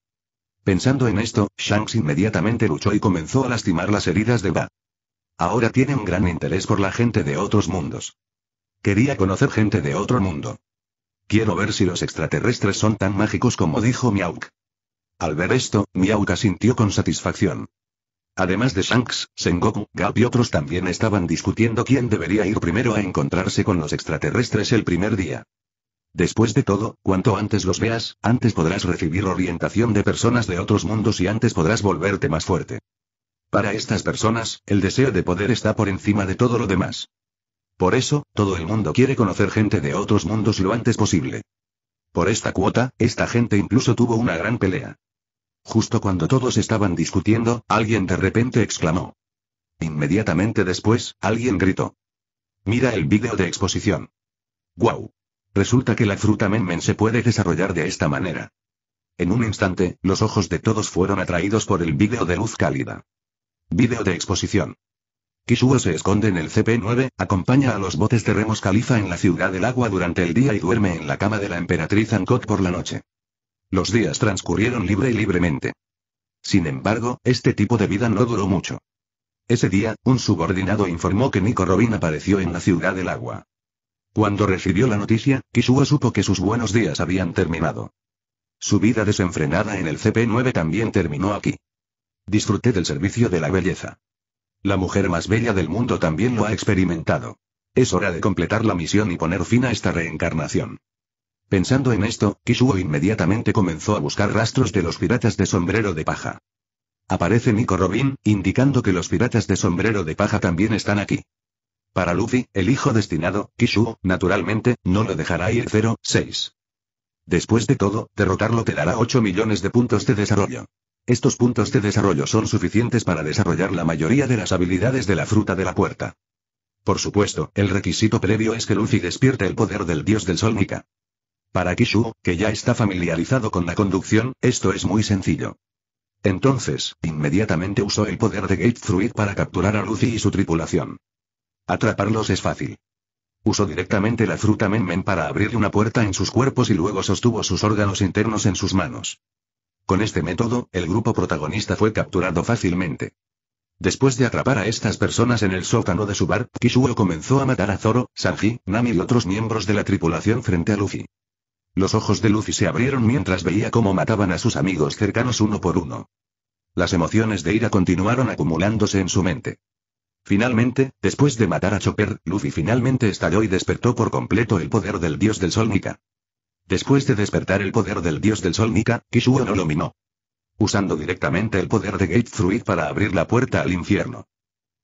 Pensando en esto, Shanks inmediatamente luchó y comenzó a lastimar las heridas de Ba. Ahora tiene un gran interés por la gente de otros mundos. Quería conocer gente de otro mundo. Quiero ver si los extraterrestres son tan mágicos como dijo Miauk. Al ver esto, Miauk asintió con satisfacción. Además de Shanks, Sengoku, Gap y otros también estaban discutiendo quién debería ir primero a encontrarse con los extraterrestres el primer día. Después de todo, cuanto antes los veas, antes podrás recibir orientación de personas de otros mundos y antes podrás volverte más fuerte. Para estas personas, el deseo de poder está por encima de todo lo demás. Por eso, todo el mundo quiere conocer gente de otros mundos lo antes posible. Por esta cuota, esta gente incluso tuvo una gran pelea. Justo cuando todos estaban discutiendo, alguien de repente exclamó. Inmediatamente después, alguien gritó. Mira el vídeo de exposición. ¡Guau! Resulta que la fruta menmen se puede desarrollar de esta manera. En un instante, los ojos de todos fueron atraídos por el vídeo de luz cálida. Vídeo de exposición. Kishuo se esconde en el CP9, acompaña a los botes de remos califa en la ciudad del agua durante el día y duerme en la cama de la emperatriz Ankot por la noche. Los días transcurrieron libre y libremente. Sin embargo, este tipo de vida no duró mucho. Ese día, un subordinado informó que Nico Robin apareció en la ciudad del agua. Cuando recibió la noticia, Kishua supo que sus buenos días habían terminado. Su vida desenfrenada en el CP9 también terminó aquí. Disfruté del servicio de la belleza. La mujer más bella del mundo también lo ha experimentado. Es hora de completar la misión y poner fin a esta reencarnación. Pensando en esto, Kishuo inmediatamente comenzó a buscar rastros de los piratas de sombrero de paja. Aparece Nico Robin, indicando que los piratas de sombrero de paja también están aquí. Para Luffy, el hijo destinado, Kishu, naturalmente, no lo dejará ir 0-6. Después de todo, derrotarlo te dará 8 millones de puntos de desarrollo. Estos puntos de desarrollo son suficientes para desarrollar la mayoría de las habilidades de la fruta de la puerta. Por supuesto, el requisito previo es que Luffy despierte el poder del dios del sol Mika. Para Kishu, que ya está familiarizado con la conducción, esto es muy sencillo. Entonces, inmediatamente usó el poder de Gate Fruit para capturar a Luffy y su tripulación. Atraparlos es fácil. Usó directamente la fruta Menmen para abrir una puerta en sus cuerpos y luego sostuvo sus órganos internos en sus manos. Con este método, el grupo protagonista fue capturado fácilmente. Después de atrapar a estas personas en el sótano de su bar, Kishuo comenzó a matar a Zoro, Sanji, Nami y otros miembros de la tripulación frente a Luffy. Los ojos de Luffy se abrieron mientras veía cómo mataban a sus amigos cercanos uno por uno. Las emociones de ira continuaron acumulándose en su mente. Finalmente, después de matar a Chopper, Luffy finalmente estalló y despertó por completo el poder del dios del sol Nika. Después de despertar el poder del dios del sol Nika, Kishuo no lo minó. Usando directamente el poder de Gate Fruit para abrir la puerta al infierno.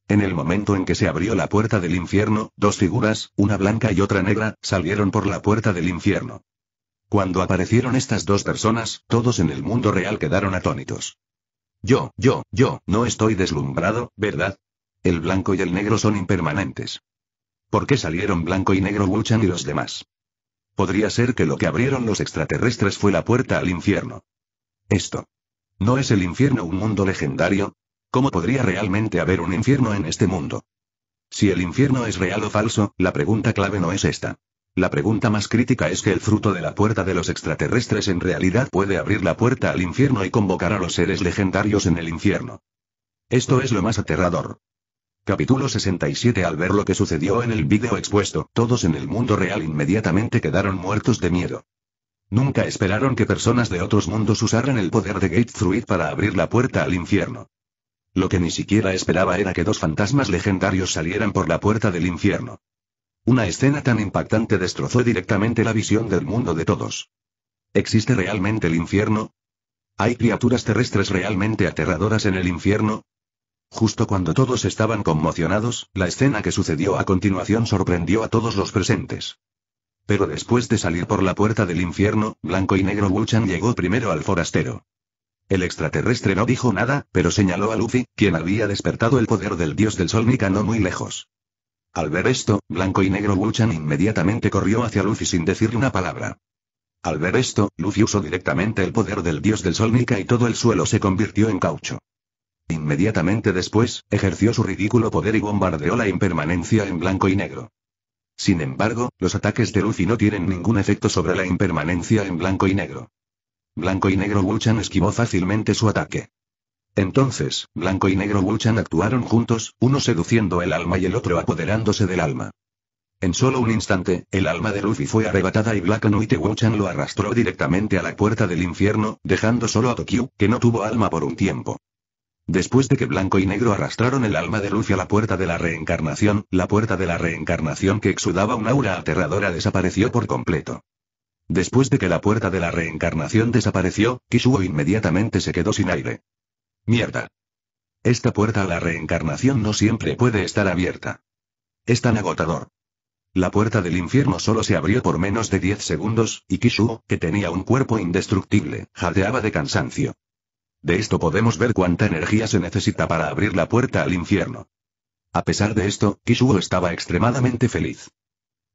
En el momento en que se abrió la puerta del infierno, dos figuras, una blanca y otra negra, salieron por la puerta del infierno. Cuando aparecieron estas dos personas, todos en el mundo real quedaron atónitos. Yo, yo, yo, no estoy deslumbrado, ¿verdad? El blanco y el negro son impermanentes. ¿Por qué salieron blanco y negro Wuchan y los demás? Podría ser que lo que abrieron los extraterrestres fue la puerta al infierno. Esto. ¿No es el infierno un mundo legendario? ¿Cómo podría realmente haber un infierno en este mundo? Si el infierno es real o falso, la pregunta clave no es esta. La pregunta más crítica es que el fruto de la puerta de los extraterrestres en realidad puede abrir la puerta al infierno y convocar a los seres legendarios en el infierno. Esto es lo más aterrador. Capítulo 67 Al ver lo que sucedió en el vídeo expuesto, todos en el mundo real inmediatamente quedaron muertos de miedo. Nunca esperaron que personas de otros mundos usaran el poder de Gate Fruit para abrir la puerta al infierno. Lo que ni siquiera esperaba era que dos fantasmas legendarios salieran por la puerta del infierno. Una escena tan impactante destrozó directamente la visión del mundo de todos. ¿Existe realmente el infierno? ¿Hay criaturas terrestres realmente aterradoras en el infierno? Justo cuando todos estaban conmocionados, la escena que sucedió a continuación sorprendió a todos los presentes. Pero después de salir por la puerta del infierno, Blanco y Negro Wuchan llegó primero al forastero. El extraterrestre no dijo nada, pero señaló a Luffy, quien había despertado el poder del dios del sol Nika no muy lejos. Al ver esto, Blanco y Negro Wuchan inmediatamente corrió hacia Luffy sin decirle una palabra. Al ver esto, Luffy usó directamente el poder del dios del sol Nika y todo el suelo se convirtió en caucho. Inmediatamente después, ejerció su ridículo poder y bombardeó la impermanencia en blanco y negro. Sin embargo, los ataques de Luffy no tienen ningún efecto sobre la impermanencia en blanco y negro. Blanco y negro Wuchan esquivó fácilmente su ataque. Entonces, Blanco y Negro Wuchan actuaron juntos, uno seduciendo el alma y el otro apoderándose del alma. En solo un instante, el alma de Luffy fue arrebatada y Black Wu-Chan lo arrastró directamente a la puerta del infierno, dejando solo a Tokyu, que no tuvo alma por un tiempo. Después de que Blanco y Negro arrastraron el alma de Luz a la puerta de la reencarnación, la puerta de la reencarnación que exudaba un aura aterradora desapareció por completo. Después de que la puerta de la reencarnación desapareció, Kishuo inmediatamente se quedó sin aire. Mierda. Esta puerta a la reencarnación no siempre puede estar abierta. Es tan agotador. La puerta del infierno solo se abrió por menos de 10 segundos, y Kishuo, que tenía un cuerpo indestructible, jadeaba de cansancio. De esto podemos ver cuánta energía se necesita para abrir la puerta al infierno. A pesar de esto, Kishuo estaba extremadamente feliz.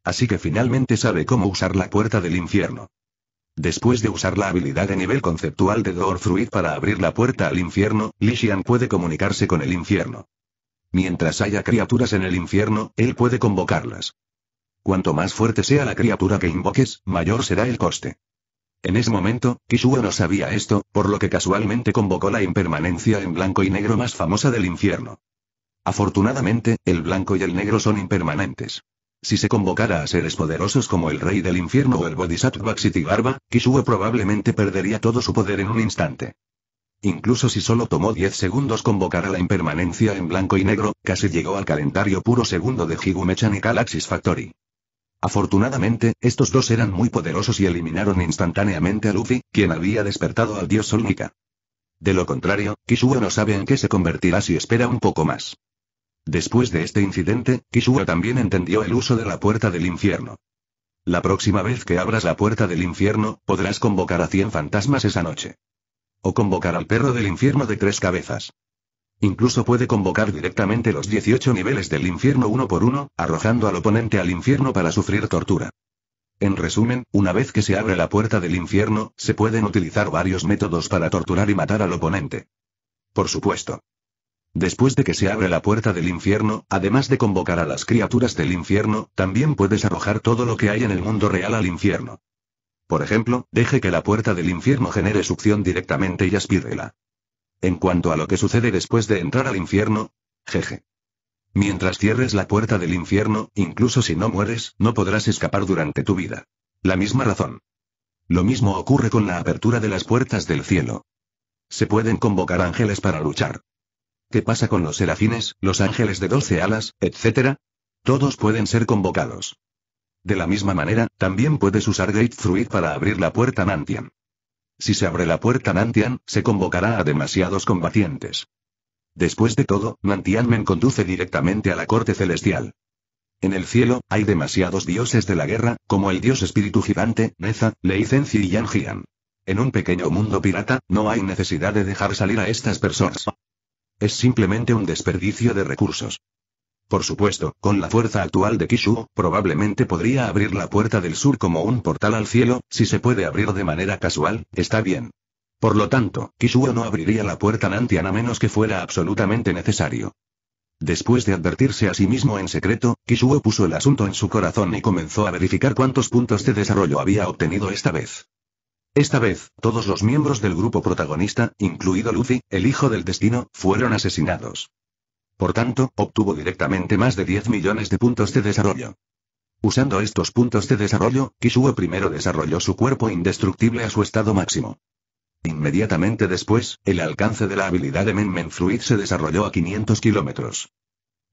Así que finalmente sabe cómo usar la puerta del infierno. Después de usar la habilidad de nivel conceptual de Door Fruit para abrir la puerta al infierno, Lishian puede comunicarse con el infierno. Mientras haya criaturas en el infierno, él puede convocarlas. Cuanto más fuerte sea la criatura que invoques, mayor será el coste. En ese momento, Kishuo no sabía esto, por lo que casualmente convocó la impermanencia en blanco y negro más famosa del infierno. Afortunadamente, el blanco y el negro son impermanentes. Si se convocara a seres poderosos como el rey del infierno o el bodhisattva Barba, Kishuo probablemente perdería todo su poder en un instante. Incluso si solo tomó 10 segundos convocar a la impermanencia en blanco y negro, casi llegó al calendario puro segundo de Higumechan y Factory. Afortunadamente, estos dos eran muy poderosos y eliminaron instantáneamente a Luffy, quien había despertado al dios Solnica. De lo contrario, Kishua no sabe en qué se convertirá si espera un poco más. Después de este incidente, Kishua también entendió el uso de la puerta del infierno. La próxima vez que abras la puerta del infierno, podrás convocar a cien fantasmas esa noche. O convocar al perro del infierno de tres cabezas. Incluso puede convocar directamente los 18 niveles del infierno uno por uno, arrojando al oponente al infierno para sufrir tortura. En resumen, una vez que se abre la puerta del infierno, se pueden utilizar varios métodos para torturar y matar al oponente. Por supuesto. Después de que se abre la puerta del infierno, además de convocar a las criaturas del infierno, también puedes arrojar todo lo que hay en el mundo real al infierno. Por ejemplo, deje que la puerta del infierno genere succión directamente y aspírela. En cuanto a lo que sucede después de entrar al infierno, jeje. Mientras cierres la puerta del infierno, incluso si no mueres, no podrás escapar durante tu vida. La misma razón. Lo mismo ocurre con la apertura de las puertas del cielo. Se pueden convocar ángeles para luchar. ¿Qué pasa con los serafines, los ángeles de doce alas, etcétera? Todos pueden ser convocados. De la misma manera, también puedes usar Gate Fruit para abrir la puerta Nantian. Si se abre la puerta Nantian, se convocará a demasiados combatientes. Después de todo, Nantian Men conduce directamente a la corte celestial. En el cielo, hay demasiados dioses de la guerra, como el dios espíritu gigante, Neza, Leicenci y Yan En un pequeño mundo pirata, no hay necesidad de dejar salir a estas personas. Es simplemente un desperdicio de recursos. Por supuesto, con la fuerza actual de Kishu, probablemente podría abrir la puerta del sur como un portal al cielo, si se puede abrir de manera casual, está bien. Por lo tanto, Kishuo no abriría la puerta Nantian a menos que fuera absolutamente necesario. Después de advertirse a sí mismo en secreto, Kishuo puso el asunto en su corazón y comenzó a verificar cuántos puntos de desarrollo había obtenido esta vez. Esta vez, todos los miembros del grupo protagonista, incluido Luffy, el hijo del destino, fueron asesinados. Por tanto, obtuvo directamente más de 10 millones de puntos de desarrollo. Usando estos puntos de desarrollo, Kishuo primero desarrolló su cuerpo indestructible a su estado máximo. Inmediatamente después, el alcance de la habilidad de Men, se desarrolló a 500 kilómetros.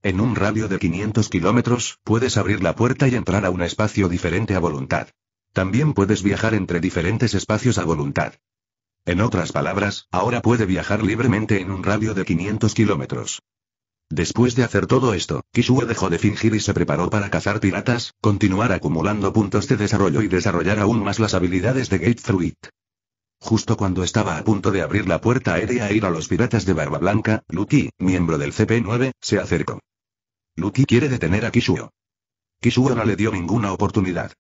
En un radio de 500 kilómetros, puedes abrir la puerta y entrar a un espacio diferente a voluntad. También puedes viajar entre diferentes espacios a voluntad. En otras palabras, ahora puede viajar libremente en un radio de 500 kilómetros. Después de hacer todo esto, Kishua dejó de fingir y se preparó para cazar piratas, continuar acumulando puntos de desarrollo y desarrollar aún más las habilidades de Gate Fruit. Justo cuando estaba a punto de abrir la puerta aérea e ir a los piratas de Barba Blanca, Luki, miembro del CP9, se acercó. Luki quiere detener a Kishuo. Kishuo no le dio ninguna oportunidad.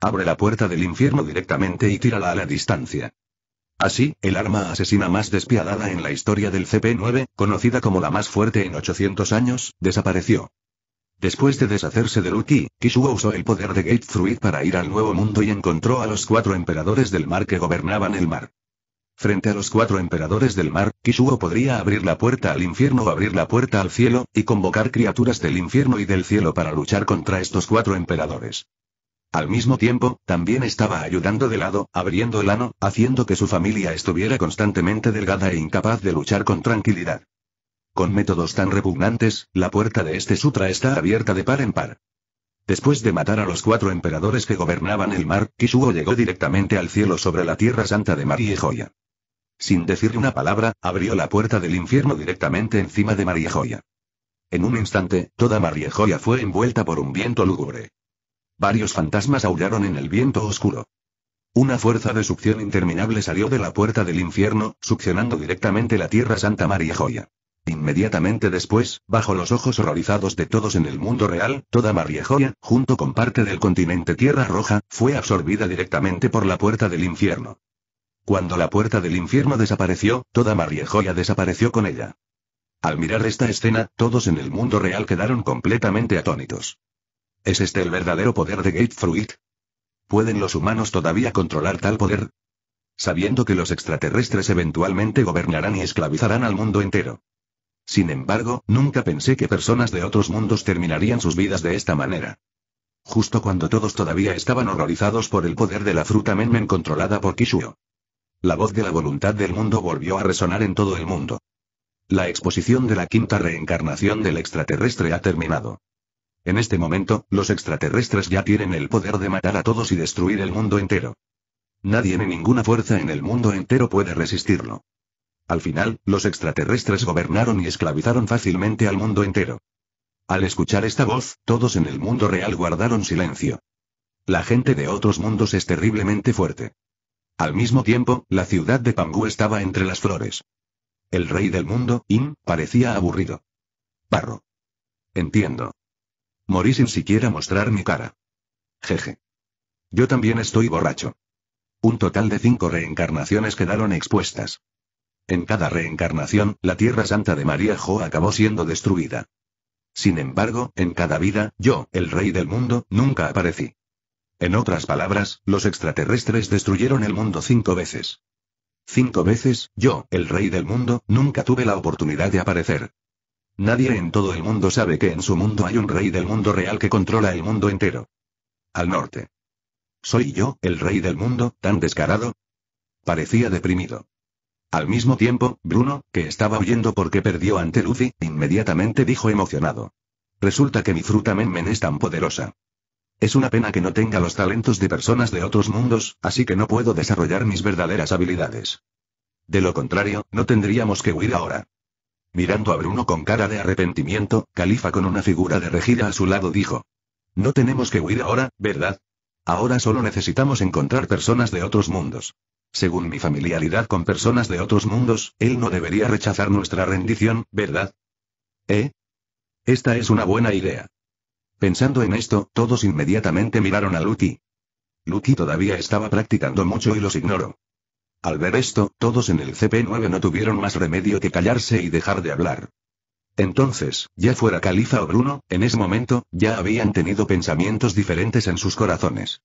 Abre la puerta del infierno directamente y tírala a la distancia. Así, el arma asesina más despiadada en la historia del CP9, conocida como la más fuerte en 800 años, desapareció. Después de deshacerse de Lucky, Kishuo usó el poder de Gate Fruit para ir al Nuevo Mundo y encontró a los cuatro emperadores del mar que gobernaban el mar. Frente a los cuatro emperadores del mar, Kishuo podría abrir la puerta al infierno o abrir la puerta al cielo, y convocar criaturas del infierno y del cielo para luchar contra estos cuatro emperadores. Al mismo tiempo, también estaba ayudando de lado, abriendo el ano, haciendo que su familia estuviera constantemente delgada e incapaz de luchar con tranquilidad. Con métodos tan repugnantes, la puerta de este sutra está abierta de par en par. Después de matar a los cuatro emperadores que gobernaban el mar, Kishuo llegó directamente al cielo sobre la tierra santa de María Joya. Sin decir una palabra, abrió la puerta del infierno directamente encima de María Joya. En un instante, toda María Joya fue envuelta por un viento lúgubre. Varios fantasmas aullaron en el viento oscuro. Una fuerza de succión interminable salió de la puerta del infierno, succionando directamente la tierra Santa María Joya. Inmediatamente después, bajo los ojos horrorizados de todos en el mundo real, toda María Joya, junto con parte del continente Tierra Roja, fue absorbida directamente por la puerta del infierno. Cuando la puerta del infierno desapareció, toda María Joya desapareció con ella. Al mirar esta escena, todos en el mundo real quedaron completamente atónitos. ¿Es este el verdadero poder de Gatefruit? ¿Pueden los humanos todavía controlar tal poder? Sabiendo que los extraterrestres eventualmente gobernarán y esclavizarán al mundo entero. Sin embargo, nunca pensé que personas de otros mundos terminarían sus vidas de esta manera. Justo cuando todos todavía estaban horrorizados por el poder de la fruta Menmen controlada por Kishuo. La voz de la voluntad del mundo volvió a resonar en todo el mundo. La exposición de la quinta reencarnación del extraterrestre ha terminado. En este momento, los extraterrestres ya tienen el poder de matar a todos y destruir el mundo entero. Nadie ni ninguna fuerza en el mundo entero puede resistirlo. Al final, los extraterrestres gobernaron y esclavizaron fácilmente al mundo entero. Al escuchar esta voz, todos en el mundo real guardaron silencio. La gente de otros mundos es terriblemente fuerte. Al mismo tiempo, la ciudad de Pangu estaba entre las flores. El rey del mundo, In, parecía aburrido. Parro. Entiendo. Morí sin siquiera mostrar mi cara. Jeje. Yo también estoy borracho. Un total de cinco reencarnaciones quedaron expuestas. En cada reencarnación, la Tierra Santa de María Jo acabó siendo destruida. Sin embargo, en cada vida, yo, el rey del mundo, nunca aparecí. En otras palabras, los extraterrestres destruyeron el mundo cinco veces. Cinco veces, yo, el rey del mundo, nunca tuve la oportunidad de aparecer. Nadie en todo el mundo sabe que en su mundo hay un rey del mundo real que controla el mundo entero. Al norte. ¿Soy yo, el rey del mundo, tan descarado? Parecía deprimido. Al mismo tiempo, Bruno, que estaba huyendo porque perdió ante Lucy, inmediatamente dijo emocionado. Resulta que mi fruta menmen es tan poderosa. Es una pena que no tenga los talentos de personas de otros mundos, así que no puedo desarrollar mis verdaderas habilidades. De lo contrario, no tendríamos que huir ahora. Mirando a Bruno con cara de arrepentimiento, Califa con una figura de regida a su lado dijo. No tenemos que huir ahora, ¿verdad? Ahora solo necesitamos encontrar personas de otros mundos. Según mi familiaridad con personas de otros mundos, él no debería rechazar nuestra rendición, ¿verdad? ¿Eh? Esta es una buena idea. Pensando en esto, todos inmediatamente miraron a Lucky. Lucky todavía estaba practicando mucho y los ignoró. Al ver esto, todos en el CP9 no tuvieron más remedio que callarse y dejar de hablar. Entonces, ya fuera califa o Bruno, en ese momento, ya habían tenido pensamientos diferentes en sus corazones.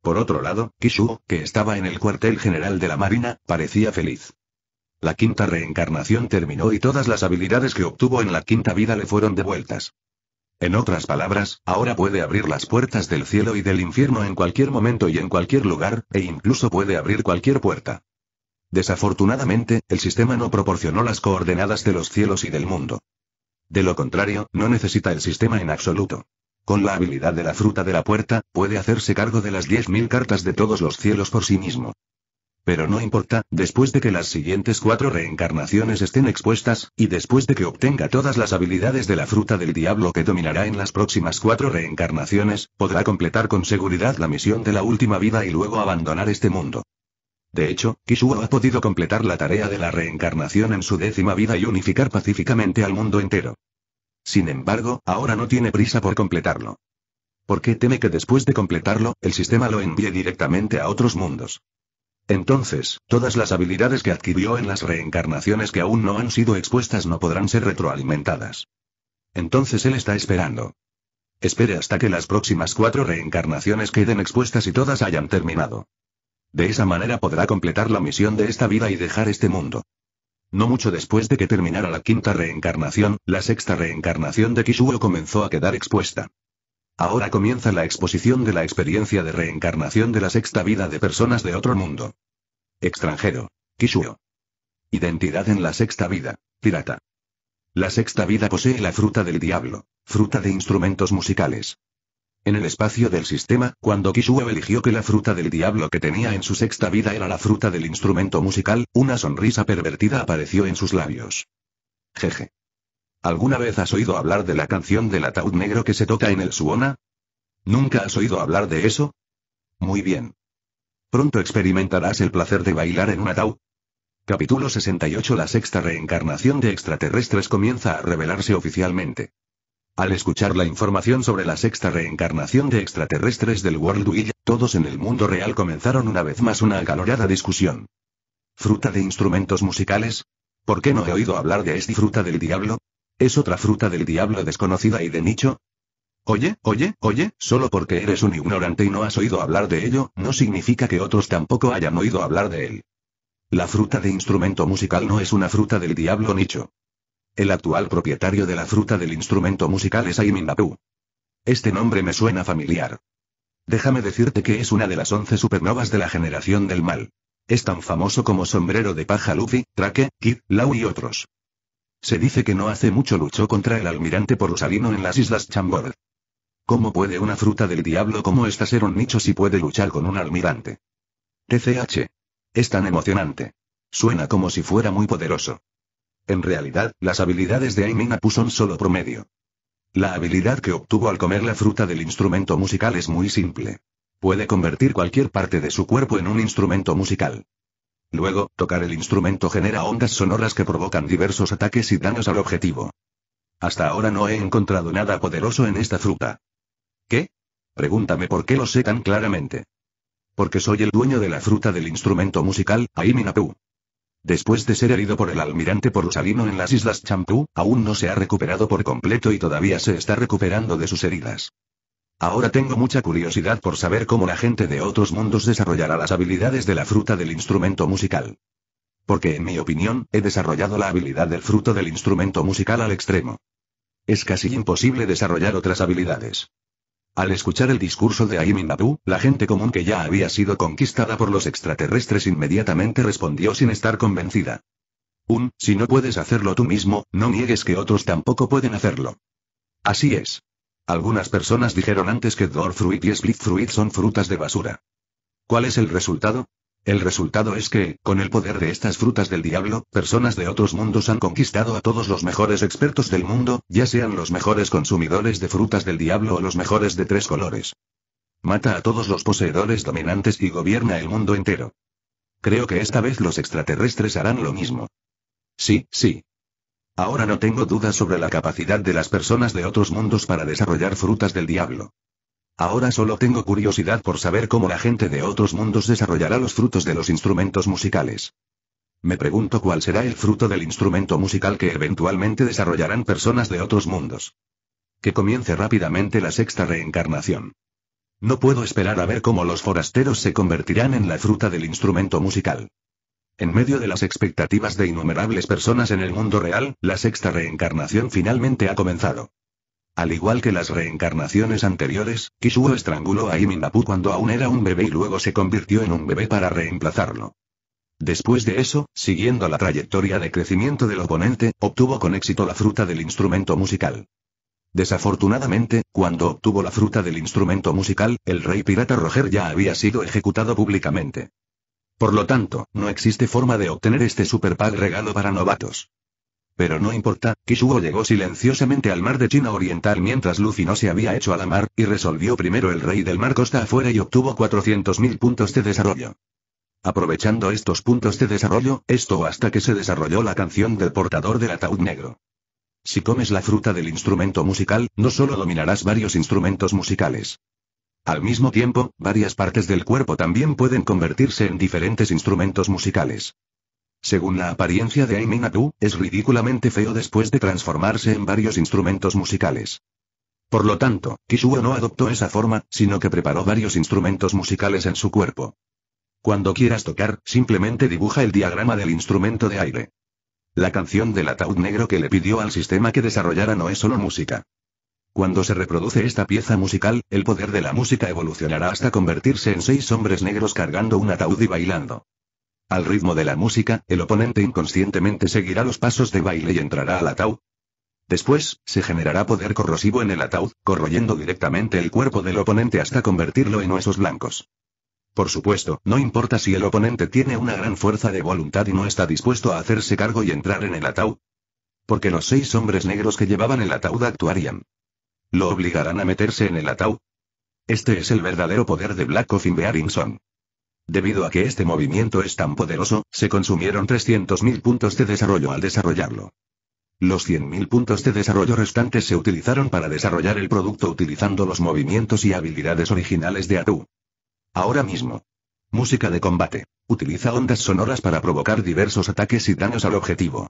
Por otro lado, Kishu, que estaba en el cuartel general de la Marina, parecía feliz. La quinta reencarnación terminó y todas las habilidades que obtuvo en la quinta vida le fueron devueltas. En otras palabras, ahora puede abrir las puertas del cielo y del infierno en cualquier momento y en cualquier lugar, e incluso puede abrir cualquier puerta. Desafortunadamente, el sistema no proporcionó las coordenadas de los cielos y del mundo. De lo contrario, no necesita el sistema en absoluto. Con la habilidad de la fruta de la puerta, puede hacerse cargo de las 10.000 cartas de todos los cielos por sí mismo. Pero no importa, después de que las siguientes cuatro reencarnaciones estén expuestas, y después de que obtenga todas las habilidades de la fruta del diablo que dominará en las próximas cuatro reencarnaciones, podrá completar con seguridad la misión de la última vida y luego abandonar este mundo. De hecho, Kishuo ha podido completar la tarea de la reencarnación en su décima vida y unificar pacíficamente al mundo entero. Sin embargo, ahora no tiene prisa por completarlo. Porque teme que después de completarlo, el sistema lo envíe directamente a otros mundos. Entonces, todas las habilidades que adquirió en las reencarnaciones que aún no han sido expuestas no podrán ser retroalimentadas. Entonces él está esperando. Espere hasta que las próximas cuatro reencarnaciones queden expuestas y todas hayan terminado. De esa manera podrá completar la misión de esta vida y dejar este mundo. No mucho después de que terminara la quinta reencarnación, la sexta reencarnación de Kishuo comenzó a quedar expuesta. Ahora comienza la exposición de la experiencia de reencarnación de la sexta vida de personas de otro mundo. Extranjero. Kishuo. Identidad en la sexta vida. Pirata. La sexta vida posee la fruta del diablo, fruta de instrumentos musicales. En el espacio del sistema, cuando Kishuo eligió que la fruta del diablo que tenía en su sexta vida era la fruta del instrumento musical, una sonrisa pervertida apareció en sus labios. Jeje. ¿Alguna vez has oído hablar de la canción del ataúd negro que se toca en el Suona? ¿Nunca has oído hablar de eso? Muy bien. Pronto experimentarás el placer de bailar en un ataúd. Capítulo 68 La sexta reencarnación de extraterrestres comienza a revelarse oficialmente. Al escuchar la información sobre la sexta reencarnación de extraterrestres del World Will, todos en el mundo real comenzaron una vez más una acalorada discusión. ¿Fruta de instrumentos musicales? ¿Por qué no he oído hablar de esta fruta del diablo? ¿Es otra fruta del diablo desconocida y de nicho? Oye, oye, oye, solo porque eres un ignorante y no has oído hablar de ello, no significa que otros tampoco hayan oído hablar de él. La fruta de instrumento musical no es una fruta del diablo nicho. El actual propietario de la fruta del instrumento musical es Aimin Este nombre me suena familiar. Déjame decirte que es una de las once supernovas de la generación del mal. Es tan famoso como Sombrero de Paja Luffy, Traque, Kid, Lau y otros. Se dice que no hace mucho luchó contra el almirante Porosalino en las Islas Chambord. ¿Cómo puede una fruta del diablo como esta ser un nicho si puede luchar con un almirante? TCH. Es tan emocionante. Suena como si fuera muy poderoso. En realidad, las habilidades de Aimin son solo promedio. La habilidad que obtuvo al comer la fruta del instrumento musical es muy simple. Puede convertir cualquier parte de su cuerpo en un instrumento musical. Luego, tocar el instrumento genera ondas sonoras que provocan diversos ataques y daños al objetivo. Hasta ahora no he encontrado nada poderoso en esta fruta. ¿Qué? Pregúntame por qué lo sé tan claramente. Porque soy el dueño de la fruta del instrumento musical, Aiminapu. Después de ser herido por el almirante Porusalino en las Islas Champú, aún no se ha recuperado por completo y todavía se está recuperando de sus heridas. Ahora tengo mucha curiosidad por saber cómo la gente de otros mundos desarrollará las habilidades de la fruta del instrumento musical. Porque en mi opinión, he desarrollado la habilidad del fruto del instrumento musical al extremo. Es casi imposible desarrollar otras habilidades. Al escuchar el discurso de Aimin la gente común que ya había sido conquistada por los extraterrestres inmediatamente respondió sin estar convencida. Un, si no puedes hacerlo tú mismo, no niegues que otros tampoco pueden hacerlo. Así es. Algunas personas dijeron antes que Dwarf y Splitfruit son frutas de basura. ¿Cuál es el resultado? El resultado es que, con el poder de estas frutas del diablo, personas de otros mundos han conquistado a todos los mejores expertos del mundo, ya sean los mejores consumidores de frutas del diablo o los mejores de tres colores. Mata a todos los poseedores dominantes y gobierna el mundo entero. Creo que esta vez los extraterrestres harán lo mismo. Sí, sí, Ahora no tengo dudas sobre la capacidad de las personas de otros mundos para desarrollar frutas del diablo. Ahora solo tengo curiosidad por saber cómo la gente de otros mundos desarrollará los frutos de los instrumentos musicales. Me pregunto cuál será el fruto del instrumento musical que eventualmente desarrollarán personas de otros mundos. Que comience rápidamente la sexta reencarnación. No puedo esperar a ver cómo los forasteros se convertirán en la fruta del instrumento musical. En medio de las expectativas de innumerables personas en el mundo real, la sexta reencarnación finalmente ha comenzado. Al igual que las reencarnaciones anteriores, Kishuo estranguló a Iminapu cuando aún era un bebé y luego se convirtió en un bebé para reemplazarlo. Después de eso, siguiendo la trayectoria de crecimiento del oponente, obtuvo con éxito la fruta del instrumento musical. Desafortunadamente, cuando obtuvo la fruta del instrumento musical, el rey pirata Roger ya había sido ejecutado públicamente. Por lo tanto, no existe forma de obtener este super regalo para novatos. Pero no importa, Kishuo llegó silenciosamente al mar de China Oriental mientras Luffy no se había hecho a la mar, y resolvió primero el rey del mar costa afuera y obtuvo 400.000 puntos de desarrollo. Aprovechando estos puntos de desarrollo, esto hasta que se desarrolló la canción del portador del ataúd negro. Si comes la fruta del instrumento musical, no solo dominarás varios instrumentos musicales, al mismo tiempo, varias partes del cuerpo también pueden convertirse en diferentes instrumentos musicales. Según la apariencia de Aimin es ridículamente feo después de transformarse en varios instrumentos musicales. Por lo tanto, Kishuo no adoptó esa forma, sino que preparó varios instrumentos musicales en su cuerpo. Cuando quieras tocar, simplemente dibuja el diagrama del instrumento de aire. La canción del ataúd negro que le pidió al sistema que desarrollara no es solo música. Cuando se reproduce esta pieza musical, el poder de la música evolucionará hasta convertirse en seis hombres negros cargando un ataúd y bailando. Al ritmo de la música, el oponente inconscientemente seguirá los pasos de baile y entrará al ataúd. Después, se generará poder corrosivo en el ataúd, corroyendo directamente el cuerpo del oponente hasta convertirlo en huesos blancos. Por supuesto, no importa si el oponente tiene una gran fuerza de voluntad y no está dispuesto a hacerse cargo y entrar en el ataúd. Porque los seis hombres negros que llevaban el ataúd actuarían. ¿Lo obligarán a meterse en el ataúd? Este es el verdadero poder de Black Coffin Bearingson. Debido a que este movimiento es tan poderoso, se consumieron 300.000 puntos de desarrollo al desarrollarlo. Los 100.000 puntos de desarrollo restantes se utilizaron para desarrollar el producto utilizando los movimientos y habilidades originales de Atu. Ahora mismo. Música de combate. Utiliza ondas sonoras para provocar diversos ataques y daños al objetivo.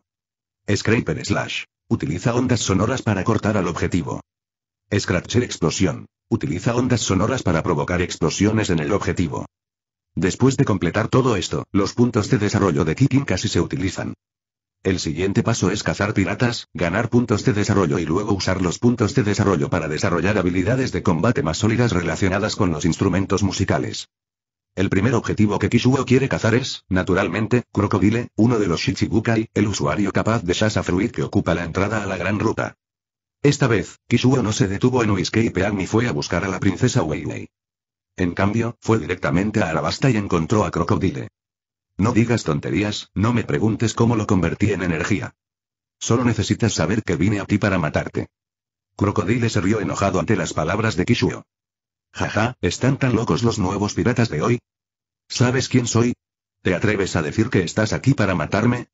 Scraper Slash. Utiliza ondas sonoras para cortar al objetivo. Scratcher explosión. Utiliza ondas sonoras para provocar explosiones en el objetivo. Después de completar todo esto, los puntos de desarrollo de Kikin casi se utilizan. El siguiente paso es cazar piratas, ganar puntos de desarrollo y luego usar los puntos de desarrollo para desarrollar habilidades de combate más sólidas relacionadas con los instrumentos musicales. El primer objetivo que Kishuo quiere cazar es, naturalmente, Crocodile, uno de los Shichibukai, el usuario capaz de Shasa Fruit que ocupa la entrada a la gran ruta. Esta vez, Kishuo no se detuvo en Peak y fue a buscar a la princesa Weiwei. En cambio, fue directamente a Arabasta y encontró a Crocodile. No digas tonterías, no me preguntes cómo lo convertí en energía. Solo necesitas saber que vine a ti para matarte. Crocodile se rió enojado ante las palabras de Kishuo. Jaja, ¿están tan locos los nuevos piratas de hoy? ¿Sabes quién soy? ¿Te atreves a decir que estás aquí para matarme?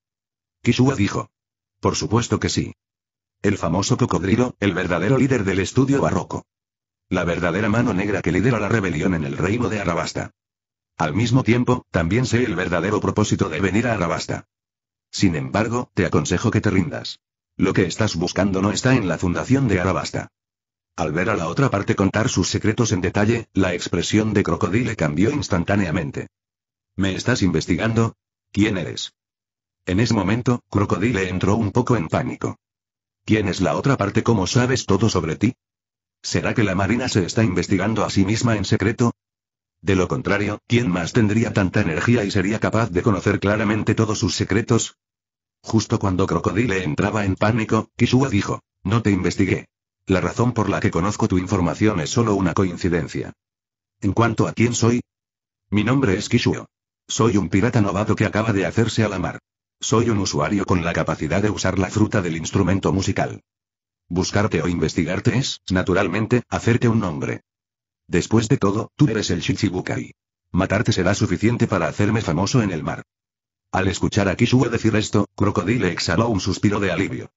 Kishuo dijo. Por supuesto que sí. El famoso cocodrilo, el verdadero líder del estudio barroco. La verdadera mano negra que lidera la rebelión en el reino de Arabasta. Al mismo tiempo, también sé el verdadero propósito de venir a Arabasta. Sin embargo, te aconsejo que te rindas. Lo que estás buscando no está en la fundación de Arabasta. Al ver a la otra parte contar sus secretos en detalle, la expresión de Crocodile cambió instantáneamente. ¿Me estás investigando? ¿Quién eres? En ese momento, Crocodile entró un poco en pánico. ¿Quién es la otra parte? ¿Cómo sabes todo sobre ti? ¿Será que la Marina se está investigando a sí misma en secreto? De lo contrario, ¿quién más tendría tanta energía y sería capaz de conocer claramente todos sus secretos? Justo cuando Crocodile entraba en pánico, Kishua dijo, no te investigué. La razón por la que conozco tu información es solo una coincidencia. En cuanto a quién soy, mi nombre es Kishuo. Soy un pirata novato que acaba de hacerse a la mar. Soy un usuario con la capacidad de usar la fruta del instrumento musical. Buscarte o investigarte es, naturalmente, hacerte un nombre. Después de todo, tú eres el Shichibukai. Matarte será suficiente para hacerme famoso en el mar. Al escuchar a Kishua decir esto, Crocodile exhaló un suspiro de alivio.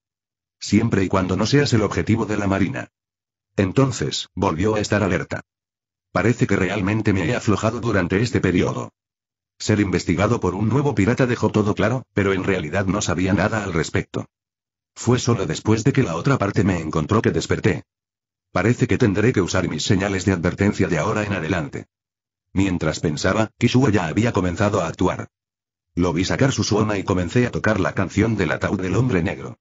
Siempre y cuando no seas el objetivo de la marina. Entonces, volvió a estar alerta. Parece que realmente me he aflojado durante este periodo. Ser investigado por un nuevo pirata dejó todo claro, pero en realidad no sabía nada al respecto. Fue solo después de que la otra parte me encontró que desperté. Parece que tendré que usar mis señales de advertencia de ahora en adelante. Mientras pensaba, Kishua ya había comenzado a actuar. Lo vi sacar su suona y comencé a tocar la canción del ataúd del hombre negro.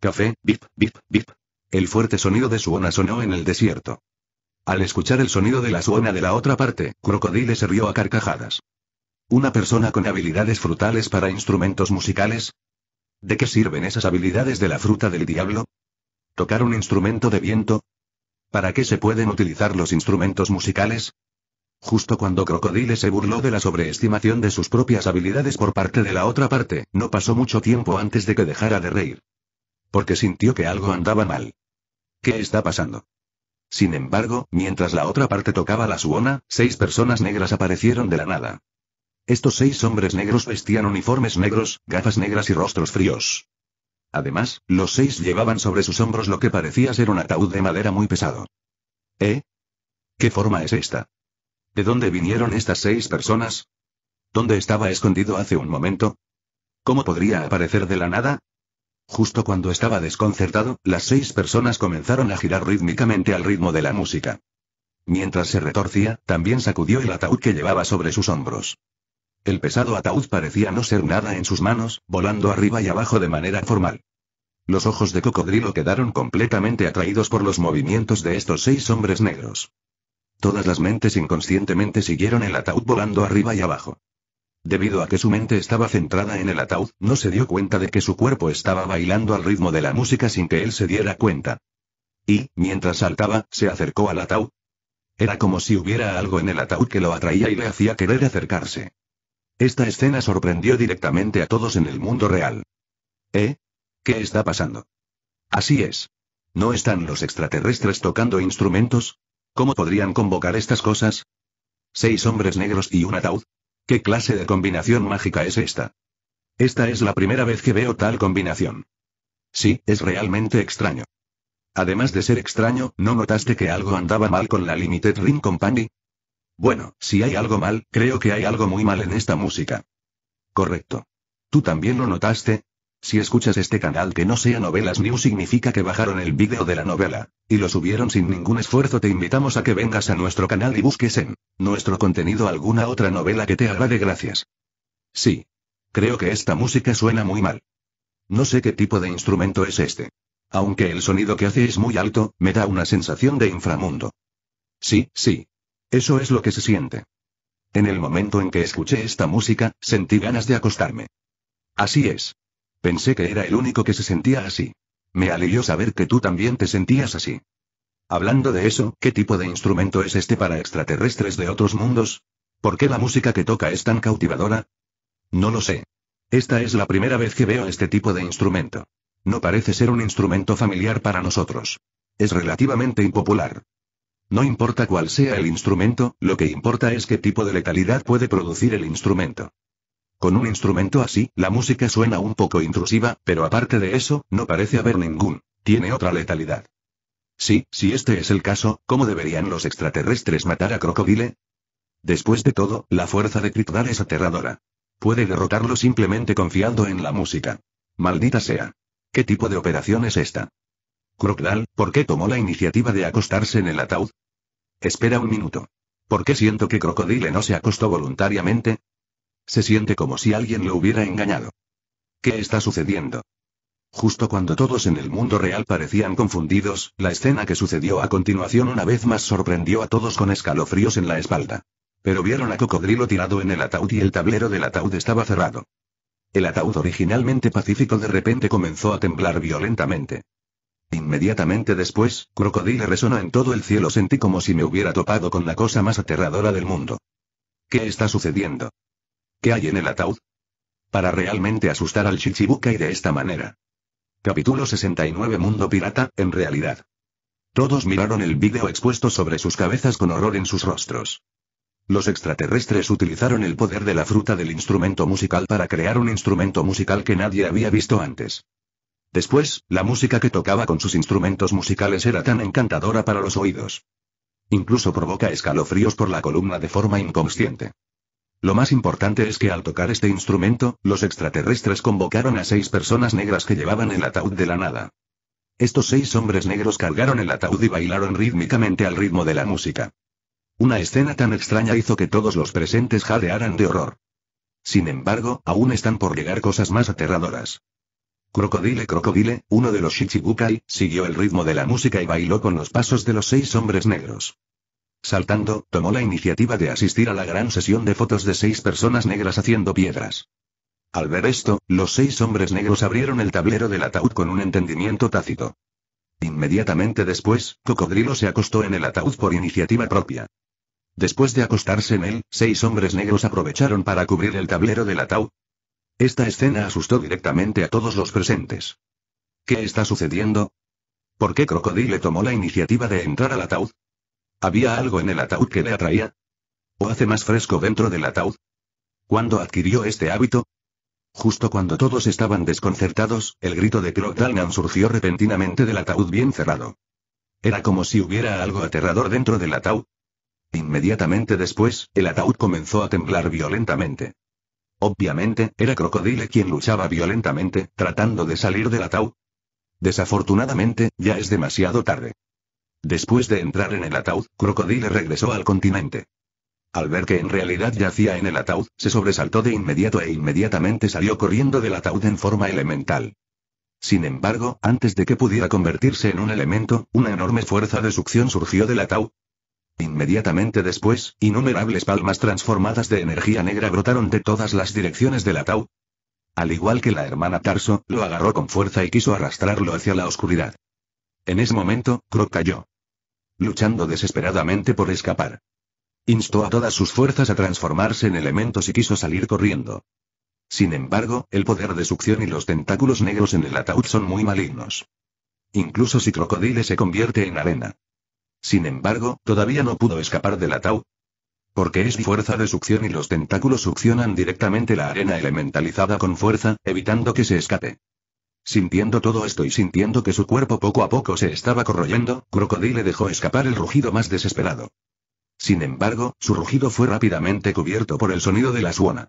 Café, bip, bip, bip. El fuerte sonido de suona sonó en el desierto. Al escuchar el sonido de la suona de la otra parte, Crocodile se rió a carcajadas. ¿Una persona con habilidades frutales para instrumentos musicales? ¿De qué sirven esas habilidades de la fruta del diablo? ¿Tocar un instrumento de viento? ¿Para qué se pueden utilizar los instrumentos musicales? Justo cuando Crocodile se burló de la sobreestimación de sus propias habilidades por parte de la otra parte, no pasó mucho tiempo antes de que dejara de reír. Porque sintió que algo andaba mal. ¿Qué está pasando? Sin embargo, mientras la otra parte tocaba la suona, seis personas negras aparecieron de la nada. Estos seis hombres negros vestían uniformes negros, gafas negras y rostros fríos. Además, los seis llevaban sobre sus hombros lo que parecía ser un ataúd de madera muy pesado. ¿Eh? ¿Qué forma es esta? ¿De dónde vinieron estas seis personas? ¿Dónde estaba escondido hace un momento? ¿Cómo podría aparecer de la nada? Justo cuando estaba desconcertado, las seis personas comenzaron a girar rítmicamente al ritmo de la música. Mientras se retorcía, también sacudió el ataúd que llevaba sobre sus hombros. El pesado ataúd parecía no ser nada en sus manos, volando arriba y abajo de manera formal. Los ojos de cocodrilo quedaron completamente atraídos por los movimientos de estos seis hombres negros. Todas las mentes inconscientemente siguieron el ataúd volando arriba y abajo. Debido a que su mente estaba centrada en el ataúd, no se dio cuenta de que su cuerpo estaba bailando al ritmo de la música sin que él se diera cuenta. Y, mientras saltaba, se acercó al ataúd. Era como si hubiera algo en el ataúd que lo atraía y le hacía querer acercarse. Esta escena sorprendió directamente a todos en el mundo real. ¿Eh? ¿Qué está pasando? Así es. ¿No están los extraterrestres tocando instrumentos? ¿Cómo podrían convocar estas cosas? ¿Seis hombres negros y un ataúd? ¿Qué clase de combinación mágica es esta? Esta es la primera vez que veo tal combinación. Sí, es realmente extraño. Además de ser extraño, ¿no notaste que algo andaba mal con la Limited Ring Company? Bueno, si hay algo mal, creo que hay algo muy mal en esta música. Correcto. ¿Tú también lo notaste? Si escuchas este canal que no sea Novelas New significa que bajaron el vídeo de la novela, y lo subieron sin ningún esfuerzo te invitamos a que vengas a nuestro canal y busques en nuestro contenido alguna otra novela que te de gracias. Sí. Creo que esta música suena muy mal. No sé qué tipo de instrumento es este. Aunque el sonido que hace es muy alto, me da una sensación de inframundo. Sí, sí, eso es lo que se siente. En el momento en que escuché esta música, sentí ganas de acostarme. Así es. Pensé que era el único que se sentía así. Me alivió saber que tú también te sentías así. Hablando de eso, ¿qué tipo de instrumento es este para extraterrestres de otros mundos? ¿Por qué la música que toca es tan cautivadora? No lo sé. Esta es la primera vez que veo este tipo de instrumento. No parece ser un instrumento familiar para nosotros. Es relativamente impopular. No importa cuál sea el instrumento, lo que importa es qué tipo de letalidad puede producir el instrumento. Con un instrumento así, la música suena un poco intrusiva, pero aparte de eso, no parece haber ningún. Tiene otra letalidad. Sí, si este es el caso, ¿cómo deberían los extraterrestres matar a Crocodile? Después de todo, la fuerza de Krypton es aterradora. Puede derrotarlo simplemente confiando en la música. Maldita sea. ¿Qué tipo de operación es esta? Crocdal, ¿por qué tomó la iniciativa de acostarse en el ataúd? Espera un minuto. ¿Por qué siento que Crocodile no se acostó voluntariamente? Se siente como si alguien lo hubiera engañado. ¿Qué está sucediendo? Justo cuando todos en el mundo real parecían confundidos, la escena que sucedió a continuación una vez más sorprendió a todos con escalofríos en la espalda. Pero vieron a Cocodrilo tirado en el ataúd y el tablero del ataúd estaba cerrado. El ataúd originalmente pacífico de repente comenzó a temblar violentamente. Inmediatamente después, Crocodile resonó en todo el cielo. Sentí como si me hubiera topado con la cosa más aterradora del mundo. ¿Qué está sucediendo? ¿Qué hay en el ataúd? Para realmente asustar al y de esta manera. Capítulo 69 Mundo Pirata, en realidad. Todos miraron el vídeo expuesto sobre sus cabezas con horror en sus rostros. Los extraterrestres utilizaron el poder de la fruta del instrumento musical para crear un instrumento musical que nadie había visto antes. Después, la música que tocaba con sus instrumentos musicales era tan encantadora para los oídos. Incluso provoca escalofríos por la columna de forma inconsciente. Lo más importante es que al tocar este instrumento, los extraterrestres convocaron a seis personas negras que llevaban el ataúd de la nada. Estos seis hombres negros cargaron el ataúd y bailaron rítmicamente al ritmo de la música. Una escena tan extraña hizo que todos los presentes jadearan de horror. Sin embargo, aún están por llegar cosas más aterradoras. Crocodile Crocodile, uno de los Shichibukai, siguió el ritmo de la música y bailó con los pasos de los seis hombres negros. Saltando, tomó la iniciativa de asistir a la gran sesión de fotos de seis personas negras haciendo piedras. Al ver esto, los seis hombres negros abrieron el tablero del ataúd con un entendimiento tácito. Inmediatamente después, Cocodrilo se acostó en el ataúd por iniciativa propia. Después de acostarse en él, seis hombres negros aprovecharon para cubrir el tablero del ataúd, esta escena asustó directamente a todos los presentes. ¿Qué está sucediendo? ¿Por qué Crocodile tomó la iniciativa de entrar al ataúd? ¿Había algo en el ataúd que le atraía? ¿O hace más fresco dentro del ataúd? ¿Cuándo adquirió este hábito? Justo cuando todos estaban desconcertados, el grito de Crocodile surgió repentinamente del ataúd bien cerrado. Era como si hubiera algo aterrador dentro del ataúd. Inmediatamente después, el ataúd comenzó a temblar violentamente. Obviamente, era Crocodile quien luchaba violentamente, tratando de salir del ataúd. Desafortunadamente, ya es demasiado tarde. Después de entrar en el ataúd, Crocodile regresó al continente. Al ver que en realidad yacía en el ataúd, se sobresaltó de inmediato e inmediatamente salió corriendo del ataúd en forma elemental. Sin embargo, antes de que pudiera convertirse en un elemento, una enorme fuerza de succión surgió del ataúd, Inmediatamente después, innumerables palmas transformadas de energía negra brotaron de todas las direcciones del ataúd. Al igual que la hermana Tarso, lo agarró con fuerza y quiso arrastrarlo hacia la oscuridad. En ese momento, Croc cayó. Luchando desesperadamente por escapar. Instó a todas sus fuerzas a transformarse en elementos y quiso salir corriendo. Sin embargo, el poder de succión y los tentáculos negros en el ataúd son muy malignos. Incluso si Crocodile se convierte en arena. Sin embargo, todavía no pudo escapar del Tau. Porque es fuerza de succión y los tentáculos succionan directamente la arena elementalizada con fuerza, evitando que se escape. Sintiendo todo esto y sintiendo que su cuerpo poco a poco se estaba corroyendo, Crocodile dejó escapar el rugido más desesperado. Sin embargo, su rugido fue rápidamente cubierto por el sonido de la suona.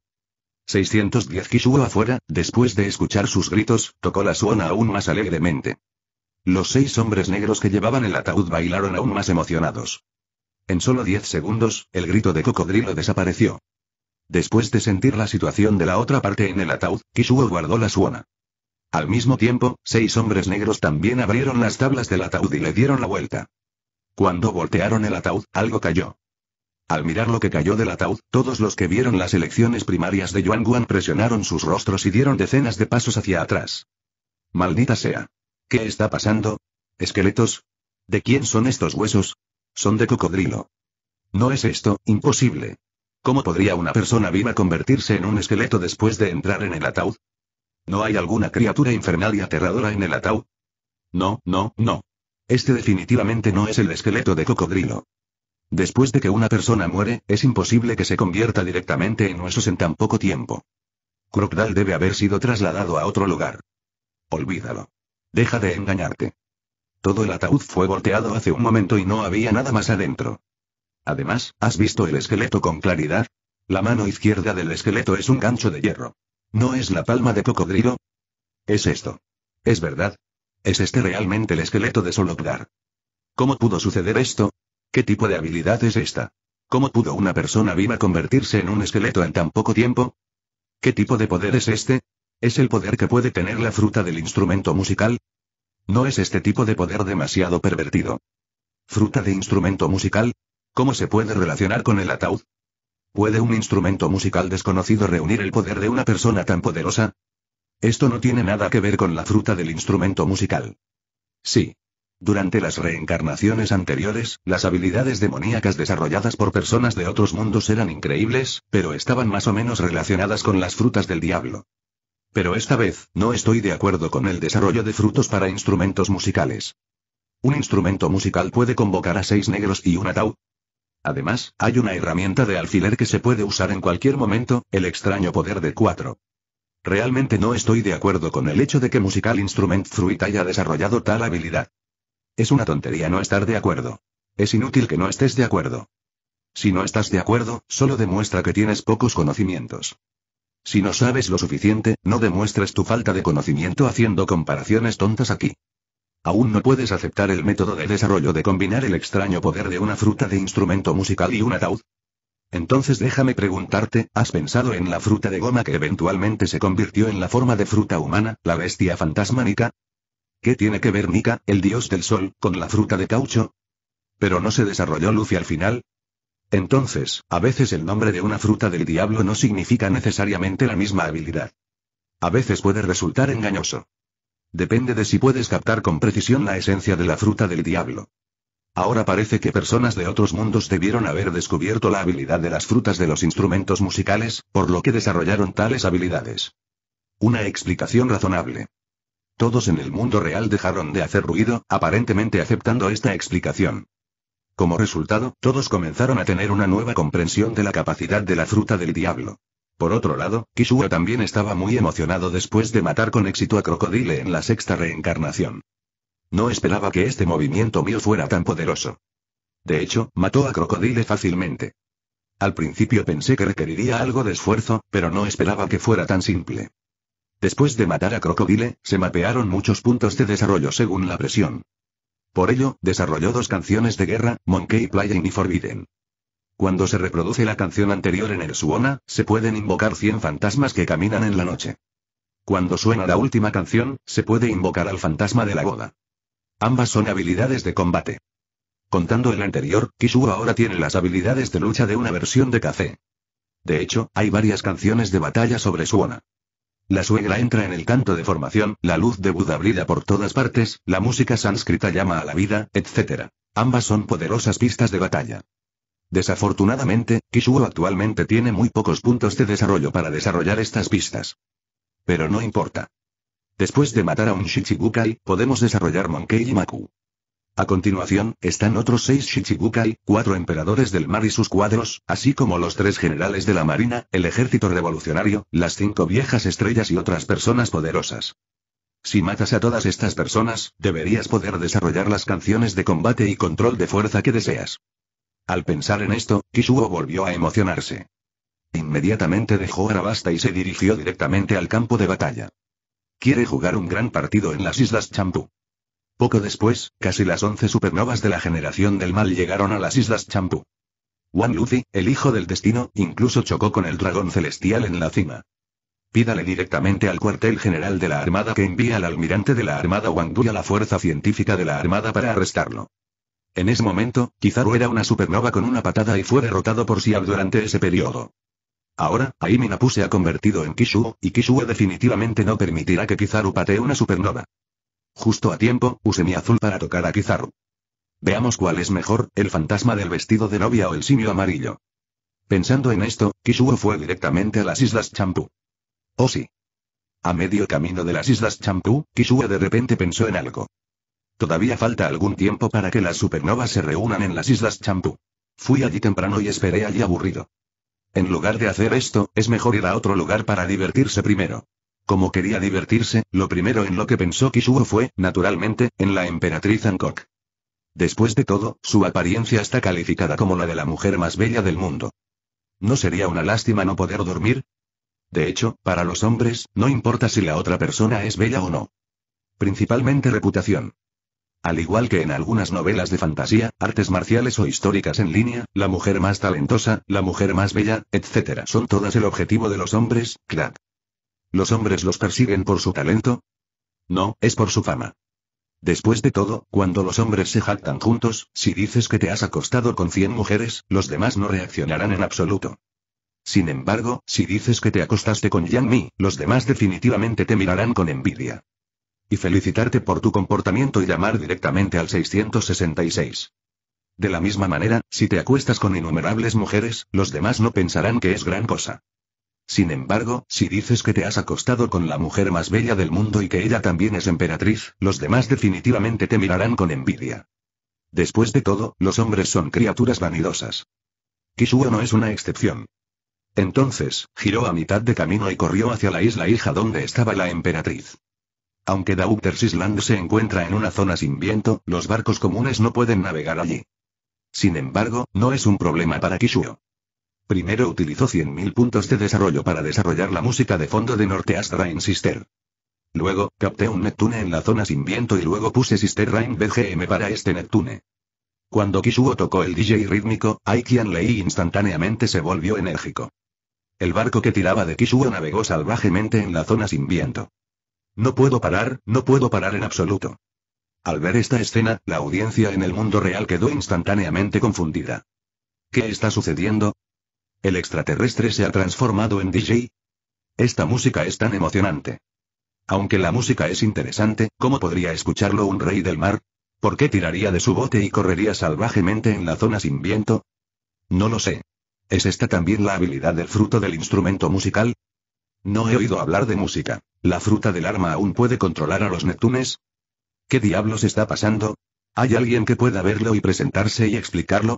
610 Kishuo afuera, después de escuchar sus gritos, tocó la suona aún más alegremente. Los seis hombres negros que llevaban el ataúd bailaron aún más emocionados. En solo diez segundos, el grito de cocodrilo desapareció. Después de sentir la situación de la otra parte en el ataúd, Kishuo guardó la suona. Al mismo tiempo, seis hombres negros también abrieron las tablas del ataúd y le dieron la vuelta. Cuando voltearon el ataúd, algo cayó. Al mirar lo que cayó del ataúd, todos los que vieron las elecciones primarias de Yuan Guan presionaron sus rostros y dieron decenas de pasos hacia atrás. Maldita sea. ¿Qué está pasando? ¿Esqueletos? ¿De quién son estos huesos? Son de cocodrilo. No es esto, imposible. ¿Cómo podría una persona viva convertirse en un esqueleto después de entrar en el ataúd? ¿No hay alguna criatura infernal y aterradora en el ataúd? No, no, no. Este definitivamente no es el esqueleto de cocodrilo. Después de que una persona muere, es imposible que se convierta directamente en huesos en tan poco tiempo. Crocdal debe haber sido trasladado a otro lugar. Olvídalo. Deja de engañarte. Todo el ataúd fue volteado hace un momento y no había nada más adentro. Además, ¿has visto el esqueleto con claridad? La mano izquierda del esqueleto es un gancho de hierro. ¿No es la palma de cocodrilo? Es esto. Es verdad. ¿Es este realmente el esqueleto de Solopdar? ¿Cómo pudo suceder esto? ¿Qué tipo de habilidad es esta? ¿Cómo pudo una persona viva convertirse en un esqueleto en tan poco tiempo? ¿Qué tipo de poder es este? ¿Es el poder que puede tener la fruta del instrumento musical? ¿No es este tipo de poder demasiado pervertido? ¿Fruta de instrumento musical? ¿Cómo se puede relacionar con el ataúd? ¿Puede un instrumento musical desconocido reunir el poder de una persona tan poderosa? Esto no tiene nada que ver con la fruta del instrumento musical. Sí. Durante las reencarnaciones anteriores, las habilidades demoníacas desarrolladas por personas de otros mundos eran increíbles, pero estaban más o menos relacionadas con las frutas del diablo. Pero esta vez, no estoy de acuerdo con el desarrollo de frutos para instrumentos musicales. Un instrumento musical puede convocar a seis negros y una tau. Además, hay una herramienta de alfiler que se puede usar en cualquier momento, el extraño poder de cuatro. Realmente no estoy de acuerdo con el hecho de que Musical Instrument Fruit haya desarrollado tal habilidad. Es una tontería no estar de acuerdo. Es inútil que no estés de acuerdo. Si no estás de acuerdo, solo demuestra que tienes pocos conocimientos. Si no sabes lo suficiente, no demuestres tu falta de conocimiento haciendo comparaciones tontas aquí. Aún no puedes aceptar el método de desarrollo de combinar el extraño poder de una fruta de instrumento musical y una ataúd. Entonces déjame preguntarte, ¿has pensado en la fruta de goma que eventualmente se convirtió en la forma de fruta humana, la bestia Nika? ¿Qué tiene que ver Nika, el dios del sol, con la fruta de caucho? Pero no se desarrolló Luffy al final, entonces, a veces el nombre de una fruta del diablo no significa necesariamente la misma habilidad. A veces puede resultar engañoso. Depende de si puedes captar con precisión la esencia de la fruta del diablo. Ahora parece que personas de otros mundos debieron haber descubierto la habilidad de las frutas de los instrumentos musicales, por lo que desarrollaron tales habilidades. Una explicación razonable. Todos en el mundo real dejaron de hacer ruido, aparentemente aceptando esta explicación. Como resultado, todos comenzaron a tener una nueva comprensión de la capacidad de la fruta del diablo. Por otro lado, Kishua también estaba muy emocionado después de matar con éxito a Crocodile en la sexta reencarnación. No esperaba que este movimiento mío fuera tan poderoso. De hecho, mató a Crocodile fácilmente. Al principio pensé que requeriría algo de esfuerzo, pero no esperaba que fuera tan simple. Después de matar a Crocodile, se mapearon muchos puntos de desarrollo según la presión. Por ello, desarrolló dos canciones de guerra, Monkey Playing y Forbidden. Cuando se reproduce la canción anterior en el Suona, se pueden invocar 100 fantasmas que caminan en la noche. Cuando suena la última canción, se puede invocar al fantasma de la boda. Ambas son habilidades de combate. Contando el anterior, Kishu ahora tiene las habilidades de lucha de una versión de café. De hecho, hay varias canciones de batalla sobre Suona. La suegra entra en el canto de formación, la luz de Buda brilla por todas partes, la música sánscrita llama a la vida, etc. Ambas son poderosas pistas de batalla. Desafortunadamente, Kishuo actualmente tiene muy pocos puntos de desarrollo para desarrollar estas pistas. Pero no importa. Después de matar a un Shichibukai, podemos desarrollar Monkey y Maku. A continuación, están otros seis Shichibukai, cuatro emperadores del mar y sus cuadros, así como los tres generales de la marina, el ejército revolucionario, las cinco viejas estrellas y otras personas poderosas. Si matas a todas estas personas, deberías poder desarrollar las canciones de combate y control de fuerza que deseas. Al pensar en esto, Kishuo volvió a emocionarse. Inmediatamente dejó Arabasta y se dirigió directamente al campo de batalla. Quiere jugar un gran partido en las Islas Champú. Poco después, casi las 11 supernovas de la generación del mal llegaron a las Islas Champu. Wan Luffy, el hijo del destino, incluso chocó con el dragón celestial en la cima. Pídale directamente al cuartel general de la Armada que envíe al almirante de la Armada Wang y a la fuerza científica de la Armada para arrestarlo. En ese momento, Kizaru era una supernova con una patada y fue derrotado por Sial durante ese periodo. Ahora, Aimina se ha convertido en Kishu, y Kishu definitivamente no permitirá que Kizaru patee una supernova. Justo a tiempo, usé mi azul para tocar a Kizaru. Veamos cuál es mejor, el fantasma del vestido de novia o el simio amarillo. Pensando en esto, Kishuo fue directamente a las Islas Champú. Oh sí. A medio camino de las Islas Champú, Kishuo de repente pensó en algo. Todavía falta algún tiempo para que las supernovas se reúnan en las Islas Champú. Fui allí temprano y esperé allí aburrido. En lugar de hacer esto, es mejor ir a otro lugar para divertirse primero. Como quería divertirse, lo primero en lo que pensó Kishuo fue, naturalmente, en la emperatriz Ankok. Después de todo, su apariencia está calificada como la de la mujer más bella del mundo. ¿No sería una lástima no poder dormir? De hecho, para los hombres, no importa si la otra persona es bella o no. Principalmente reputación. Al igual que en algunas novelas de fantasía, artes marciales o históricas en línea, la mujer más talentosa, la mujer más bella, etc. son todas el objetivo de los hombres, crack. ¿Los hombres los persiguen por su talento? No, es por su fama. Después de todo, cuando los hombres se jactan juntos, si dices que te has acostado con 100 mujeres, los demás no reaccionarán en absoluto. Sin embargo, si dices que te acostaste con Yang Mi, los demás definitivamente te mirarán con envidia. Y felicitarte por tu comportamiento y llamar directamente al 666. De la misma manera, si te acuestas con innumerables mujeres, los demás no pensarán que es gran cosa. Sin embargo, si dices que te has acostado con la mujer más bella del mundo y que ella también es emperatriz, los demás definitivamente te mirarán con envidia. Después de todo, los hombres son criaturas vanidosas. Kishuo no es una excepción. Entonces, giró a mitad de camino y corrió hacia la isla hija donde estaba la emperatriz. Aunque Daughters Island se encuentra en una zona sin viento, los barcos comunes no pueden navegar allí. Sin embargo, no es un problema para Kishuo. Primero utilizó 100.000 puntos de desarrollo para desarrollar la música de fondo de Astra Rain Sister. Luego, capté un Neptune en la zona sin viento y luego puse Sister Rain BGM para este Neptune. Cuando Kishuo tocó el DJ rítmico, Aikian Lei instantáneamente se volvió enérgico. El barco que tiraba de Kishuo navegó salvajemente en la zona sin viento. No puedo parar, no puedo parar en absoluto. Al ver esta escena, la audiencia en el mundo real quedó instantáneamente confundida. ¿Qué está sucediendo? ¿El extraterrestre se ha transformado en DJ? Esta música es tan emocionante. Aunque la música es interesante, ¿cómo podría escucharlo un rey del mar? ¿Por qué tiraría de su bote y correría salvajemente en la zona sin viento? No lo sé. ¿Es esta también la habilidad del fruto del instrumento musical? No he oído hablar de música. ¿La fruta del arma aún puede controlar a los Neptunes? ¿Qué diablos está pasando? ¿Hay alguien que pueda verlo y presentarse y explicarlo?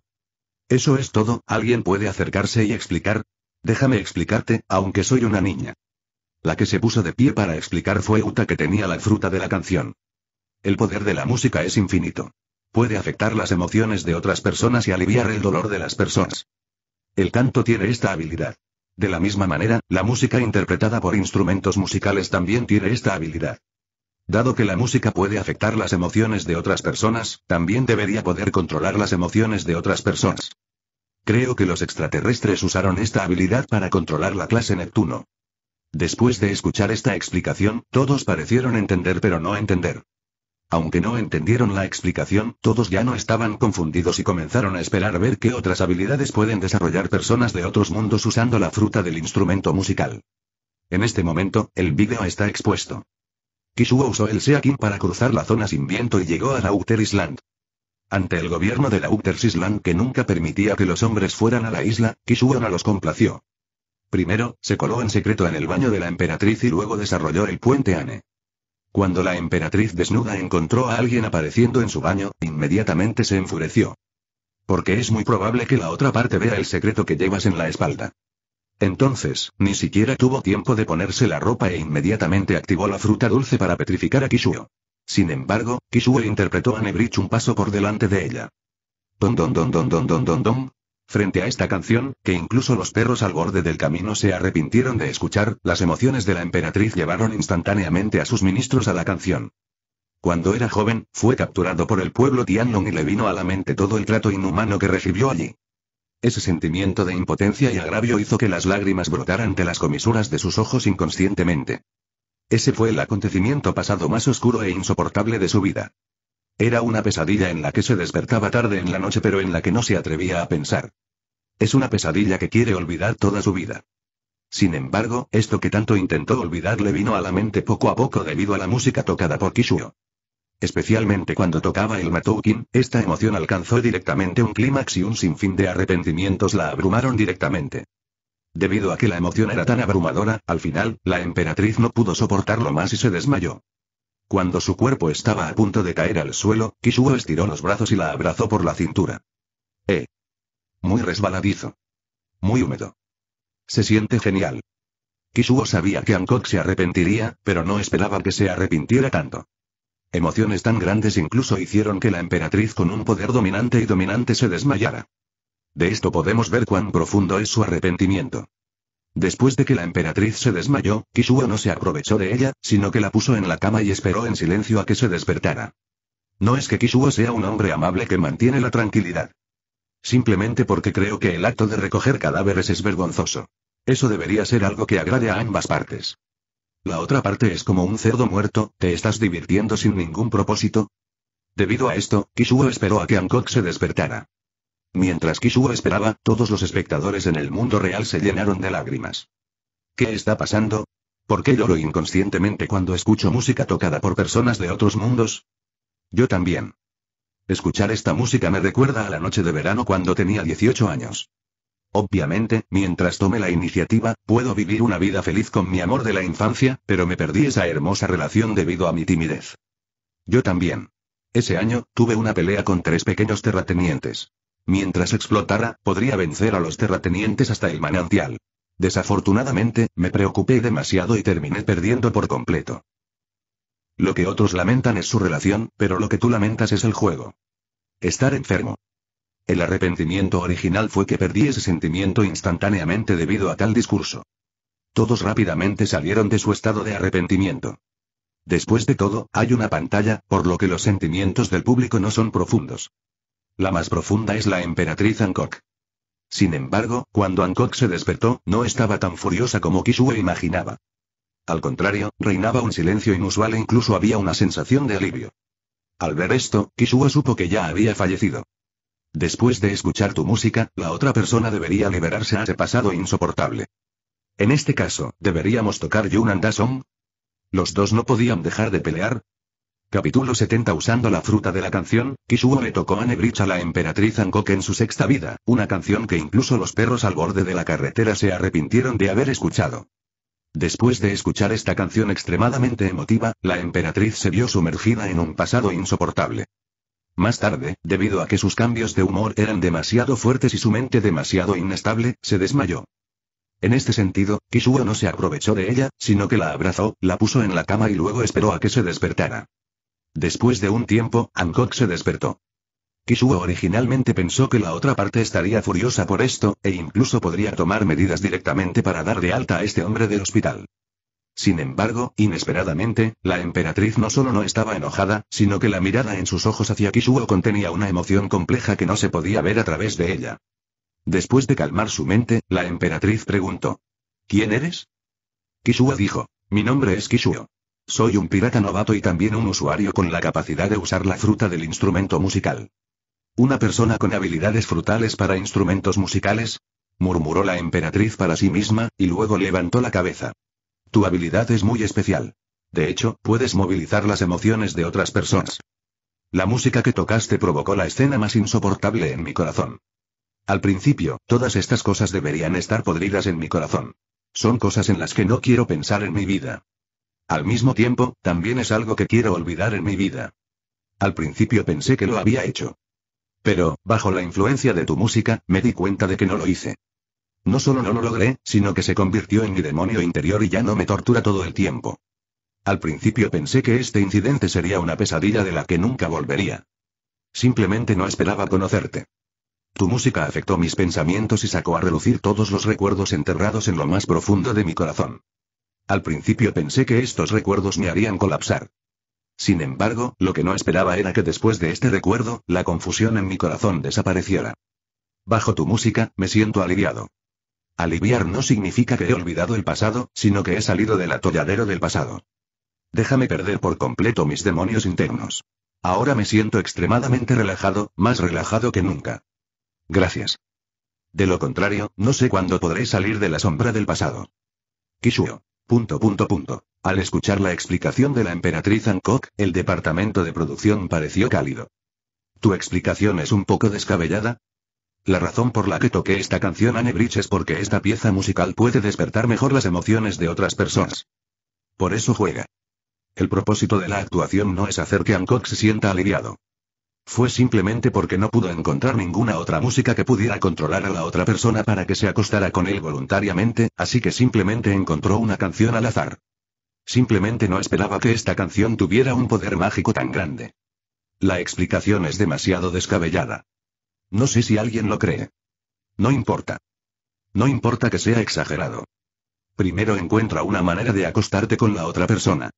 Eso es todo, alguien puede acercarse y explicar. Déjame explicarte, aunque soy una niña. La que se puso de pie para explicar fue Uta que tenía la fruta de la canción. El poder de la música es infinito. Puede afectar las emociones de otras personas y aliviar el dolor de las personas. El canto tiene esta habilidad. De la misma manera, la música interpretada por instrumentos musicales también tiene esta habilidad. Dado que la música puede afectar las emociones de otras personas, también debería poder controlar las emociones de otras personas. Creo que los extraterrestres usaron esta habilidad para controlar la clase Neptuno. Después de escuchar esta explicación, todos parecieron entender pero no entender. Aunque no entendieron la explicación, todos ya no estaban confundidos y comenzaron a esperar a ver qué otras habilidades pueden desarrollar personas de otros mundos usando la fruta del instrumento musical. En este momento, el vídeo está expuesto. Kishuo usó el Seakin para cruzar la zona sin viento y llegó a Lauter Island. Ante el gobierno de Lauter Island que nunca permitía que los hombres fueran a la isla, Kishuo no los complació. Primero, se coló en secreto en el baño de la emperatriz y luego desarrolló el puente Ane. Cuando la emperatriz desnuda encontró a alguien apareciendo en su baño, inmediatamente se enfureció. Porque es muy probable que la otra parte vea el secreto que llevas en la espalda. Entonces, ni siquiera tuvo tiempo de ponerse la ropa e inmediatamente activó la fruta dulce para petrificar a Kishuo. Sin embargo, Kishuo interpretó a Nebrich un paso por delante de ella. Don don don don don don don don. Frente a esta canción, que incluso los perros al borde del camino se arrepintieron de escuchar, las emociones de la emperatriz llevaron instantáneamente a sus ministros a la canción. Cuando era joven, fue capturado por el pueblo Tianlong y le vino a la mente todo el trato inhumano que recibió allí. Ese sentimiento de impotencia y agravio hizo que las lágrimas brotaran de las comisuras de sus ojos inconscientemente. Ese fue el acontecimiento pasado más oscuro e insoportable de su vida. Era una pesadilla en la que se despertaba tarde en la noche pero en la que no se atrevía a pensar. Es una pesadilla que quiere olvidar toda su vida. Sin embargo, esto que tanto intentó olvidar le vino a la mente poco a poco debido a la música tocada por Kishuo. Especialmente cuando tocaba el Matoukin, esta emoción alcanzó directamente un clímax y un sinfín de arrepentimientos la abrumaron directamente. Debido a que la emoción era tan abrumadora, al final, la emperatriz no pudo soportarlo más y se desmayó. Cuando su cuerpo estaba a punto de caer al suelo, Kishuo estiró los brazos y la abrazó por la cintura. Eh. Muy resbaladizo. Muy húmedo. Se siente genial. Kishuo sabía que Ankok se arrepentiría, pero no esperaba que se arrepintiera tanto. Emociones tan grandes incluso hicieron que la emperatriz con un poder dominante y dominante se desmayara. De esto podemos ver cuán profundo es su arrepentimiento. Después de que la emperatriz se desmayó, Kishuo no se aprovechó de ella, sino que la puso en la cama y esperó en silencio a que se despertara. No es que Kishuo sea un hombre amable que mantiene la tranquilidad. Simplemente porque creo que el acto de recoger cadáveres es vergonzoso. Eso debería ser algo que agrade a ambas partes. La otra parte es como un cerdo muerto, ¿te estás divirtiendo sin ningún propósito? Debido a esto, Kishuo esperó a que Hancock se despertara. Mientras Kishuo esperaba, todos los espectadores en el mundo real se llenaron de lágrimas. ¿Qué está pasando? ¿Por qué lloro inconscientemente cuando escucho música tocada por personas de otros mundos? Yo también. Escuchar esta música me recuerda a la noche de verano cuando tenía 18 años. Obviamente, mientras tome la iniciativa, puedo vivir una vida feliz con mi amor de la infancia, pero me perdí esa hermosa relación debido a mi timidez. Yo también. Ese año, tuve una pelea con tres pequeños terratenientes. Mientras explotara, podría vencer a los terratenientes hasta el manantial. Desafortunadamente, me preocupé demasiado y terminé perdiendo por completo. Lo que otros lamentan es su relación, pero lo que tú lamentas es el juego. Estar enfermo. El arrepentimiento original fue que perdí ese sentimiento instantáneamente debido a tal discurso. Todos rápidamente salieron de su estado de arrepentimiento. Después de todo, hay una pantalla, por lo que los sentimientos del público no son profundos. La más profunda es la emperatriz Ankok. Sin embargo, cuando Ankok se despertó, no estaba tan furiosa como Kisue imaginaba. Al contrario, reinaba un silencio inusual e incluso había una sensación de alivio. Al ver esto, Kishua supo que ya había fallecido. Después de escuchar tu música, la otra persona debería liberarse a ese pasado insoportable. En este caso, ¿deberíamos tocar Yun and ¿Los dos no podían dejar de pelear? Capítulo 70 Usando la fruta de la canción, Kishuo le tocó a Nebrich a la emperatriz Angok en su sexta vida, una canción que incluso los perros al borde de la carretera se arrepintieron de haber escuchado. Después de escuchar esta canción extremadamente emotiva, la emperatriz se vio sumergida en un pasado insoportable. Más tarde, debido a que sus cambios de humor eran demasiado fuertes y su mente demasiado inestable, se desmayó. En este sentido, Kishuo no se aprovechó de ella, sino que la abrazó, la puso en la cama y luego esperó a que se despertara. Después de un tiempo, Hancock se despertó. Kishuo originalmente pensó que la otra parte estaría furiosa por esto, e incluso podría tomar medidas directamente para dar de alta a este hombre del hospital. Sin embargo, inesperadamente, la emperatriz no solo no estaba enojada, sino que la mirada en sus ojos hacia Kishuo contenía una emoción compleja que no se podía ver a través de ella. Después de calmar su mente, la emperatriz preguntó. ¿Quién eres? Kishuo dijo. Mi nombre es Kishuo. Soy un pirata novato y también un usuario con la capacidad de usar la fruta del instrumento musical. ¿Una persona con habilidades frutales para instrumentos musicales? murmuró la emperatriz para sí misma, y luego levantó la cabeza. Tu habilidad es muy especial. De hecho, puedes movilizar las emociones de otras personas. La música que tocaste provocó la escena más insoportable en mi corazón. Al principio, todas estas cosas deberían estar podridas en mi corazón. Son cosas en las que no quiero pensar en mi vida. Al mismo tiempo, también es algo que quiero olvidar en mi vida. Al principio pensé que lo había hecho. Pero, bajo la influencia de tu música, me di cuenta de que no lo hice. No solo no lo logré, sino que se convirtió en mi demonio interior y ya no me tortura todo el tiempo. Al principio pensé que este incidente sería una pesadilla de la que nunca volvería. Simplemente no esperaba conocerte. Tu música afectó mis pensamientos y sacó a relucir todos los recuerdos enterrados en lo más profundo de mi corazón. Al principio pensé que estos recuerdos me harían colapsar. Sin embargo, lo que no esperaba era que después de este recuerdo, la confusión en mi corazón desapareciera. Bajo tu música, me siento aliviado. Aliviar no significa que he olvidado el pasado, sino que he salido del atolladero del pasado. Déjame perder por completo mis demonios internos. Ahora me siento extremadamente relajado, más relajado que nunca. Gracias. De lo contrario, no sé cuándo podré salir de la sombra del pasado. Kishuo. Punto punto punto. Al escuchar la explicación de la emperatriz Hancock, el departamento de producción pareció cálido. Tu explicación es un poco descabellada, la razón por la que toqué esta canción a Nebrich es porque esta pieza musical puede despertar mejor las emociones de otras personas. Por eso juega. El propósito de la actuación no es hacer que Hancock se sienta aliviado. Fue simplemente porque no pudo encontrar ninguna otra música que pudiera controlar a la otra persona para que se acostara con él voluntariamente, así que simplemente encontró una canción al azar. Simplemente no esperaba que esta canción tuviera un poder mágico tan grande. La explicación es demasiado descabellada. No sé si alguien lo cree. No importa. No importa que sea exagerado. Primero encuentra una manera de acostarte con la otra persona.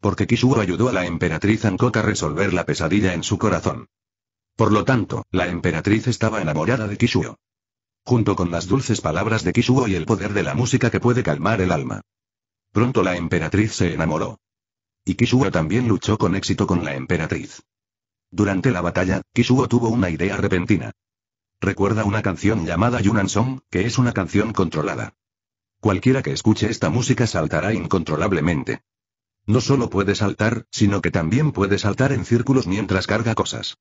Porque Kishuo ayudó a la emperatriz Ankoka a resolver la pesadilla en su corazón. Por lo tanto, la emperatriz estaba enamorada de Kishuo. Junto con las dulces palabras de Kishuo y el poder de la música que puede calmar el alma. Pronto la emperatriz se enamoró. Y Kishuo también luchó con éxito con la emperatriz. Durante la batalla, Kishuo tuvo una idea repentina. Recuerda una canción llamada Yunan Song, que es una canción controlada. Cualquiera que escuche esta música saltará incontrolablemente. No solo puede saltar, sino que también puede saltar en círculos mientras carga cosas.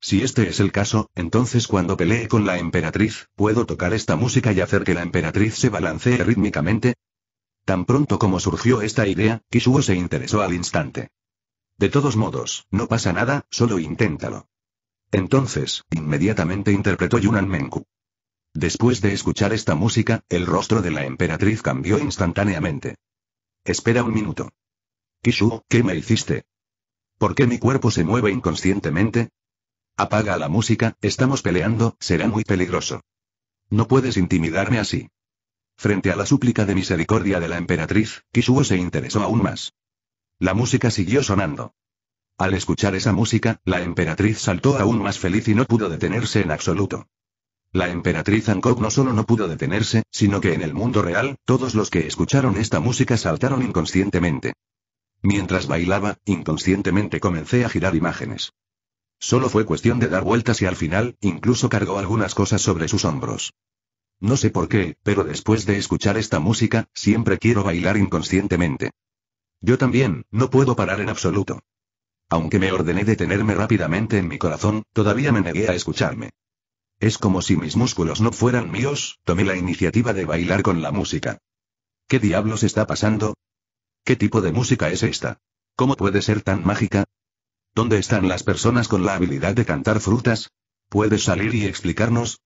Si este es el caso, entonces cuando pelee con la emperatriz, ¿puedo tocar esta música y hacer que la emperatriz se balancee rítmicamente? Tan pronto como surgió esta idea, Kishuo se interesó al instante. De todos modos, no pasa nada, solo inténtalo. Entonces, inmediatamente interpretó Yunan Menku. Después de escuchar esta música, el rostro de la emperatriz cambió instantáneamente. Espera un minuto. Kishu, ¿qué me hiciste? ¿Por qué mi cuerpo se mueve inconscientemente? Apaga la música, estamos peleando, será muy peligroso. No puedes intimidarme así. Frente a la súplica de misericordia de la emperatriz, Kishuo se interesó aún más. La música siguió sonando. Al escuchar esa música, la emperatriz saltó aún más feliz y no pudo detenerse en absoluto. La emperatriz Hancock no solo no pudo detenerse, sino que en el mundo real, todos los que escucharon esta música saltaron inconscientemente. Mientras bailaba, inconscientemente comencé a girar imágenes. Solo fue cuestión de dar vueltas y al final, incluso cargó algunas cosas sobre sus hombros. No sé por qué, pero después de escuchar esta música, siempre quiero bailar inconscientemente. Yo también, no puedo parar en absoluto. Aunque me ordené detenerme rápidamente en mi corazón, todavía me negué a escucharme. Es como si mis músculos no fueran míos, tomé la iniciativa de bailar con la música. ¿Qué diablos está pasando? ¿Qué tipo de música es esta? ¿Cómo puede ser tan mágica? ¿Dónde están las personas con la habilidad de cantar frutas? ¿Puedes salir y explicarnos?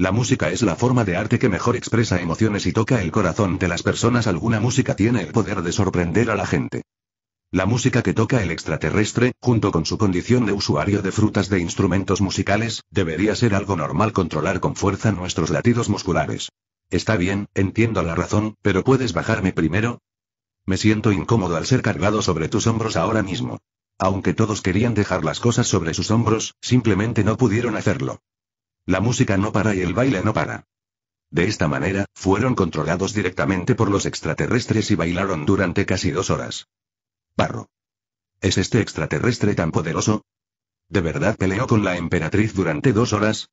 La música es la forma de arte que mejor expresa emociones y toca el corazón de las personas. Alguna música tiene el poder de sorprender a la gente. La música que toca el extraterrestre, junto con su condición de usuario de frutas de instrumentos musicales, debería ser algo normal controlar con fuerza nuestros latidos musculares. Está bien, entiendo la razón, pero ¿puedes bajarme primero? Me siento incómodo al ser cargado sobre tus hombros ahora mismo. Aunque todos querían dejar las cosas sobre sus hombros, simplemente no pudieron hacerlo. La música no para y el baile no para. De esta manera, fueron controlados directamente por los extraterrestres y bailaron durante casi dos horas. Barro. ¿Es este extraterrestre tan poderoso? ¿De verdad peleó con la emperatriz durante dos horas?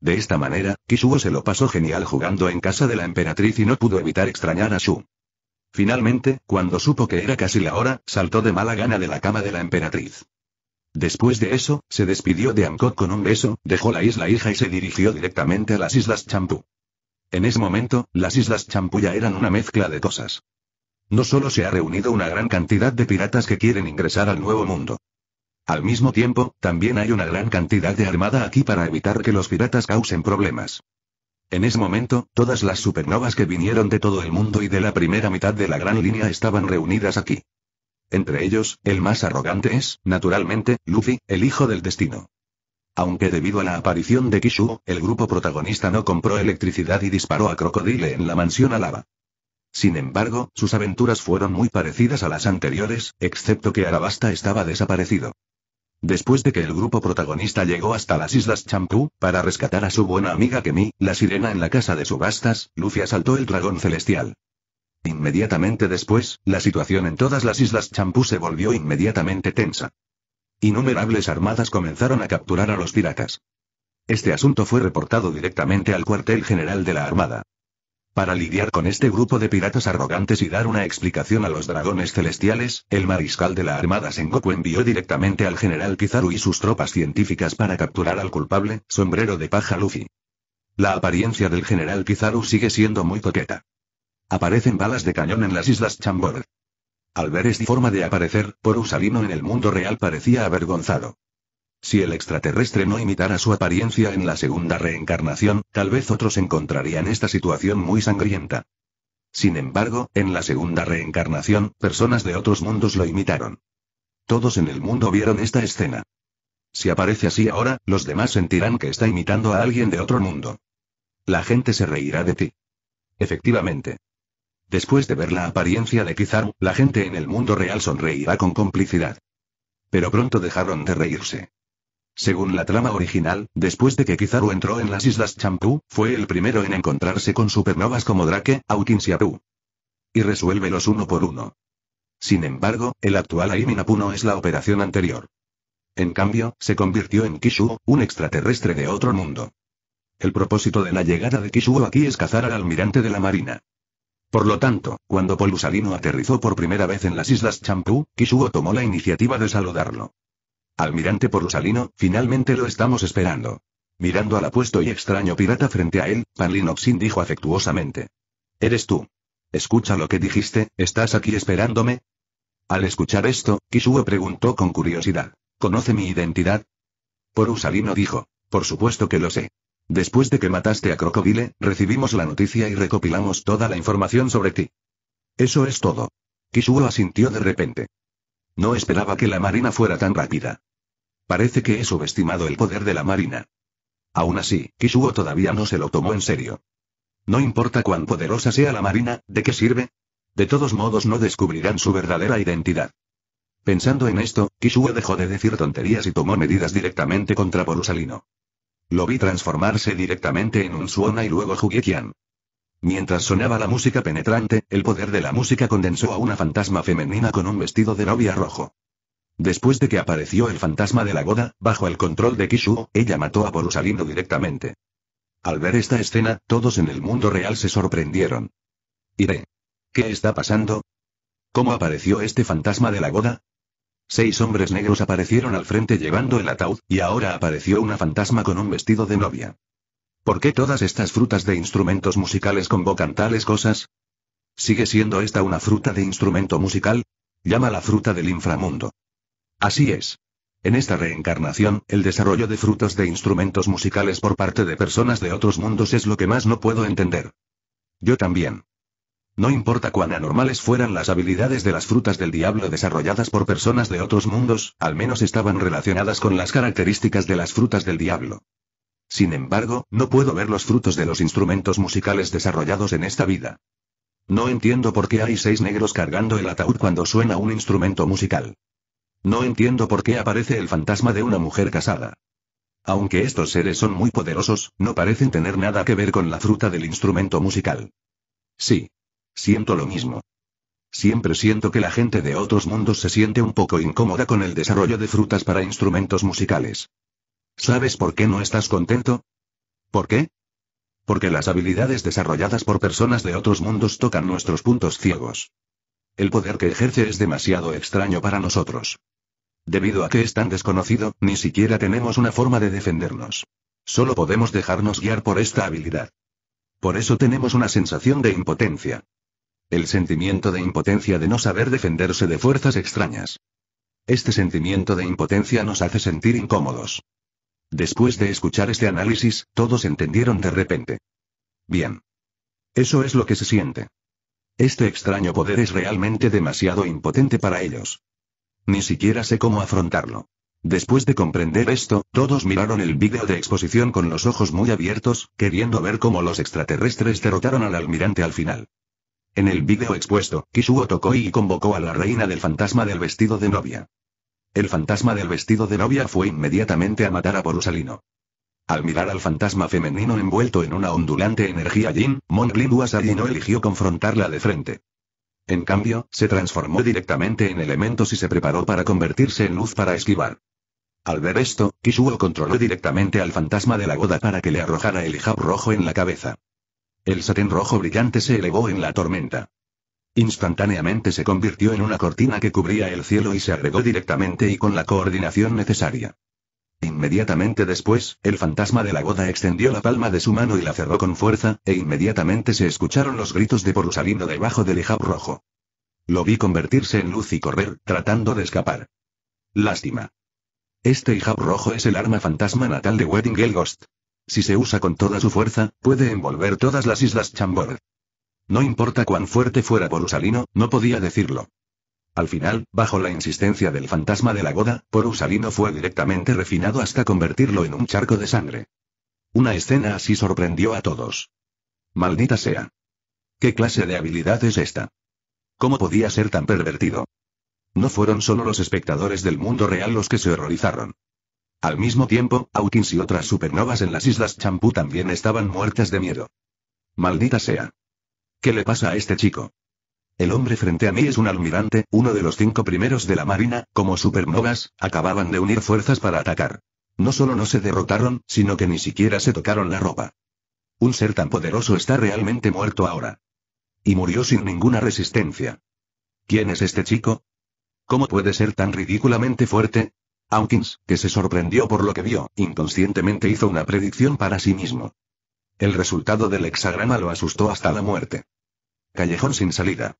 De esta manera, Kishuo se lo pasó genial jugando en casa de la emperatriz y no pudo evitar extrañar a Shu. Finalmente, cuando supo que era casi la hora, saltó de mala gana de la cama de la emperatriz. Después de eso, se despidió de Angkor con un beso, dejó la isla hija y se dirigió directamente a las Islas Champú. En ese momento, las Islas Champu ya eran una mezcla de cosas. No solo se ha reunido una gran cantidad de piratas que quieren ingresar al Nuevo Mundo. Al mismo tiempo, también hay una gran cantidad de armada aquí para evitar que los piratas causen problemas. En ese momento, todas las supernovas que vinieron de todo el mundo y de la primera mitad de la gran línea estaban reunidas aquí. Entre ellos, el más arrogante es, naturalmente, Luffy, el hijo del destino. Aunque debido a la aparición de Kishu, el grupo protagonista no compró electricidad y disparó a Crocodile en la mansión Alaba. Sin embargo, sus aventuras fueron muy parecidas a las anteriores, excepto que Arabasta estaba desaparecido. Después de que el grupo protagonista llegó hasta las Islas Champú, para rescatar a su buena amiga Kemi, la sirena en la casa de subastas, Luffy asaltó el dragón celestial. Inmediatamente después, la situación en todas las islas Champú se volvió inmediatamente tensa. Innumerables armadas comenzaron a capturar a los piratas. Este asunto fue reportado directamente al cuartel general de la Armada. Para lidiar con este grupo de piratas arrogantes y dar una explicación a los dragones celestiales, el mariscal de la Armada Sengoku envió directamente al general Kizaru y sus tropas científicas para capturar al culpable, sombrero de paja Luffy. La apariencia del general Kizaru sigue siendo muy coqueta. Aparecen balas de cañón en las Islas Chambord. Al ver esta forma de aparecer, Porusalino en el mundo real parecía avergonzado. Si el extraterrestre no imitara su apariencia en la segunda reencarnación, tal vez otros encontrarían esta situación muy sangrienta. Sin embargo, en la segunda reencarnación, personas de otros mundos lo imitaron. Todos en el mundo vieron esta escena. Si aparece así ahora, los demás sentirán que está imitando a alguien de otro mundo. La gente se reirá de ti. Efectivamente. Después de ver la apariencia de Kizaru, la gente en el mundo real sonreirá con complicidad. Pero pronto dejaron de reírse. Según la trama original, después de que Kizaru entró en las Islas Champú, fue el primero en encontrarse con supernovas como Drake, Hawkins y Apu. Y resuélvelos uno por uno. Sin embargo, el actual Aiminapu no es la operación anterior. En cambio, se convirtió en Kishu, un extraterrestre de otro mundo. El propósito de la llegada de Kishu aquí es cazar al almirante de la Marina. Por lo tanto, cuando Polusalino aterrizó por primera vez en las Islas Champú, Kishuo tomó la iniciativa de saludarlo. Almirante Polusalino, finalmente lo estamos esperando. Mirando al apuesto y extraño pirata frente a él, Pan Linoxin dijo afectuosamente. Eres tú. Escucha lo que dijiste, ¿estás aquí esperándome? Al escuchar esto, Kishuo preguntó con curiosidad. ¿Conoce mi identidad? usalino dijo. Por supuesto que lo sé. Después de que mataste a Crocodile, recibimos la noticia y recopilamos toda la información sobre ti. Eso es todo. Kishuo asintió de repente. No esperaba que la marina fuera tan rápida. Parece que he subestimado el poder de la marina. Aún así, Kishuo todavía no se lo tomó en serio. No importa cuán poderosa sea la marina, ¿de qué sirve? De todos modos no descubrirán su verdadera identidad. Pensando en esto, Kishuo dejó de decir tonterías y tomó medidas directamente contra Porusalino. Lo vi transformarse directamente en un suona y luego Jugekian. Mientras sonaba la música penetrante, el poder de la música condensó a una fantasma femenina con un vestido de novia rojo. Después de que apareció el fantasma de la boda, bajo el control de Kishu, ella mató a Borusalino directamente. Al ver esta escena, todos en el mundo real se sorprendieron. Iré. ¿Qué está pasando? ¿Cómo apareció este fantasma de la boda? Seis hombres negros aparecieron al frente llevando el ataúd, y ahora apareció una fantasma con un vestido de novia. ¿Por qué todas estas frutas de instrumentos musicales convocan tales cosas? ¿Sigue siendo esta una fruta de instrumento musical? Llama la fruta del inframundo. Así es. En esta reencarnación, el desarrollo de frutos de instrumentos musicales por parte de personas de otros mundos es lo que más no puedo entender. Yo también. No importa cuán anormales fueran las habilidades de las frutas del diablo desarrolladas por personas de otros mundos, al menos estaban relacionadas con las características de las frutas del diablo. Sin embargo, no puedo ver los frutos de los instrumentos musicales desarrollados en esta vida. No entiendo por qué hay seis negros cargando el ataúd cuando suena un instrumento musical. No entiendo por qué aparece el fantasma de una mujer casada. Aunque estos seres son muy poderosos, no parecen tener nada que ver con la fruta del instrumento musical. Sí, Siento lo mismo. Siempre siento que la gente de otros mundos se siente un poco incómoda con el desarrollo de frutas para instrumentos musicales. ¿Sabes por qué no estás contento? ¿Por qué? Porque las habilidades desarrolladas por personas de otros mundos tocan nuestros puntos ciegos. El poder que ejerce es demasiado extraño para nosotros. Debido a que es tan desconocido, ni siquiera tenemos una forma de defendernos. Solo podemos dejarnos guiar por esta habilidad. Por eso tenemos una sensación de impotencia. El sentimiento de impotencia de no saber defenderse de fuerzas extrañas. Este sentimiento de impotencia nos hace sentir incómodos. Después de escuchar este análisis, todos entendieron de repente. Bien. Eso es lo que se siente. Este extraño poder es realmente demasiado impotente para ellos. Ni siquiera sé cómo afrontarlo. Después de comprender esto, todos miraron el vídeo de exposición con los ojos muy abiertos, queriendo ver cómo los extraterrestres derrotaron al almirante al final. En el vídeo expuesto, Kishuo tocó y convocó a la reina del fantasma del vestido de novia. El fantasma del vestido de novia fue inmediatamente a matar a Borusalino. Al mirar al fantasma femenino envuelto en una ondulante energía yin, Mon no eligió confrontarla de frente. En cambio, se transformó directamente en elementos y se preparó para convertirse en luz para esquivar. Al ver esto, Kishuo controló directamente al fantasma de la boda para que le arrojara el hijab rojo en la cabeza. El satén rojo brillante se elevó en la tormenta. Instantáneamente se convirtió en una cortina que cubría el cielo y se agregó directamente y con la coordinación necesaria. Inmediatamente después, el fantasma de la boda extendió la palma de su mano y la cerró con fuerza, e inmediatamente se escucharon los gritos de Poru saliendo debajo del hijab rojo. Lo vi convertirse en luz y correr, tratando de escapar. Lástima. Este hijab rojo es el arma fantasma natal de Wedding Ghost. Si se usa con toda su fuerza, puede envolver todas las islas Chambord. No importa cuán fuerte fuera Porusalino, no podía decirlo. Al final, bajo la insistencia del fantasma de la boda, Porusalino fue directamente refinado hasta convertirlo en un charco de sangre. Una escena así sorprendió a todos. Maldita sea. ¿Qué clase de habilidad es esta? ¿Cómo podía ser tan pervertido? No fueron solo los espectadores del mundo real los que se horrorizaron. Al mismo tiempo, Hawkins y otras supernovas en las Islas Champú también estaban muertas de miedo. Maldita sea. ¿Qué le pasa a este chico? El hombre frente a mí es un almirante, uno de los cinco primeros de la Marina, como supernovas, acababan de unir fuerzas para atacar. No solo no se derrotaron, sino que ni siquiera se tocaron la ropa. Un ser tan poderoso está realmente muerto ahora. Y murió sin ninguna resistencia. ¿Quién es este chico? ¿Cómo puede ser tan ridículamente fuerte? Hawkins, que se sorprendió por lo que vio, inconscientemente hizo una predicción para sí mismo. El resultado del hexagrama lo asustó hasta la muerte. Callejón sin salida.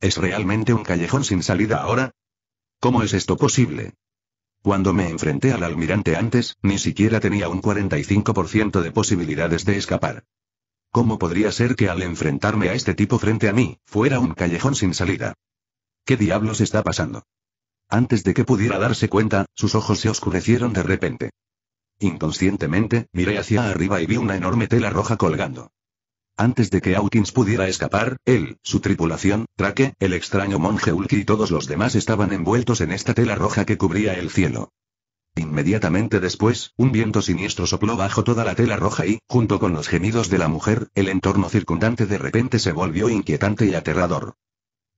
¿Es realmente un callejón sin salida ahora? ¿Cómo es esto posible? Cuando me enfrenté al almirante antes, ni siquiera tenía un 45% de posibilidades de escapar. ¿Cómo podría ser que al enfrentarme a este tipo frente a mí, fuera un callejón sin salida? ¿Qué diablos está pasando? Antes de que pudiera darse cuenta, sus ojos se oscurecieron de repente. Inconscientemente, miré hacia arriba y vi una enorme tela roja colgando. Antes de que Hawkins pudiera escapar, él, su tripulación, Traque, el extraño monje Ulki y todos los demás estaban envueltos en esta tela roja que cubría el cielo. Inmediatamente después, un viento siniestro sopló bajo toda la tela roja y, junto con los gemidos de la mujer, el entorno circundante de repente se volvió inquietante y aterrador.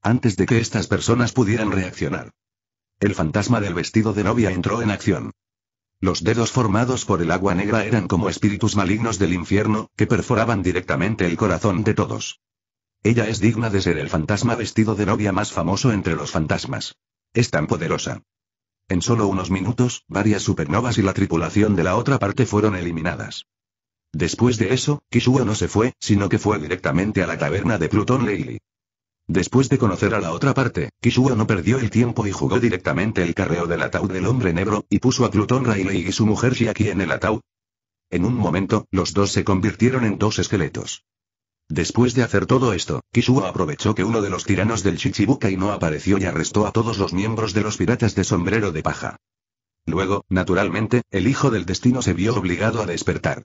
Antes de que estas personas pudieran reaccionar, el fantasma del vestido de novia entró en acción. Los dedos formados por el agua negra eran como espíritus malignos del infierno, que perforaban directamente el corazón de todos. Ella es digna de ser el fantasma vestido de novia más famoso entre los fantasmas. Es tan poderosa. En solo unos minutos, varias supernovas y la tripulación de la otra parte fueron eliminadas. Después de eso, Kishuo no se fue, sino que fue directamente a la caverna de Plutón Leili. Después de conocer a la otra parte, Kishua no perdió el tiempo y jugó directamente el carreo del ataúd del hombre negro, y puso a Plutón Riley y su mujer Shiaki en el ataúd. En un momento, los dos se convirtieron en dos esqueletos. Después de hacer todo esto, Kishua aprovechó que uno de los tiranos del Shichibukai no apareció y arrestó a todos los miembros de los piratas de sombrero de paja. Luego, naturalmente, el hijo del destino se vio obligado a despertar.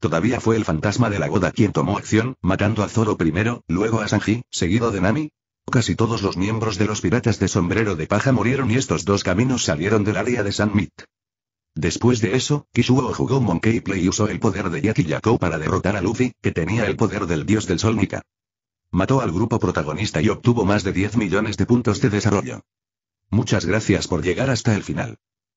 Todavía fue el fantasma de la Goda quien tomó acción, matando a Zoro primero, luego a Sanji, seguido de Nami. Casi todos los miembros de los piratas de sombrero de paja murieron y estos dos caminos salieron del área de San Después de eso, Kishuo jugó Monkey Play y usó el poder de Yaki Yako para derrotar a Luffy, que tenía el poder del dios del sol Mika. Mató al grupo protagonista y obtuvo más de 10 millones de puntos de desarrollo. Muchas gracias por llegar hasta el final.